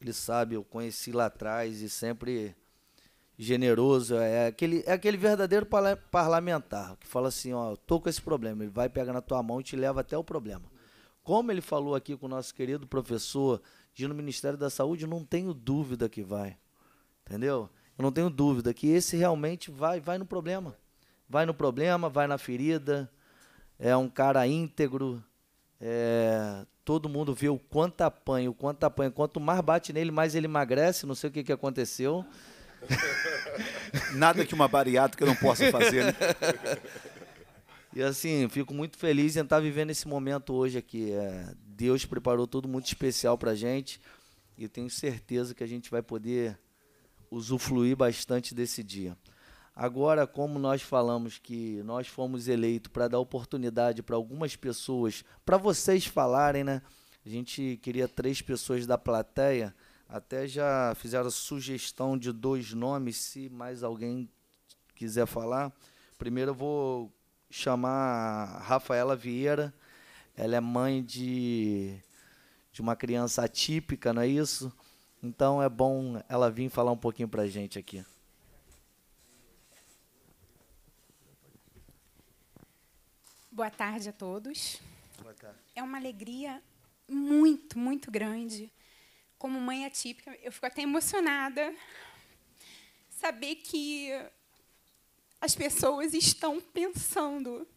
ele sabe, eu conheci lá atrás e sempre generoso, é aquele, é aquele verdadeiro parlamentar que fala assim, ó, tô com esse problema, ele vai pegar na tua mão e te leva até o problema. Como ele falou aqui com o nosso querido professor de no Ministério da Saúde, não tenho dúvida que vai. Entendeu? Eu não tenho dúvida que esse realmente vai, vai no problema. Vai no problema, vai na ferida. É um cara íntegro, é, todo mundo vê o quanto apanha, o quanto apanha. Quanto mais bate nele, mais ele emagrece. Não sei o que, que aconteceu. Nada que uma bariátrica não possa fazer, né? E assim, fico muito feliz em estar vivendo esse momento hoje aqui. É, Deus preparou tudo muito especial para a gente e tenho certeza que a gente vai poder usufruir bastante desse dia. Agora, como nós falamos que nós fomos eleitos para dar oportunidade para algumas pessoas, para vocês falarem, né? A gente queria três pessoas da plateia, até já fizeram sugestão de dois nomes, se mais alguém quiser falar. Primeiro eu vou chamar a Rafaela Vieira, ela é mãe de, de uma criança atípica, não é isso? Então é bom ela vir falar um pouquinho para a gente aqui. Boa tarde a todos. Boa tarde. É uma alegria muito, muito grande. Como mãe atípica, eu fico até emocionada saber que as pessoas estão pensando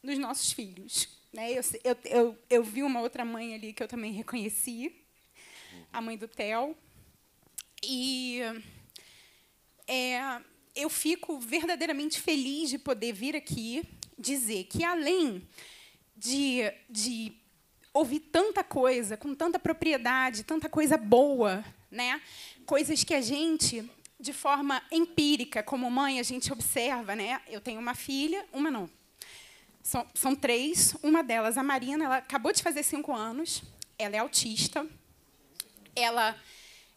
nos nossos filhos. Né? Eu, eu, eu, eu vi uma outra mãe ali que eu também reconheci, a mãe do Theo. E é, eu fico verdadeiramente feliz de poder vir aqui dizer que, além de, de ouvir tanta coisa, com tanta propriedade, tanta coisa boa, né? coisas que a gente, de forma empírica, como mãe, a gente observa. Né? Eu tenho uma filha, uma não, são, são, três. Uma delas, a Marina, ela acabou de fazer cinco anos. Ela é autista. Ela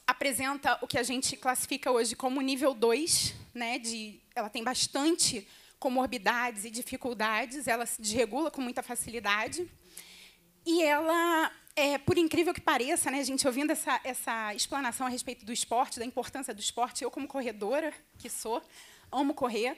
apresenta o que a gente classifica hoje como nível 2, né? De, ela tem bastante comorbidades e dificuldades, ela se desregula com muita facilidade. E ela, é, por incrível que pareça, né, gente, ouvindo essa, essa explanação a respeito do esporte, da importância do esporte, eu, como corredora que sou, amo correr.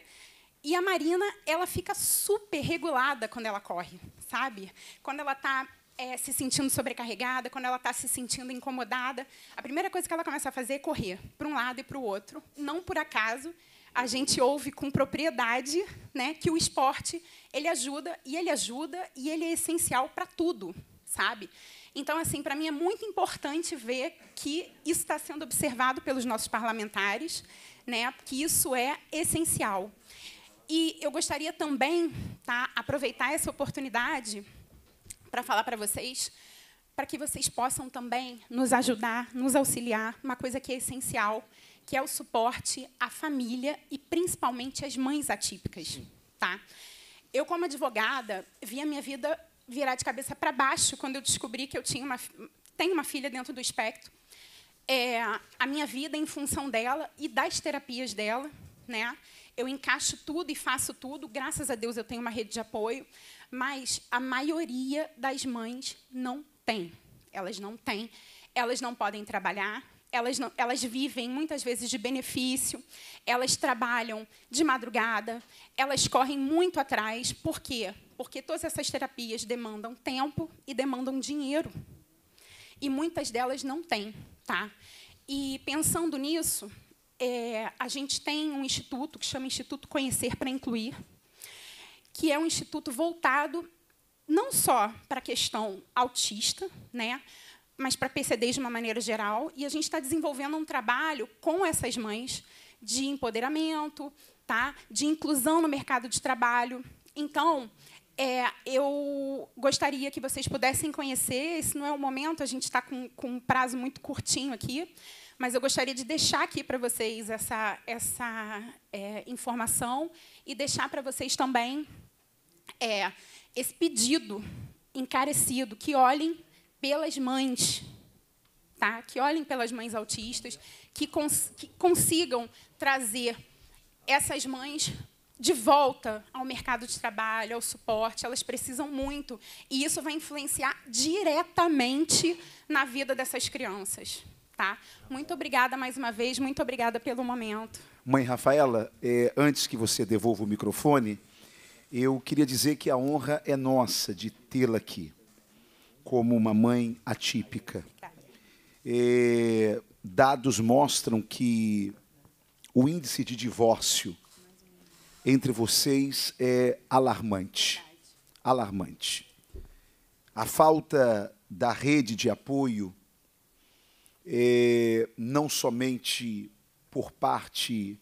E a Marina, ela fica super regulada quando ela corre, sabe? Quando ela está é, se sentindo sobrecarregada, quando ela está se sentindo incomodada, a primeira coisa que ela começa a fazer é correr para um lado e para o outro, não por acaso a gente ouve com propriedade né, que o esporte ele ajuda e ele ajuda e ele é essencial para tudo, sabe? Então, assim, para mim é muito importante ver que isso está sendo observado pelos nossos parlamentares, né, que isso é essencial. E eu gostaria também tá, aproveitar essa oportunidade para falar para vocês, para que vocês possam também nos ajudar, nos auxiliar, uma coisa que é essencial, que é o suporte à família e principalmente às mães atípicas. Tá? Eu, como advogada, vi a minha vida virar de cabeça para baixo quando eu descobri que eu tinha uma, tenho uma filha dentro do espectro. É, a minha vida em função dela e das terapias dela. Né? Eu encaixo tudo e faço tudo. Graças a Deus eu tenho uma rede de apoio. Mas a maioria das mães não tem. Elas não têm. Elas não podem trabalhar, elas, não, elas vivem muitas vezes de benefício, elas trabalham de madrugada, elas correm muito atrás. Por quê? Porque todas essas terapias demandam tempo e demandam dinheiro. E muitas delas não têm. Tá? E pensando nisso, é, a gente tem um instituto que chama Instituto Conhecer para Incluir, que é um instituto voltado não só para a questão autista, né, mas para PCDs de uma maneira geral. E a gente está desenvolvendo um trabalho com essas mães de empoderamento, tá? de inclusão no mercado de trabalho. Então, é, eu gostaria que vocês pudessem conhecer. Esse não é o momento, a gente está com, com um prazo muito curtinho aqui, mas eu gostaria de deixar aqui para vocês essa, essa é, informação e deixar para vocês também é, esse pedido encarecido que olhem pelas mães, tá? que olhem pelas mães autistas, que, cons que consigam trazer essas mães de volta ao mercado de trabalho, ao suporte, elas precisam muito. E isso vai influenciar diretamente na vida dessas crianças. Tá? Muito obrigada mais uma vez, muito obrigada pelo momento. Mãe Rafaela, é, antes que você devolva o microfone, eu queria dizer que a honra é nossa de tê-la aqui como uma mãe atípica. dados mostram que o índice de divórcio entre vocês é alarmante. Alarmante. A falta da rede de apoio, é, não somente por parte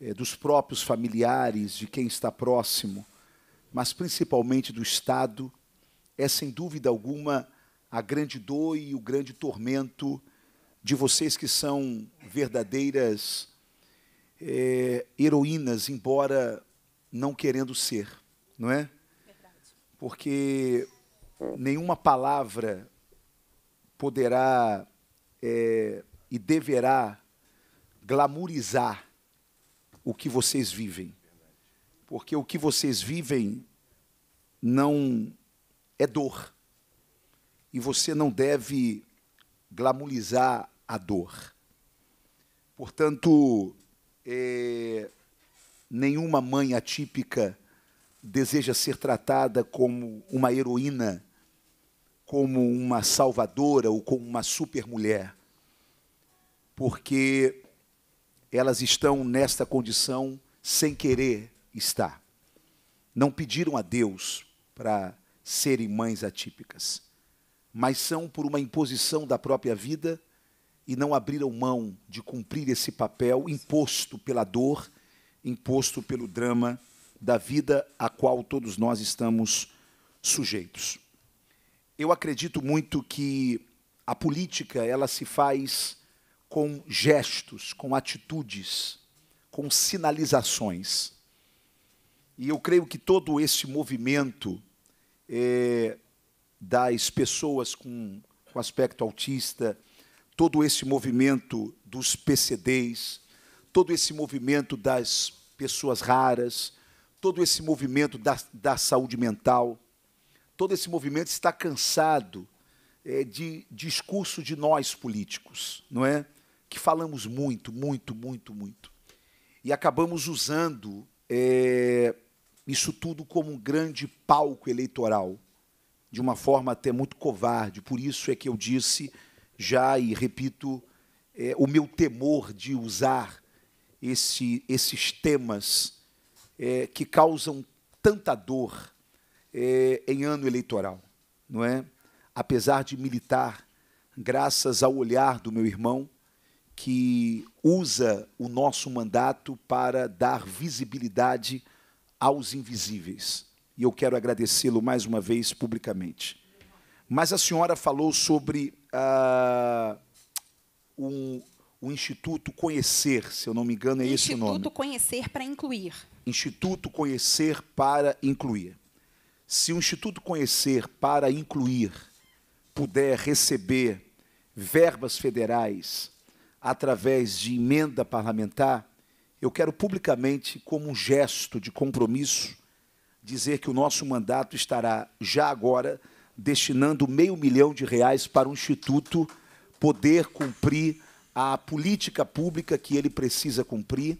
é, dos próprios familiares, de quem está próximo, mas principalmente do Estado é sem dúvida alguma a grande dor e o grande tormento de vocês que são verdadeiras é, heroínas, embora não querendo ser, não é? Porque nenhuma palavra poderá é, e deverá glamorizar o que vocês vivem. Porque o que vocês vivem não é dor. E você não deve glamulizar a dor. Portanto, é, nenhuma mãe atípica deseja ser tratada como uma heroína, como uma salvadora ou como uma supermulher, porque elas estão nesta condição sem querer estar. Não pediram a Deus para serem mães atípicas, mas são por uma imposição da própria vida e não abriram mão de cumprir esse papel imposto pela dor, imposto pelo drama da vida a qual todos nós estamos sujeitos. Eu acredito muito que a política ela se faz com gestos, com atitudes, com sinalizações. E eu creio que todo esse movimento é, das pessoas com, com aspecto autista, todo esse movimento dos PCDs, todo esse movimento das pessoas raras, todo esse movimento da, da saúde mental, todo esse movimento está cansado é, de discurso de nós políticos, não é? Que falamos muito, muito, muito, muito. E acabamos usando é, isso tudo como um grande palco eleitoral, de uma forma até muito covarde. Por isso é que eu disse já e repito é, o meu temor de usar esse, esses temas é, que causam tanta dor é, em ano eleitoral, não é? Apesar de militar, graças ao olhar do meu irmão que usa o nosso mandato para dar visibilidade aos invisíveis. E eu quero agradecê-lo mais uma vez publicamente. Mas a senhora falou sobre ah, o Instituto Conhecer, se eu não me engano, é Instituto esse o nome. Instituto Conhecer para Incluir. Instituto Conhecer para Incluir. Se o Instituto Conhecer para Incluir puder receber verbas federais através de emenda parlamentar, eu quero publicamente, como um gesto de compromisso, dizer que o nosso mandato estará já agora destinando meio milhão de reais para o Instituto poder cumprir a política pública que ele precisa cumprir,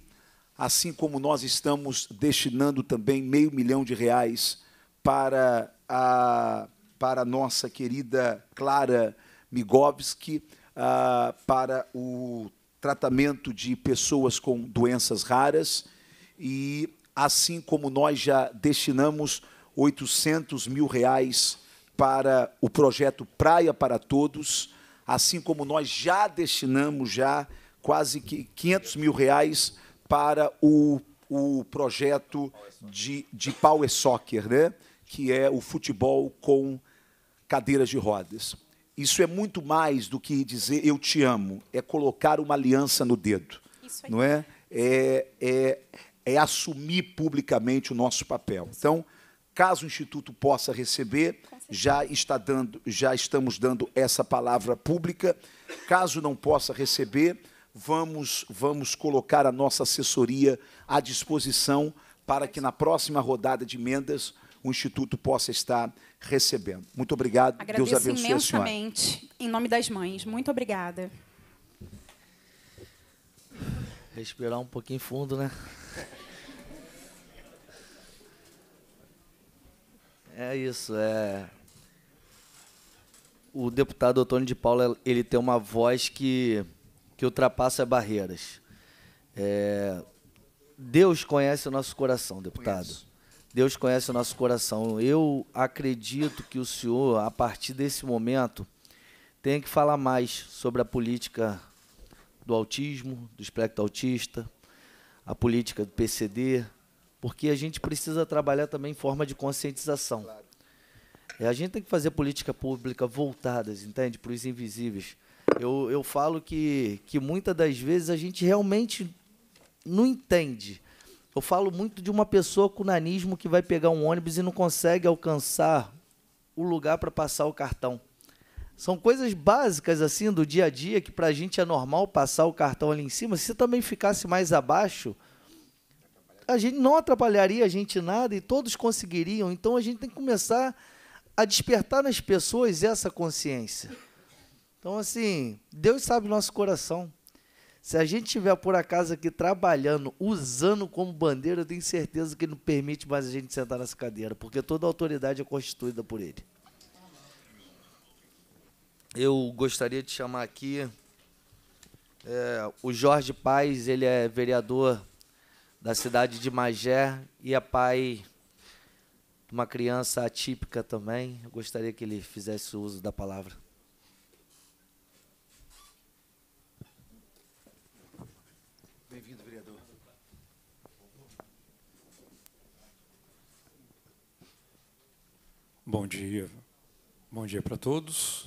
assim como nós estamos destinando também meio milhão de reais para a para a nossa querida Clara Migovski, ah, para o tratamento de pessoas com doenças raras e assim como nós já destinamos 800 mil reais para o projeto Praia para Todos, assim como nós já destinamos já quase que 500 mil reais para o, o projeto de, de Power Soccer, né? que é o futebol com cadeiras de rodas. Isso é muito mais do que dizer eu te amo, é colocar uma aliança no dedo, não é? É, é? é assumir publicamente o nosso papel. Então, caso o instituto possa receber, já está dando, já estamos dando essa palavra pública. Caso não possa receber, vamos vamos colocar a nossa assessoria à disposição para que na próxima rodada de emendas o Instituto possa estar recebendo. Muito obrigado. Agradeço Deus abençoe imensamente, a em nome das mães. Muito obrigada. Respirar um pouquinho fundo, né? É isso, é... O deputado Otônio de Paula, ele tem uma voz que, que ultrapassa barreiras. É... Deus conhece o nosso coração, deputado. Conheço. Deus conhece o nosso coração. Eu acredito que o senhor, a partir desse momento, tem que falar mais sobre a política do autismo, do espectro autista, a política do PCD, porque a gente precisa trabalhar também em forma de conscientização. Claro. É, a gente tem que fazer política pública voltadas, entende, para os invisíveis. Eu, eu falo que, que muitas das vezes a gente realmente não entende eu falo muito de uma pessoa com nanismo que vai pegar um ônibus e não consegue alcançar o lugar para passar o cartão. São coisas básicas assim do dia a dia que para a gente é normal passar o cartão ali em cima. Se também ficasse mais abaixo, a gente não atrapalharia a gente nada e todos conseguiriam. Então a gente tem que começar a despertar nas pessoas essa consciência. Então assim, Deus sabe o nosso coração. Se a gente tiver por acaso aqui trabalhando, usando como bandeira, eu tenho certeza que ele não permite mais a gente sentar nessa cadeira, porque toda autoridade é constituída por ele. Eu gostaria de chamar aqui é, o Jorge Paz, ele é vereador da cidade de Magé e é pai de uma criança atípica também. Eu gostaria que ele fizesse uso da palavra. Bom dia. Bom dia para todos.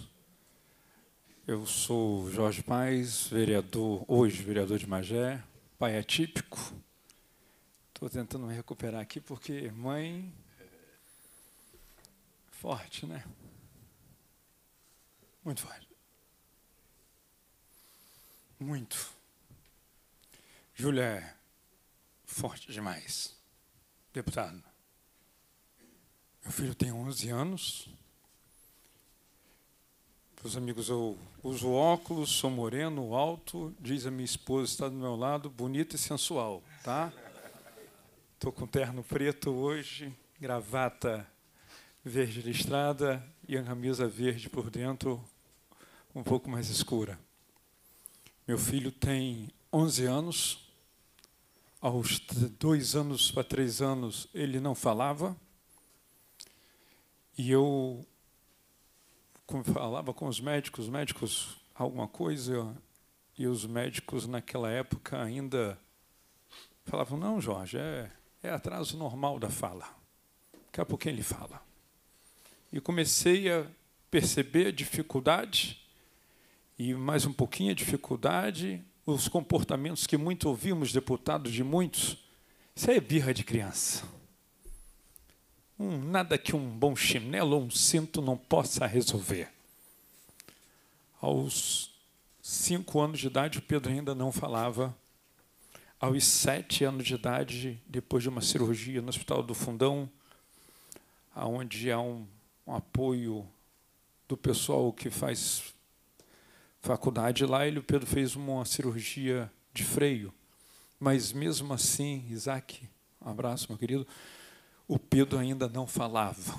Eu sou Jorge Paes, vereador, hoje vereador de Magé, pai atípico. Estou tentando me recuperar aqui porque mãe forte, né? Muito forte. Muito. Júlia é forte demais. Deputado. Meu filho tem 11 anos. Meus amigos, eu uso óculos, sou moreno, alto. Diz a minha esposa, está do meu lado, bonita e sensual, tá? Estou com terno preto hoje, gravata verde listrada e a camisa verde por dentro, um pouco mais escura. Meu filho tem 11 anos. Aos dois anos para três anos ele não falava. E eu falava com os médicos, médicos, alguma coisa, e os médicos naquela época ainda falavam: não, Jorge, é, é atraso normal da fala. Daqui a pouquinho ele fala. E comecei a perceber a dificuldade, e mais um pouquinho a dificuldade, os comportamentos que muito ouvimos, deputados de muitos. Isso é birra de criança nada que um bom chinelo ou um cinto não possa resolver. Aos cinco anos de idade, o Pedro ainda não falava. Aos sete anos de idade, depois de uma cirurgia no Hospital do Fundão, onde há um, um apoio do pessoal que faz faculdade lá, ele, o Pedro fez uma cirurgia de freio. Mas mesmo assim, Isaac, um abraço, meu querido, o Pedro ainda não falava.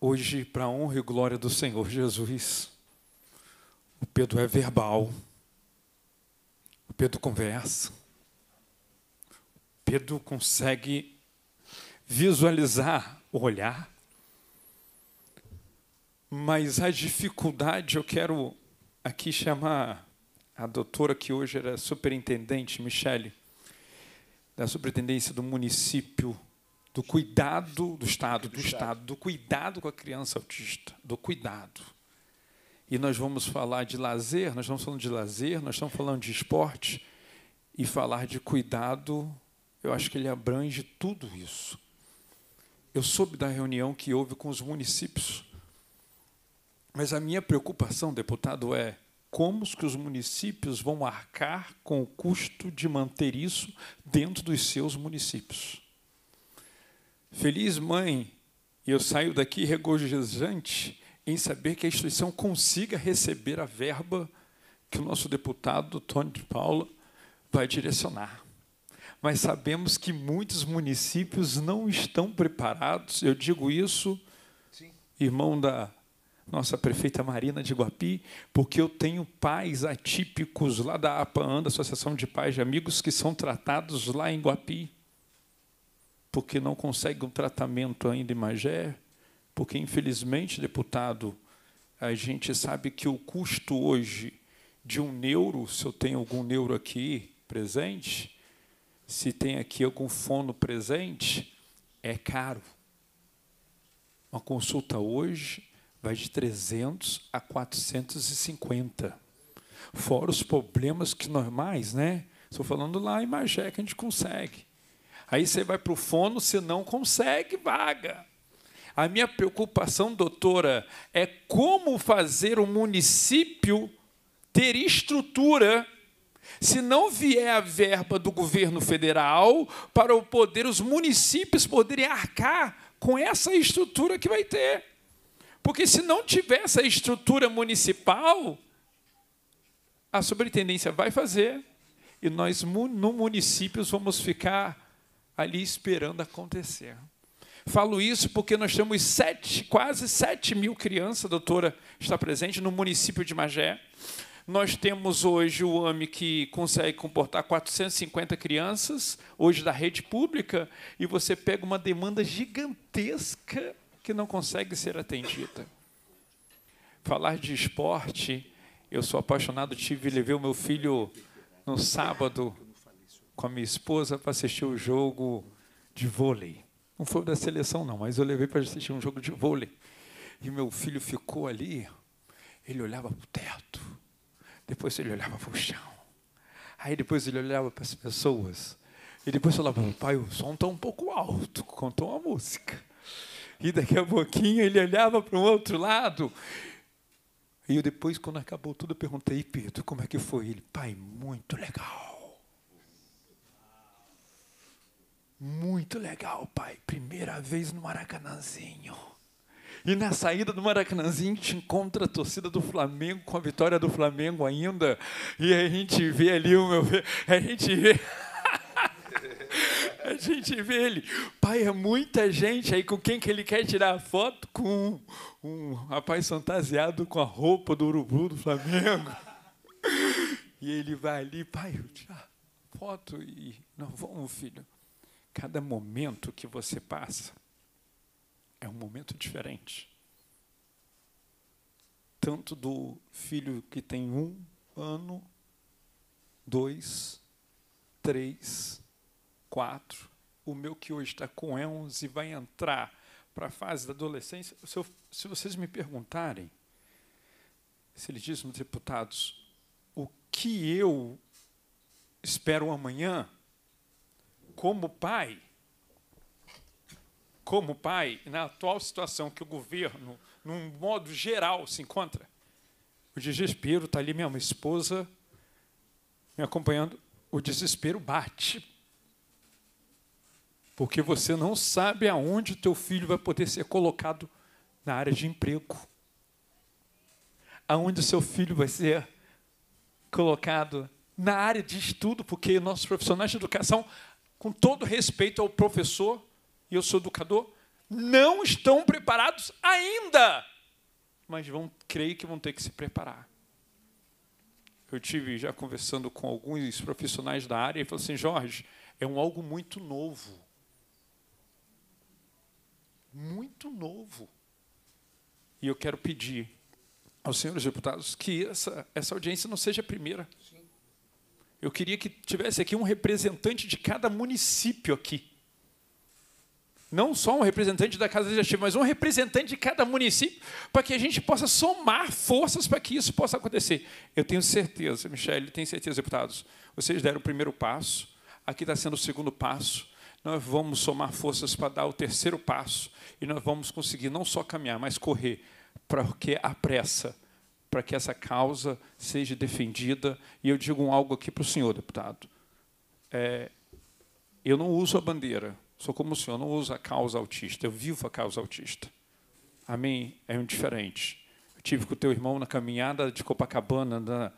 Hoje, para a honra e glória do Senhor Jesus, o Pedro é verbal, o Pedro conversa, o Pedro consegue visualizar o olhar, mas a dificuldade, eu quero aqui chamar a doutora que hoje era superintendente, Michele, da superintendência do município do cuidado do Estado, do Estado, do cuidado com a criança autista, do cuidado. E nós vamos falar de lazer, nós estamos falando de lazer, nós estamos falando de esporte, e falar de cuidado, eu acho que ele abrange tudo isso. Eu soube da reunião que houve com os municípios, mas a minha preocupação, deputado, é como que os municípios vão arcar com o custo de manter isso dentro dos seus municípios. Feliz mãe, eu saio daqui regozijante em saber que a instituição consiga receber a verba que o nosso deputado Tony de Paula vai direcionar. Mas sabemos que muitos municípios não estão preparados, eu digo isso, Sim. irmão da nossa prefeita Marina de Guapi, porque eu tenho pais atípicos lá da APAAN, da Associação de Pais de Amigos, que são tratados lá em Guapi, porque não conseguem um tratamento ainda em Magé, porque, infelizmente, deputado, a gente sabe que o custo hoje de um neuro, se eu tenho algum neuro aqui presente, se tem aqui algum fono presente, é caro. Uma consulta hoje vai de 300 a 450. Fora os problemas que normais, né? Estou falando lá em Magé que a gente consegue. Aí você vai para o fono, se não consegue, vaga. A minha preocupação, doutora, é como fazer o município ter estrutura se não vier a verba do governo federal para o poder, os municípios poderem arcar com essa estrutura que vai ter. Porque se não tiver essa estrutura municipal, a superintendência vai fazer e nós no município vamos ficar ali esperando acontecer. Falo isso porque nós temos sete, quase 7 mil crianças, a doutora está presente, no município de Magé. Nós temos hoje o AME que consegue comportar 450 crianças, hoje da rede pública, e você pega uma demanda gigantesca que não consegue ser atendida. Falar de esporte, eu sou apaixonado, tive, levei o meu filho no sábado com a minha esposa para assistir o jogo de vôlei. Não foi da seleção, não, mas eu levei para assistir um jogo de vôlei. E meu filho ficou ali, ele olhava para o teto, depois ele olhava para o chão, aí depois ele olhava para as pessoas, e depois falava, pai, o som está um pouco alto, contou uma música. E daqui a pouquinho ele olhava para o outro lado. E eu depois, quando acabou tudo, eu perguntei, Pedro, como é que foi? Ele, pai, muito legal. Muito legal, pai. Primeira vez no Maracanãzinho. E na saída do Maracanãzinho te encontra a torcida do Flamengo com a vitória do Flamengo ainda. E a gente vê ali o meu. A gente vê. A gente vê ele, pai, é muita gente. Aí com quem que ele quer tirar foto? Com um, rapaz fantasiado com a roupa do urubu do Flamengo. E ele vai ali, pai, eu tirar foto e. Não, vamos, filho. Cada momento que você passa é um momento diferente. Tanto do filho que tem um ano, dois, três, 4, o meu que hoje está com 11 vai entrar para a fase da adolescência. Se, eu, se vocês me perguntarem, se eles dizem, deputados, o que eu espero amanhã, como pai, como pai, na atual situação que o governo, num modo geral, se encontra, o desespero está ali, minha esposa me acompanhando, o desespero bate porque você não sabe aonde o teu filho vai poder ser colocado na área de emprego, aonde o seu filho vai ser colocado na área de estudo, porque nossos profissionais de educação, com todo respeito ao professor, e eu sou educador, não estão preparados ainda, mas vão, creio que vão ter que se preparar. Eu tive já conversando com alguns profissionais da área e falei assim, Jorge, é um algo muito novo muito novo. E eu quero pedir aos senhores deputados que essa, essa audiência não seja a primeira. Sim. Eu queria que tivesse aqui um representante de cada município aqui. Não só um representante da Casa Legislativa, mas um representante de cada município, para que a gente possa somar forças para que isso possa acontecer. Eu tenho certeza, Michele, tenho certeza, deputados, vocês deram o primeiro passo, aqui está sendo o segundo passo, nós vamos somar forças para dar o terceiro passo e nós vamos conseguir não só caminhar, mas correr, para que a pressa, para que essa causa seja defendida. E eu digo algo aqui para o senhor, deputado. É, eu não uso a bandeira, sou como o senhor, não uso a causa autista, eu vivo a causa autista. A mim é indiferente. Eu tive com o teu irmão na caminhada de Copacabana da,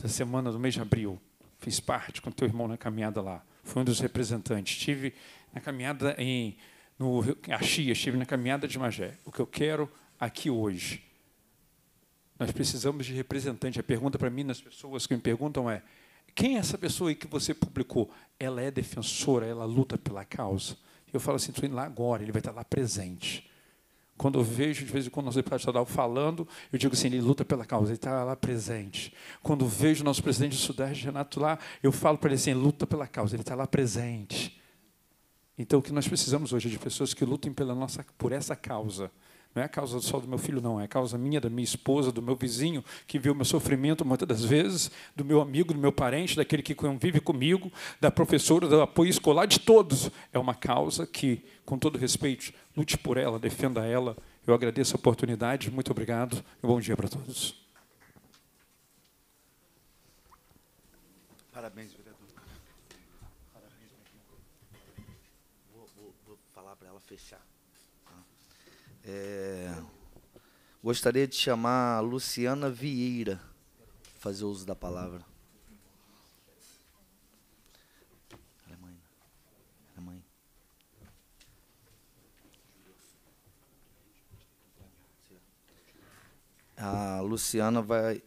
da semana do mês de abril. Fiz parte com o teu irmão na caminhada lá. Fui um dos representantes. Estive na caminhada em no estive na caminhada de Magé. O que eu quero aqui hoje. Nós precisamos de representante. A pergunta para mim, nas pessoas que me perguntam, é: quem é essa pessoa aí que você publicou? Ela é defensora, ela luta pela causa. Eu falo assim: estou indo lá agora, ele vai estar lá presente. Quando eu vejo, de vez em quando, nosso deputado estadual falando, eu digo assim, ele luta pela causa, ele está lá presente. Quando vejo o nosso presidente do Sudeste, Renato, lá, eu falo para ele assim, luta pela causa, ele está lá presente. Então, o que nós precisamos hoje é de pessoas que lutem pela nossa, por essa causa. Não é a causa só do meu filho, não. É a causa minha, da minha esposa, do meu vizinho, que viu meu sofrimento muitas das vezes, do meu amigo, do meu parente, daquele que convive comigo, da professora, do apoio escolar, de todos. É uma causa que, com todo respeito, lute por ela, defenda ela. Eu agradeço a oportunidade. Muito obrigado e bom dia para todos. Parabéns. É, gostaria de chamar a Luciana Vieira, fazer uso da palavra. É né? é a Luciana vai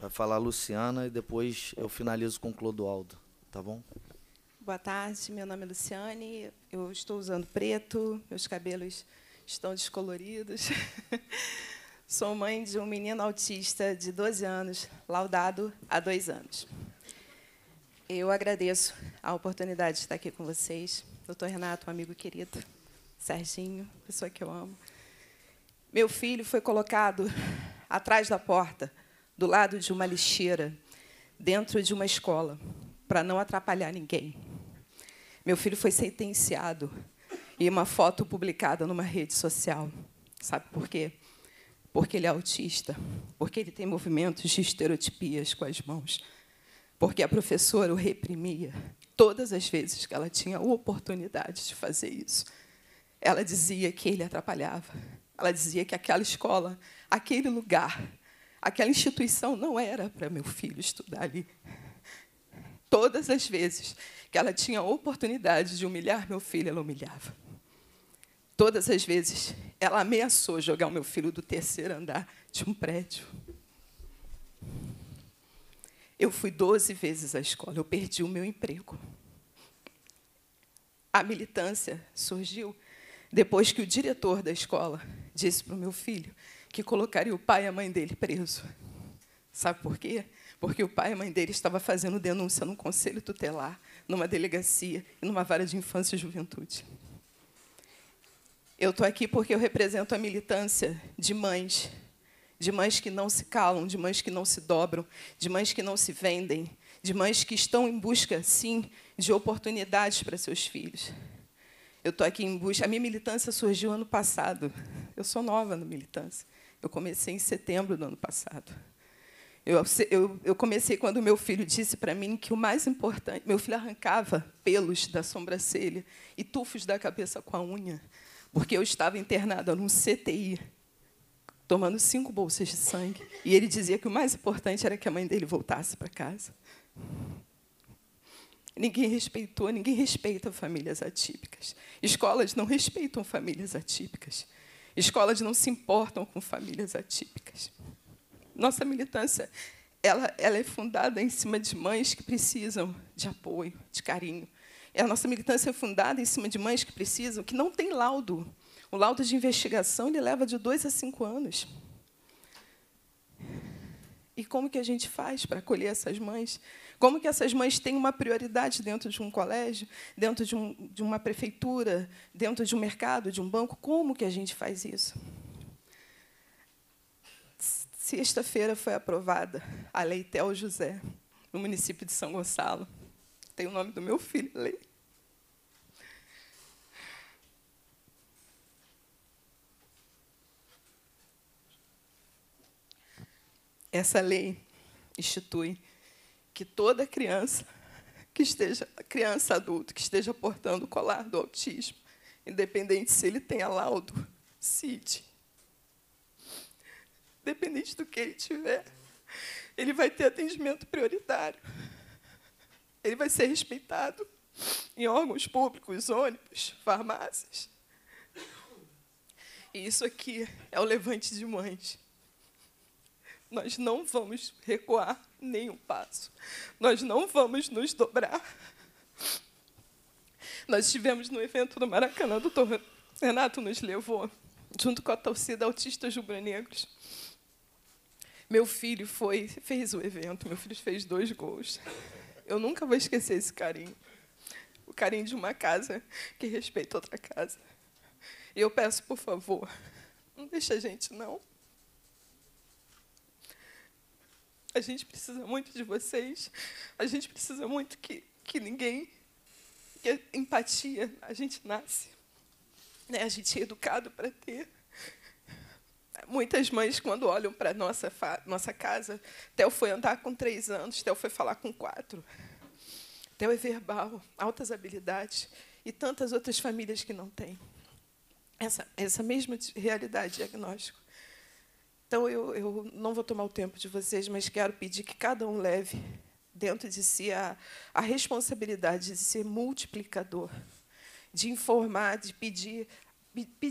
Vai falar a Luciana e depois eu finalizo com o Clodoaldo, tá bom? Boa tarde, meu nome é Luciane, eu estou usando preto, meus cabelos estão descoloridos. Sou mãe de um menino autista de 12 anos, laudado há dois anos. Eu agradeço a oportunidade de estar aqui com vocês. Doutor Renato, um amigo querido, Serginho, pessoa que eu amo. Meu filho foi colocado atrás da porta do lado de uma lixeira, dentro de uma escola, para não atrapalhar ninguém. Meu filho foi sentenciado e uma foto publicada numa rede social. Sabe por quê? Porque ele é autista, porque ele tem movimentos de estereotipias com as mãos, porque a professora o reprimia todas as vezes que ela tinha oportunidade de fazer isso. Ela dizia que ele atrapalhava. Ela dizia que aquela escola, aquele lugar, Aquela instituição não era para meu filho estudar ali. Todas as vezes que ela tinha oportunidade de humilhar meu filho, ela humilhava. Todas as vezes ela ameaçou jogar o meu filho do terceiro andar de um prédio. Eu fui 12 vezes à escola, eu perdi o meu emprego. A militância surgiu depois que o diretor da escola disse para o meu filho que colocaria o pai e a mãe dele preso. Sabe por quê? Porque o pai e a mãe dele estava fazendo denúncia num conselho tutelar, numa delegacia e numa vara de infância e juventude. Eu estou aqui porque eu represento a militância de mães, de mães que não se calam, de mães que não se dobram, de mães que não se vendem, de mães que estão em busca, sim, de oportunidades para seus filhos. Eu estou aqui em busca. A minha militância surgiu ano passado. Eu sou nova na militância. Eu comecei em setembro do ano passado. Eu, eu, eu comecei quando meu filho disse para mim que o mais importante. Meu filho arrancava pelos da sobrancelha e tufos da cabeça com a unha, porque eu estava internada num CTI, tomando cinco bolsas de sangue. E ele dizia que o mais importante era que a mãe dele voltasse para casa. Ninguém respeitou, ninguém respeita famílias atípicas. Escolas não respeitam famílias atípicas. Escolas não se importam com famílias atípicas. Nossa militância ela, ela é fundada em cima de mães que precisam de apoio, de carinho. A nossa militância é fundada em cima de mães que precisam, que não tem laudo. O laudo de investigação ele leva de dois a cinco anos. E como que a gente faz para acolher essas mães? Como que essas mães têm uma prioridade dentro de um colégio, dentro de, um, de uma prefeitura, dentro de um mercado, de um banco? Como que a gente faz isso? Sexta-feira foi aprovada a Lei Tel José, no município de São Gonçalo. Tem o nome do meu filho, Lei. Essa lei institui que toda criança que esteja criança adulto que esteja portando o colar do autismo, independente se ele tenha laudo, CID, independente do que ele tiver, ele vai ter atendimento prioritário. Ele vai ser respeitado em órgãos públicos, ônibus, farmácias. E isso aqui é o levante de mães. Nós não vamos recuar nenhum passo. Nós não vamos nos dobrar. Nós estivemos no evento do Maracanã, doutor Renato nos levou, junto com a torcida Autistas Rubro-Negros. Meu filho foi, fez o evento, meu filho fez dois gols. Eu nunca vou esquecer esse carinho. O carinho de uma casa que respeita outra casa. E eu peço, por favor, não deixa a gente, não. A gente precisa muito de vocês. A gente precisa muito que, que ninguém. Que a empatia, a gente nasce. Né? A gente é educado para ter. Muitas mães, quando olham para nossa nossa casa, Theo foi andar com três anos, Theo foi falar com quatro. Theo é verbal, altas habilidades e tantas outras famílias que não têm. Essa, essa mesma realidade diagnóstico. Então, eu, eu não vou tomar o tempo de vocês, mas quero pedir que cada um leve dentro de si a, a responsabilidade de ser multiplicador, de informar, de pedir,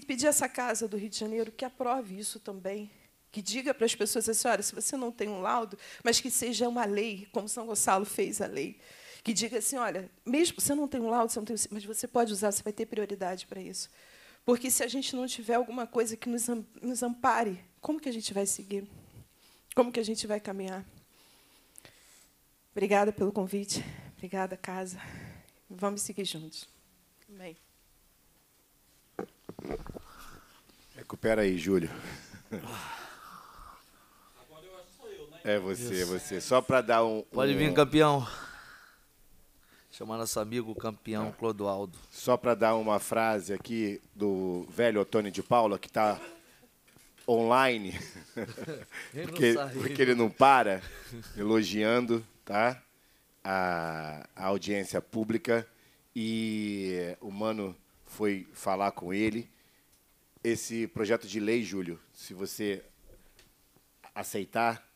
pedir essa casa do Rio de Janeiro que aprove isso também, que diga para as pessoas assim, olha, se você não tem um laudo, mas que seja uma lei, como São Gonçalo fez a lei, que diga assim, olha, mesmo você não tem um laudo, você não tem, mas você pode usar, você vai ter prioridade para isso. Porque se a gente não tiver alguma coisa que nos, nos ampare, como que a gente vai seguir? Como que a gente vai caminhar? Obrigada pelo convite. Obrigada, casa. Vamos seguir juntos. Amém. Recupera aí, Júlio. Agora eu acho que sou eu, né? É você, é você. Só para dar um, um. Pode vir, campeão chamar nosso amigo campeão Clodoaldo. Só para dar uma frase aqui do velho Otônio de Paula, que está online, porque, porque, ele não para, elogiando tá? a, a audiência pública. E o Mano foi falar com ele. Esse projeto de lei, Júlio, se você aceitar,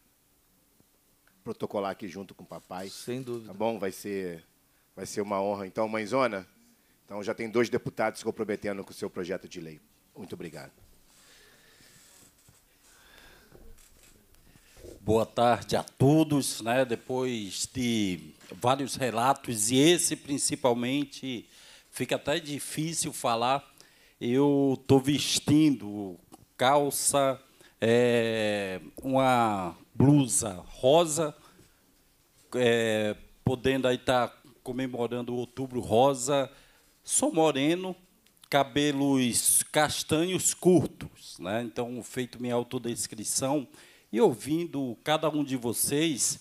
protocolar aqui junto com o papai. Sem dúvida. Tá bom? Vai ser Vai ser uma honra. Então, mãezona, então já tem dois deputados comprometendo com o seu projeto de lei. Muito obrigado. Boa tarde a todos. Né? Depois de vários relatos, e esse principalmente, fica até difícil falar. Eu estou vestindo calça, é, uma blusa rosa, é, podendo aí estar tá comemorando o Outubro Rosa. Sou moreno, cabelos castanhos curtos, né? Então, feito minha autodescrição e ouvindo cada um de vocês,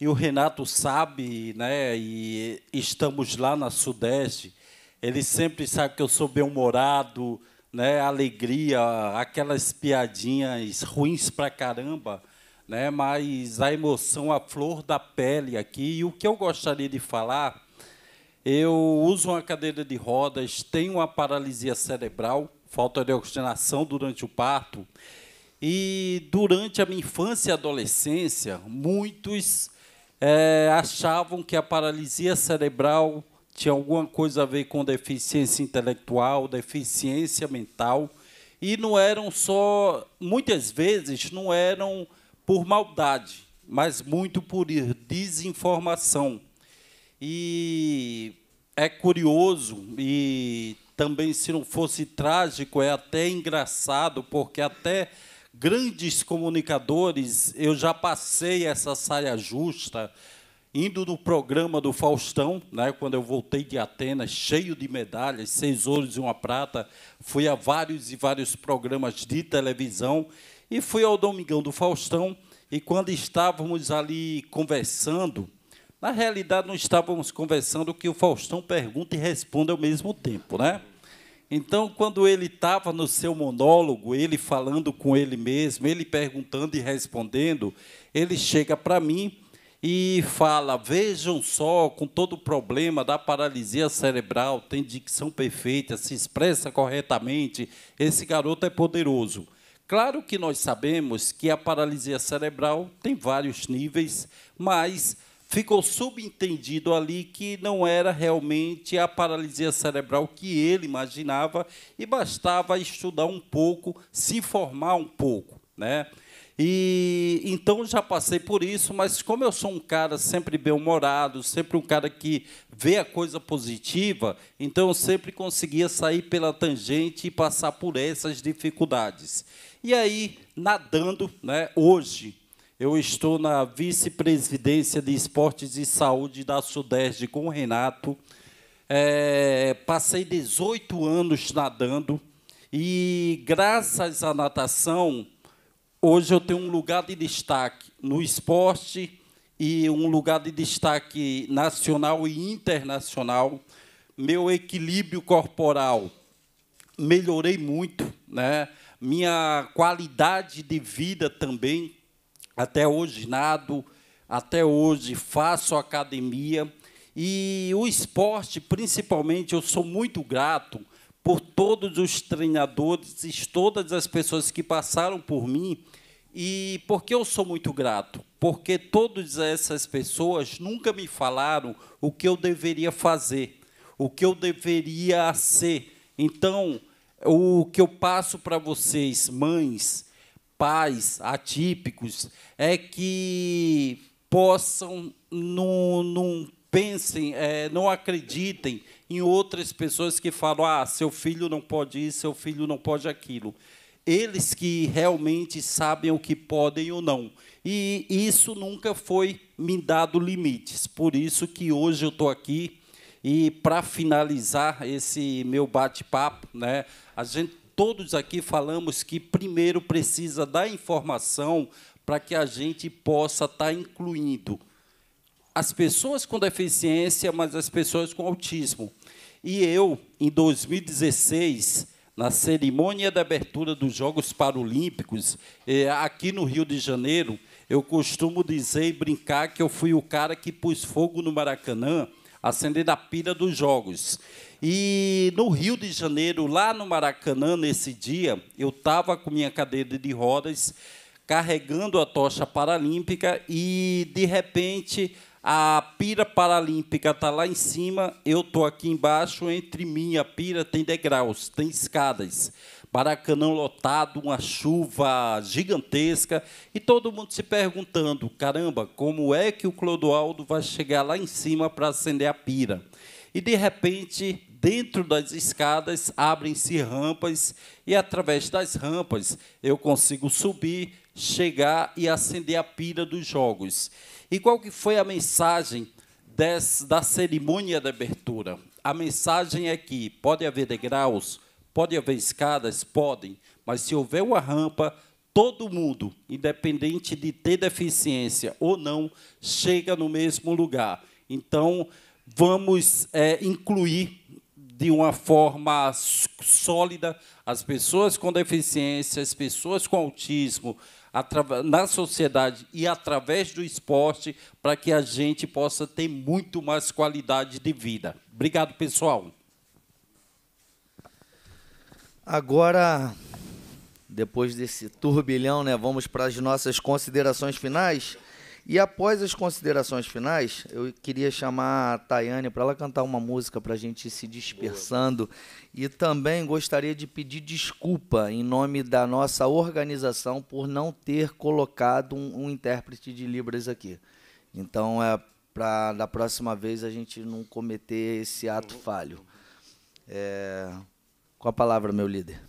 e o Renato sabe, né? E estamos lá na Sudeste. Ele sempre sabe que eu sou bem-humorado, né? Alegria, aquelas piadinhas ruins pra caramba né, mas a emoção, a flor da pele aqui. E o que eu gostaria de falar, eu uso uma cadeira de rodas, tenho uma paralisia cerebral, falta de oxigenação durante o parto. E durante a minha infância e adolescência, muitos é, achavam que a paralisia cerebral tinha alguma coisa a ver com deficiência intelectual, deficiência mental, e não eram só, muitas vezes, não eram por maldade, mas muito por desinformação. E é curioso e também se não fosse trágico é até engraçado porque até grandes comunicadores eu já passei essa saia justa indo no programa do Faustão, né, quando eu voltei de Atenas, cheio de medalhas, seis ouros e uma prata, fui a vários e vários programas de televisão e fui ao Domingão do Faustão, e quando estávamos ali conversando, na realidade não estávamos conversando que o Faustão pergunta e responde ao mesmo tempo, né? Então, quando ele estava no seu monólogo, ele falando com ele mesmo, ele perguntando e respondendo, ele chega para mim e fala: Vejam só, com todo o problema da paralisia cerebral, tem dicção perfeita, se expressa corretamente, esse garoto é poderoso. Claro que nós sabemos que a paralisia cerebral tem vários níveis, mas ficou subentendido ali que não era realmente a paralisia cerebral que ele imaginava e bastava estudar um pouco, se informar um pouco, né? E então já passei por isso, mas como eu sou um cara sempre bem-humorado, sempre um cara que vê a coisa positiva, então eu sempre conseguia sair pela tangente e passar por essas dificuldades. E aí, nadando, né, hoje eu estou na vice-presidência de esportes e saúde da Sudeste com o Renato. É, passei 18 anos nadando e, graças à natação, hoje eu tenho um lugar de destaque no esporte e um lugar de destaque nacional e internacional. Meu equilíbrio corporal melhorei muito, né? Minha qualidade de vida também, até hoje nado, até hoje faço academia e o esporte, principalmente, eu sou muito grato por todos os treinadores, todas as pessoas que passaram por mim. E por que eu sou muito grato? Porque todas essas pessoas nunca me falaram o que eu deveria fazer, o que eu deveria ser. Então, o que eu passo para vocês, mães, pais atípicos, é que possam, não, não pensem, é, não acreditem em outras pessoas que falam: ah, seu filho não pode isso, seu filho não pode aquilo. Eles que realmente sabem o que podem ou não. E isso nunca foi me dado limites. Por isso que hoje eu estou aqui. E para finalizar esse meu bate-papo, né, a gente todos aqui falamos que primeiro precisa da informação para que a gente possa estar tá incluindo as pessoas com deficiência, mas as pessoas com autismo. E eu, em 2016, na cerimônia da abertura dos Jogos Paralímpicos, eh, aqui no Rio de Janeiro, eu costumo dizer e brincar que eu fui o cara que pôs fogo no Maracanã, acendendo a pilha dos Jogos. E no Rio de Janeiro, lá no Maracanã, nesse dia, eu estava com minha cadeira de rodas, carregando a tocha paralímpica, e, de repente, a pira paralímpica está lá em cima, eu estou aqui embaixo, entre mim e a pira tem degraus, tem escadas. Baracanã lotado, uma chuva gigantesca e todo mundo se perguntando: caramba, como é que o Clodoaldo vai chegar lá em cima para acender a pira? E de repente, dentro das escadas, abrem-se rampas e através das rampas eu consigo subir chegar e acender a pira dos jogos. E qual que foi a mensagem des, da cerimônia de abertura? A mensagem é que pode haver degraus, pode haver escadas, podem, mas se houver uma rampa, todo mundo, independente de ter deficiência ou não, chega no mesmo lugar. Então, vamos é, incluir de uma forma sólida as pessoas com deficiência, as pessoas com autismo, na sociedade e através do esporte para que a gente possa ter muito mais qualidade de vida. Obrigado, pessoal. Agora, depois desse turbilhão, né, vamos para as nossas considerações finais. E após as considerações finais, eu queria chamar a Tayane para ela cantar uma música para a gente ir se dispersando. Boa. E também gostaria de pedir desculpa em nome da nossa organização por não ter colocado um, um intérprete de Libras aqui. Então, é para da próxima vez a gente não cometer esse ato falho. É, com a palavra, meu líder.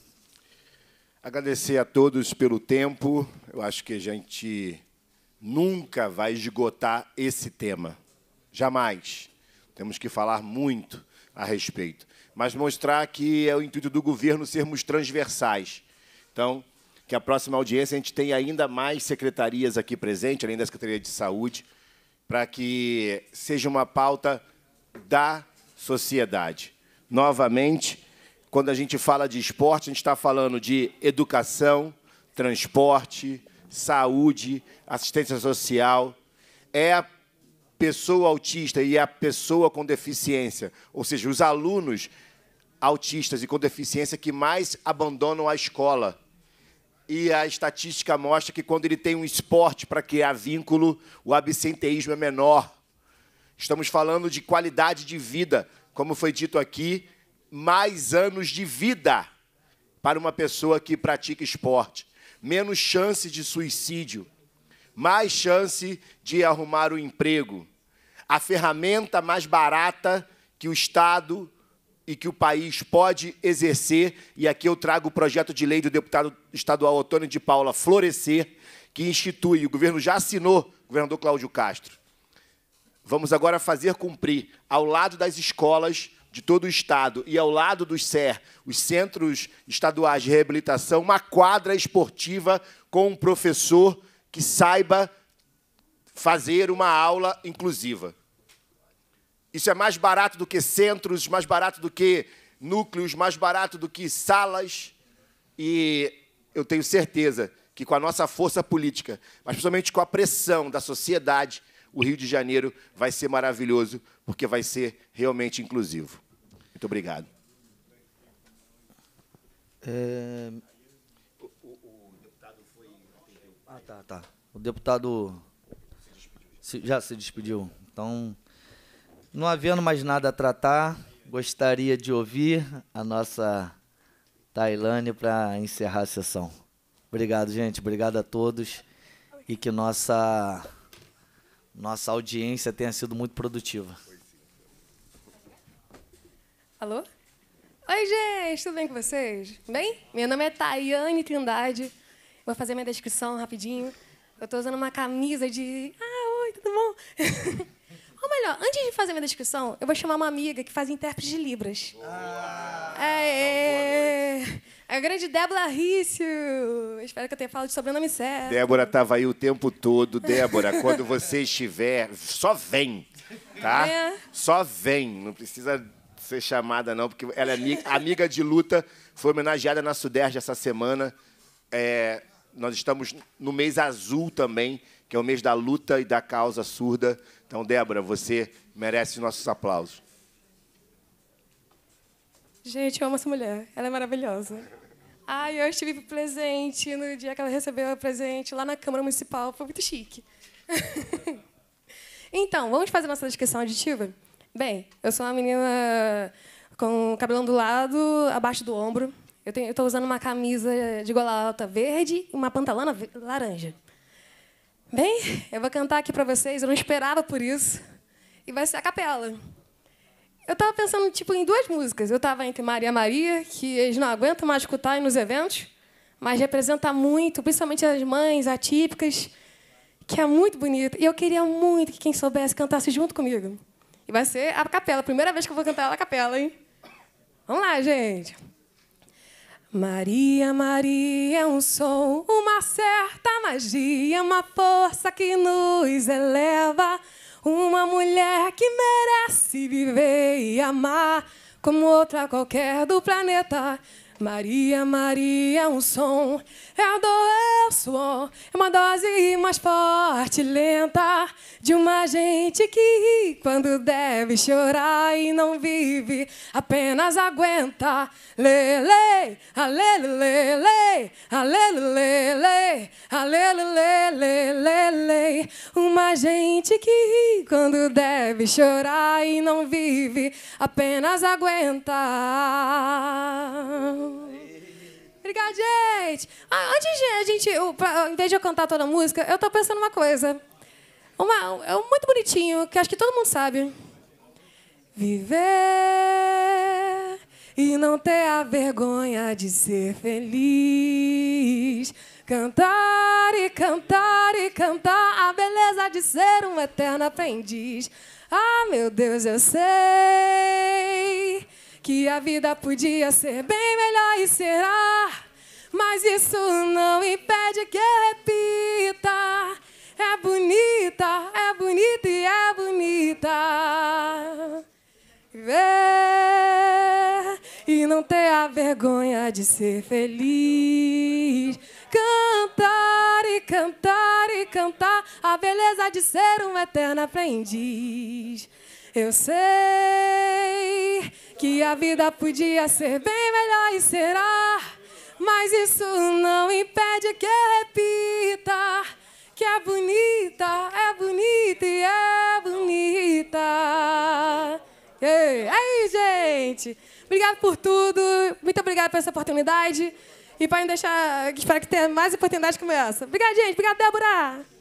Agradecer a todos pelo tempo. Eu acho que a gente nunca vai esgotar esse tema. Jamais. Temos que falar muito a respeito. Mas mostrar que é o intuito do governo sermos transversais. Então, que a próxima audiência a gente tenha ainda mais secretarias aqui presentes, além da Secretaria de Saúde, para que seja uma pauta da sociedade. Novamente, quando a gente fala de esporte, a gente está falando de educação, transporte, saúde, assistência social, é a pessoa autista e é a pessoa com deficiência, ou seja, os alunos autistas e com deficiência que mais abandonam a escola. E a estatística mostra que quando ele tem um esporte para criar vínculo, o absenteísmo é menor. Estamos falando de qualidade de vida, como foi dito aqui, mais anos de vida para uma pessoa que pratica esporte menos chance de suicídio, mais chance de arrumar o um emprego, a ferramenta mais barata que o Estado e que o país pode exercer, e aqui eu trago o projeto de lei do deputado estadual Otônio de Paula Florescer, que institui, o governo já assinou, governador Cláudio Castro. Vamos agora fazer cumprir, ao lado das escolas, de todo o estado e ao lado dos CER, os Centros Estaduais de Reabilitação, uma quadra esportiva com um professor que saiba fazer uma aula inclusiva. Isso é mais barato do que centros, mais barato do que núcleos, mais barato do que salas. E eu tenho certeza que com a nossa força política, mas principalmente com a pressão da sociedade, o Rio de Janeiro vai ser maravilhoso, porque vai ser realmente inclusivo. Muito obrigado. É, o, deputado ah, tá, tá. já se despediu. Então, não havendo mais nada a tratar, gostaria de ouvir a nossa Tailane para encerrar a sessão. Obrigado, gente. Obrigado a todos. E que nossa nossa audiência tenha sido muito produtiva. Alô? Oi, gente, tudo bem com vocês? Bem? Meu nome é Tayane Trindade. Vou fazer minha descrição rapidinho. Eu estou usando uma camisa de. Ah, oi, tudo bom? Ou melhor, antes de fazer minha descrição, eu vou chamar uma amiga que faz intérprete de Libras. Ah, é. Então, a grande Débora Rício. Espero que eu tenha falado de sobrenome certo. Débora estava aí o tempo todo. Débora, quando você estiver, só vem, tá? É. Só vem. Não precisa ser chamada, não, porque ela é amiga, amiga de luta. Foi homenageada na Suderge essa semana. É, nós estamos no mês azul também, que é o mês da luta e da causa surda. Então, Débora, você merece nossos aplausos. Gente, eu amo essa mulher. Ela é maravilhosa. Ai, eu estive presente no dia que ela recebeu o presente lá na Câmara Municipal. Foi muito chique. então, vamos fazer nossa descrição aditiva. Bem, eu sou uma menina com o cabelo lado, abaixo do ombro. Eu estou usando uma camisa de gola alta verde e uma pantalona laranja. Bem, eu vou cantar aqui para vocês. Eu não esperava por isso. E vai ser a capela. Eu estava pensando tipo em duas músicas. Eu estava entre Maria Maria, que eles não aguentam mais escutar nos eventos, mas representa muito, principalmente as mães atípicas, que é muito bonita. E eu queria muito que quem soubesse cantasse junto comigo. E vai ser a capela, primeira vez que eu vou cantar ela a capela, hein? Vamos lá, gente. Maria, Maria é um som, uma certa magia, uma força que nos eleva. Uma mulher que merece viver e amar como outra qualquer do planeta. Maria, Maria é um som, é a dor, é o suor, é uma dose mais forte, lenta, de uma gente que ri quando deve chorar e não vive, apenas aguenta. Lele, alelele alelele alelelelele, uma gente que ri quando deve chorar e não vive, apenas aguenta. Obrigada, gente! Ah, antes de a gente, eu, pra, em vez de eu cantar toda a música, eu estou pensando uma coisa. Uma, é um muito bonitinho, que acho que todo mundo sabe. Viver e não ter a vergonha de ser feliz. Cantar e cantar e cantar a beleza de ser um eterno aprendiz. Ah, meu Deus, eu sei que a vida podia ser bem melhor e será. Mas isso não impede que eu repita. É bonita, é bonita e é bonita. ver e não ter a vergonha de ser feliz. Cantar e cantar e cantar a beleza de ser um eterno aprendiz. Eu sei que a vida podia ser bem melhor e será, mas isso não impede que eu repita que é bonita, é bonita e é bonita. Ei, aí, gente! Obrigado por tudo, muito obrigada por essa oportunidade. E para me deixar, espero que tenha mais oportunidades como essa. Obrigada, gente. Obrigada, Débora.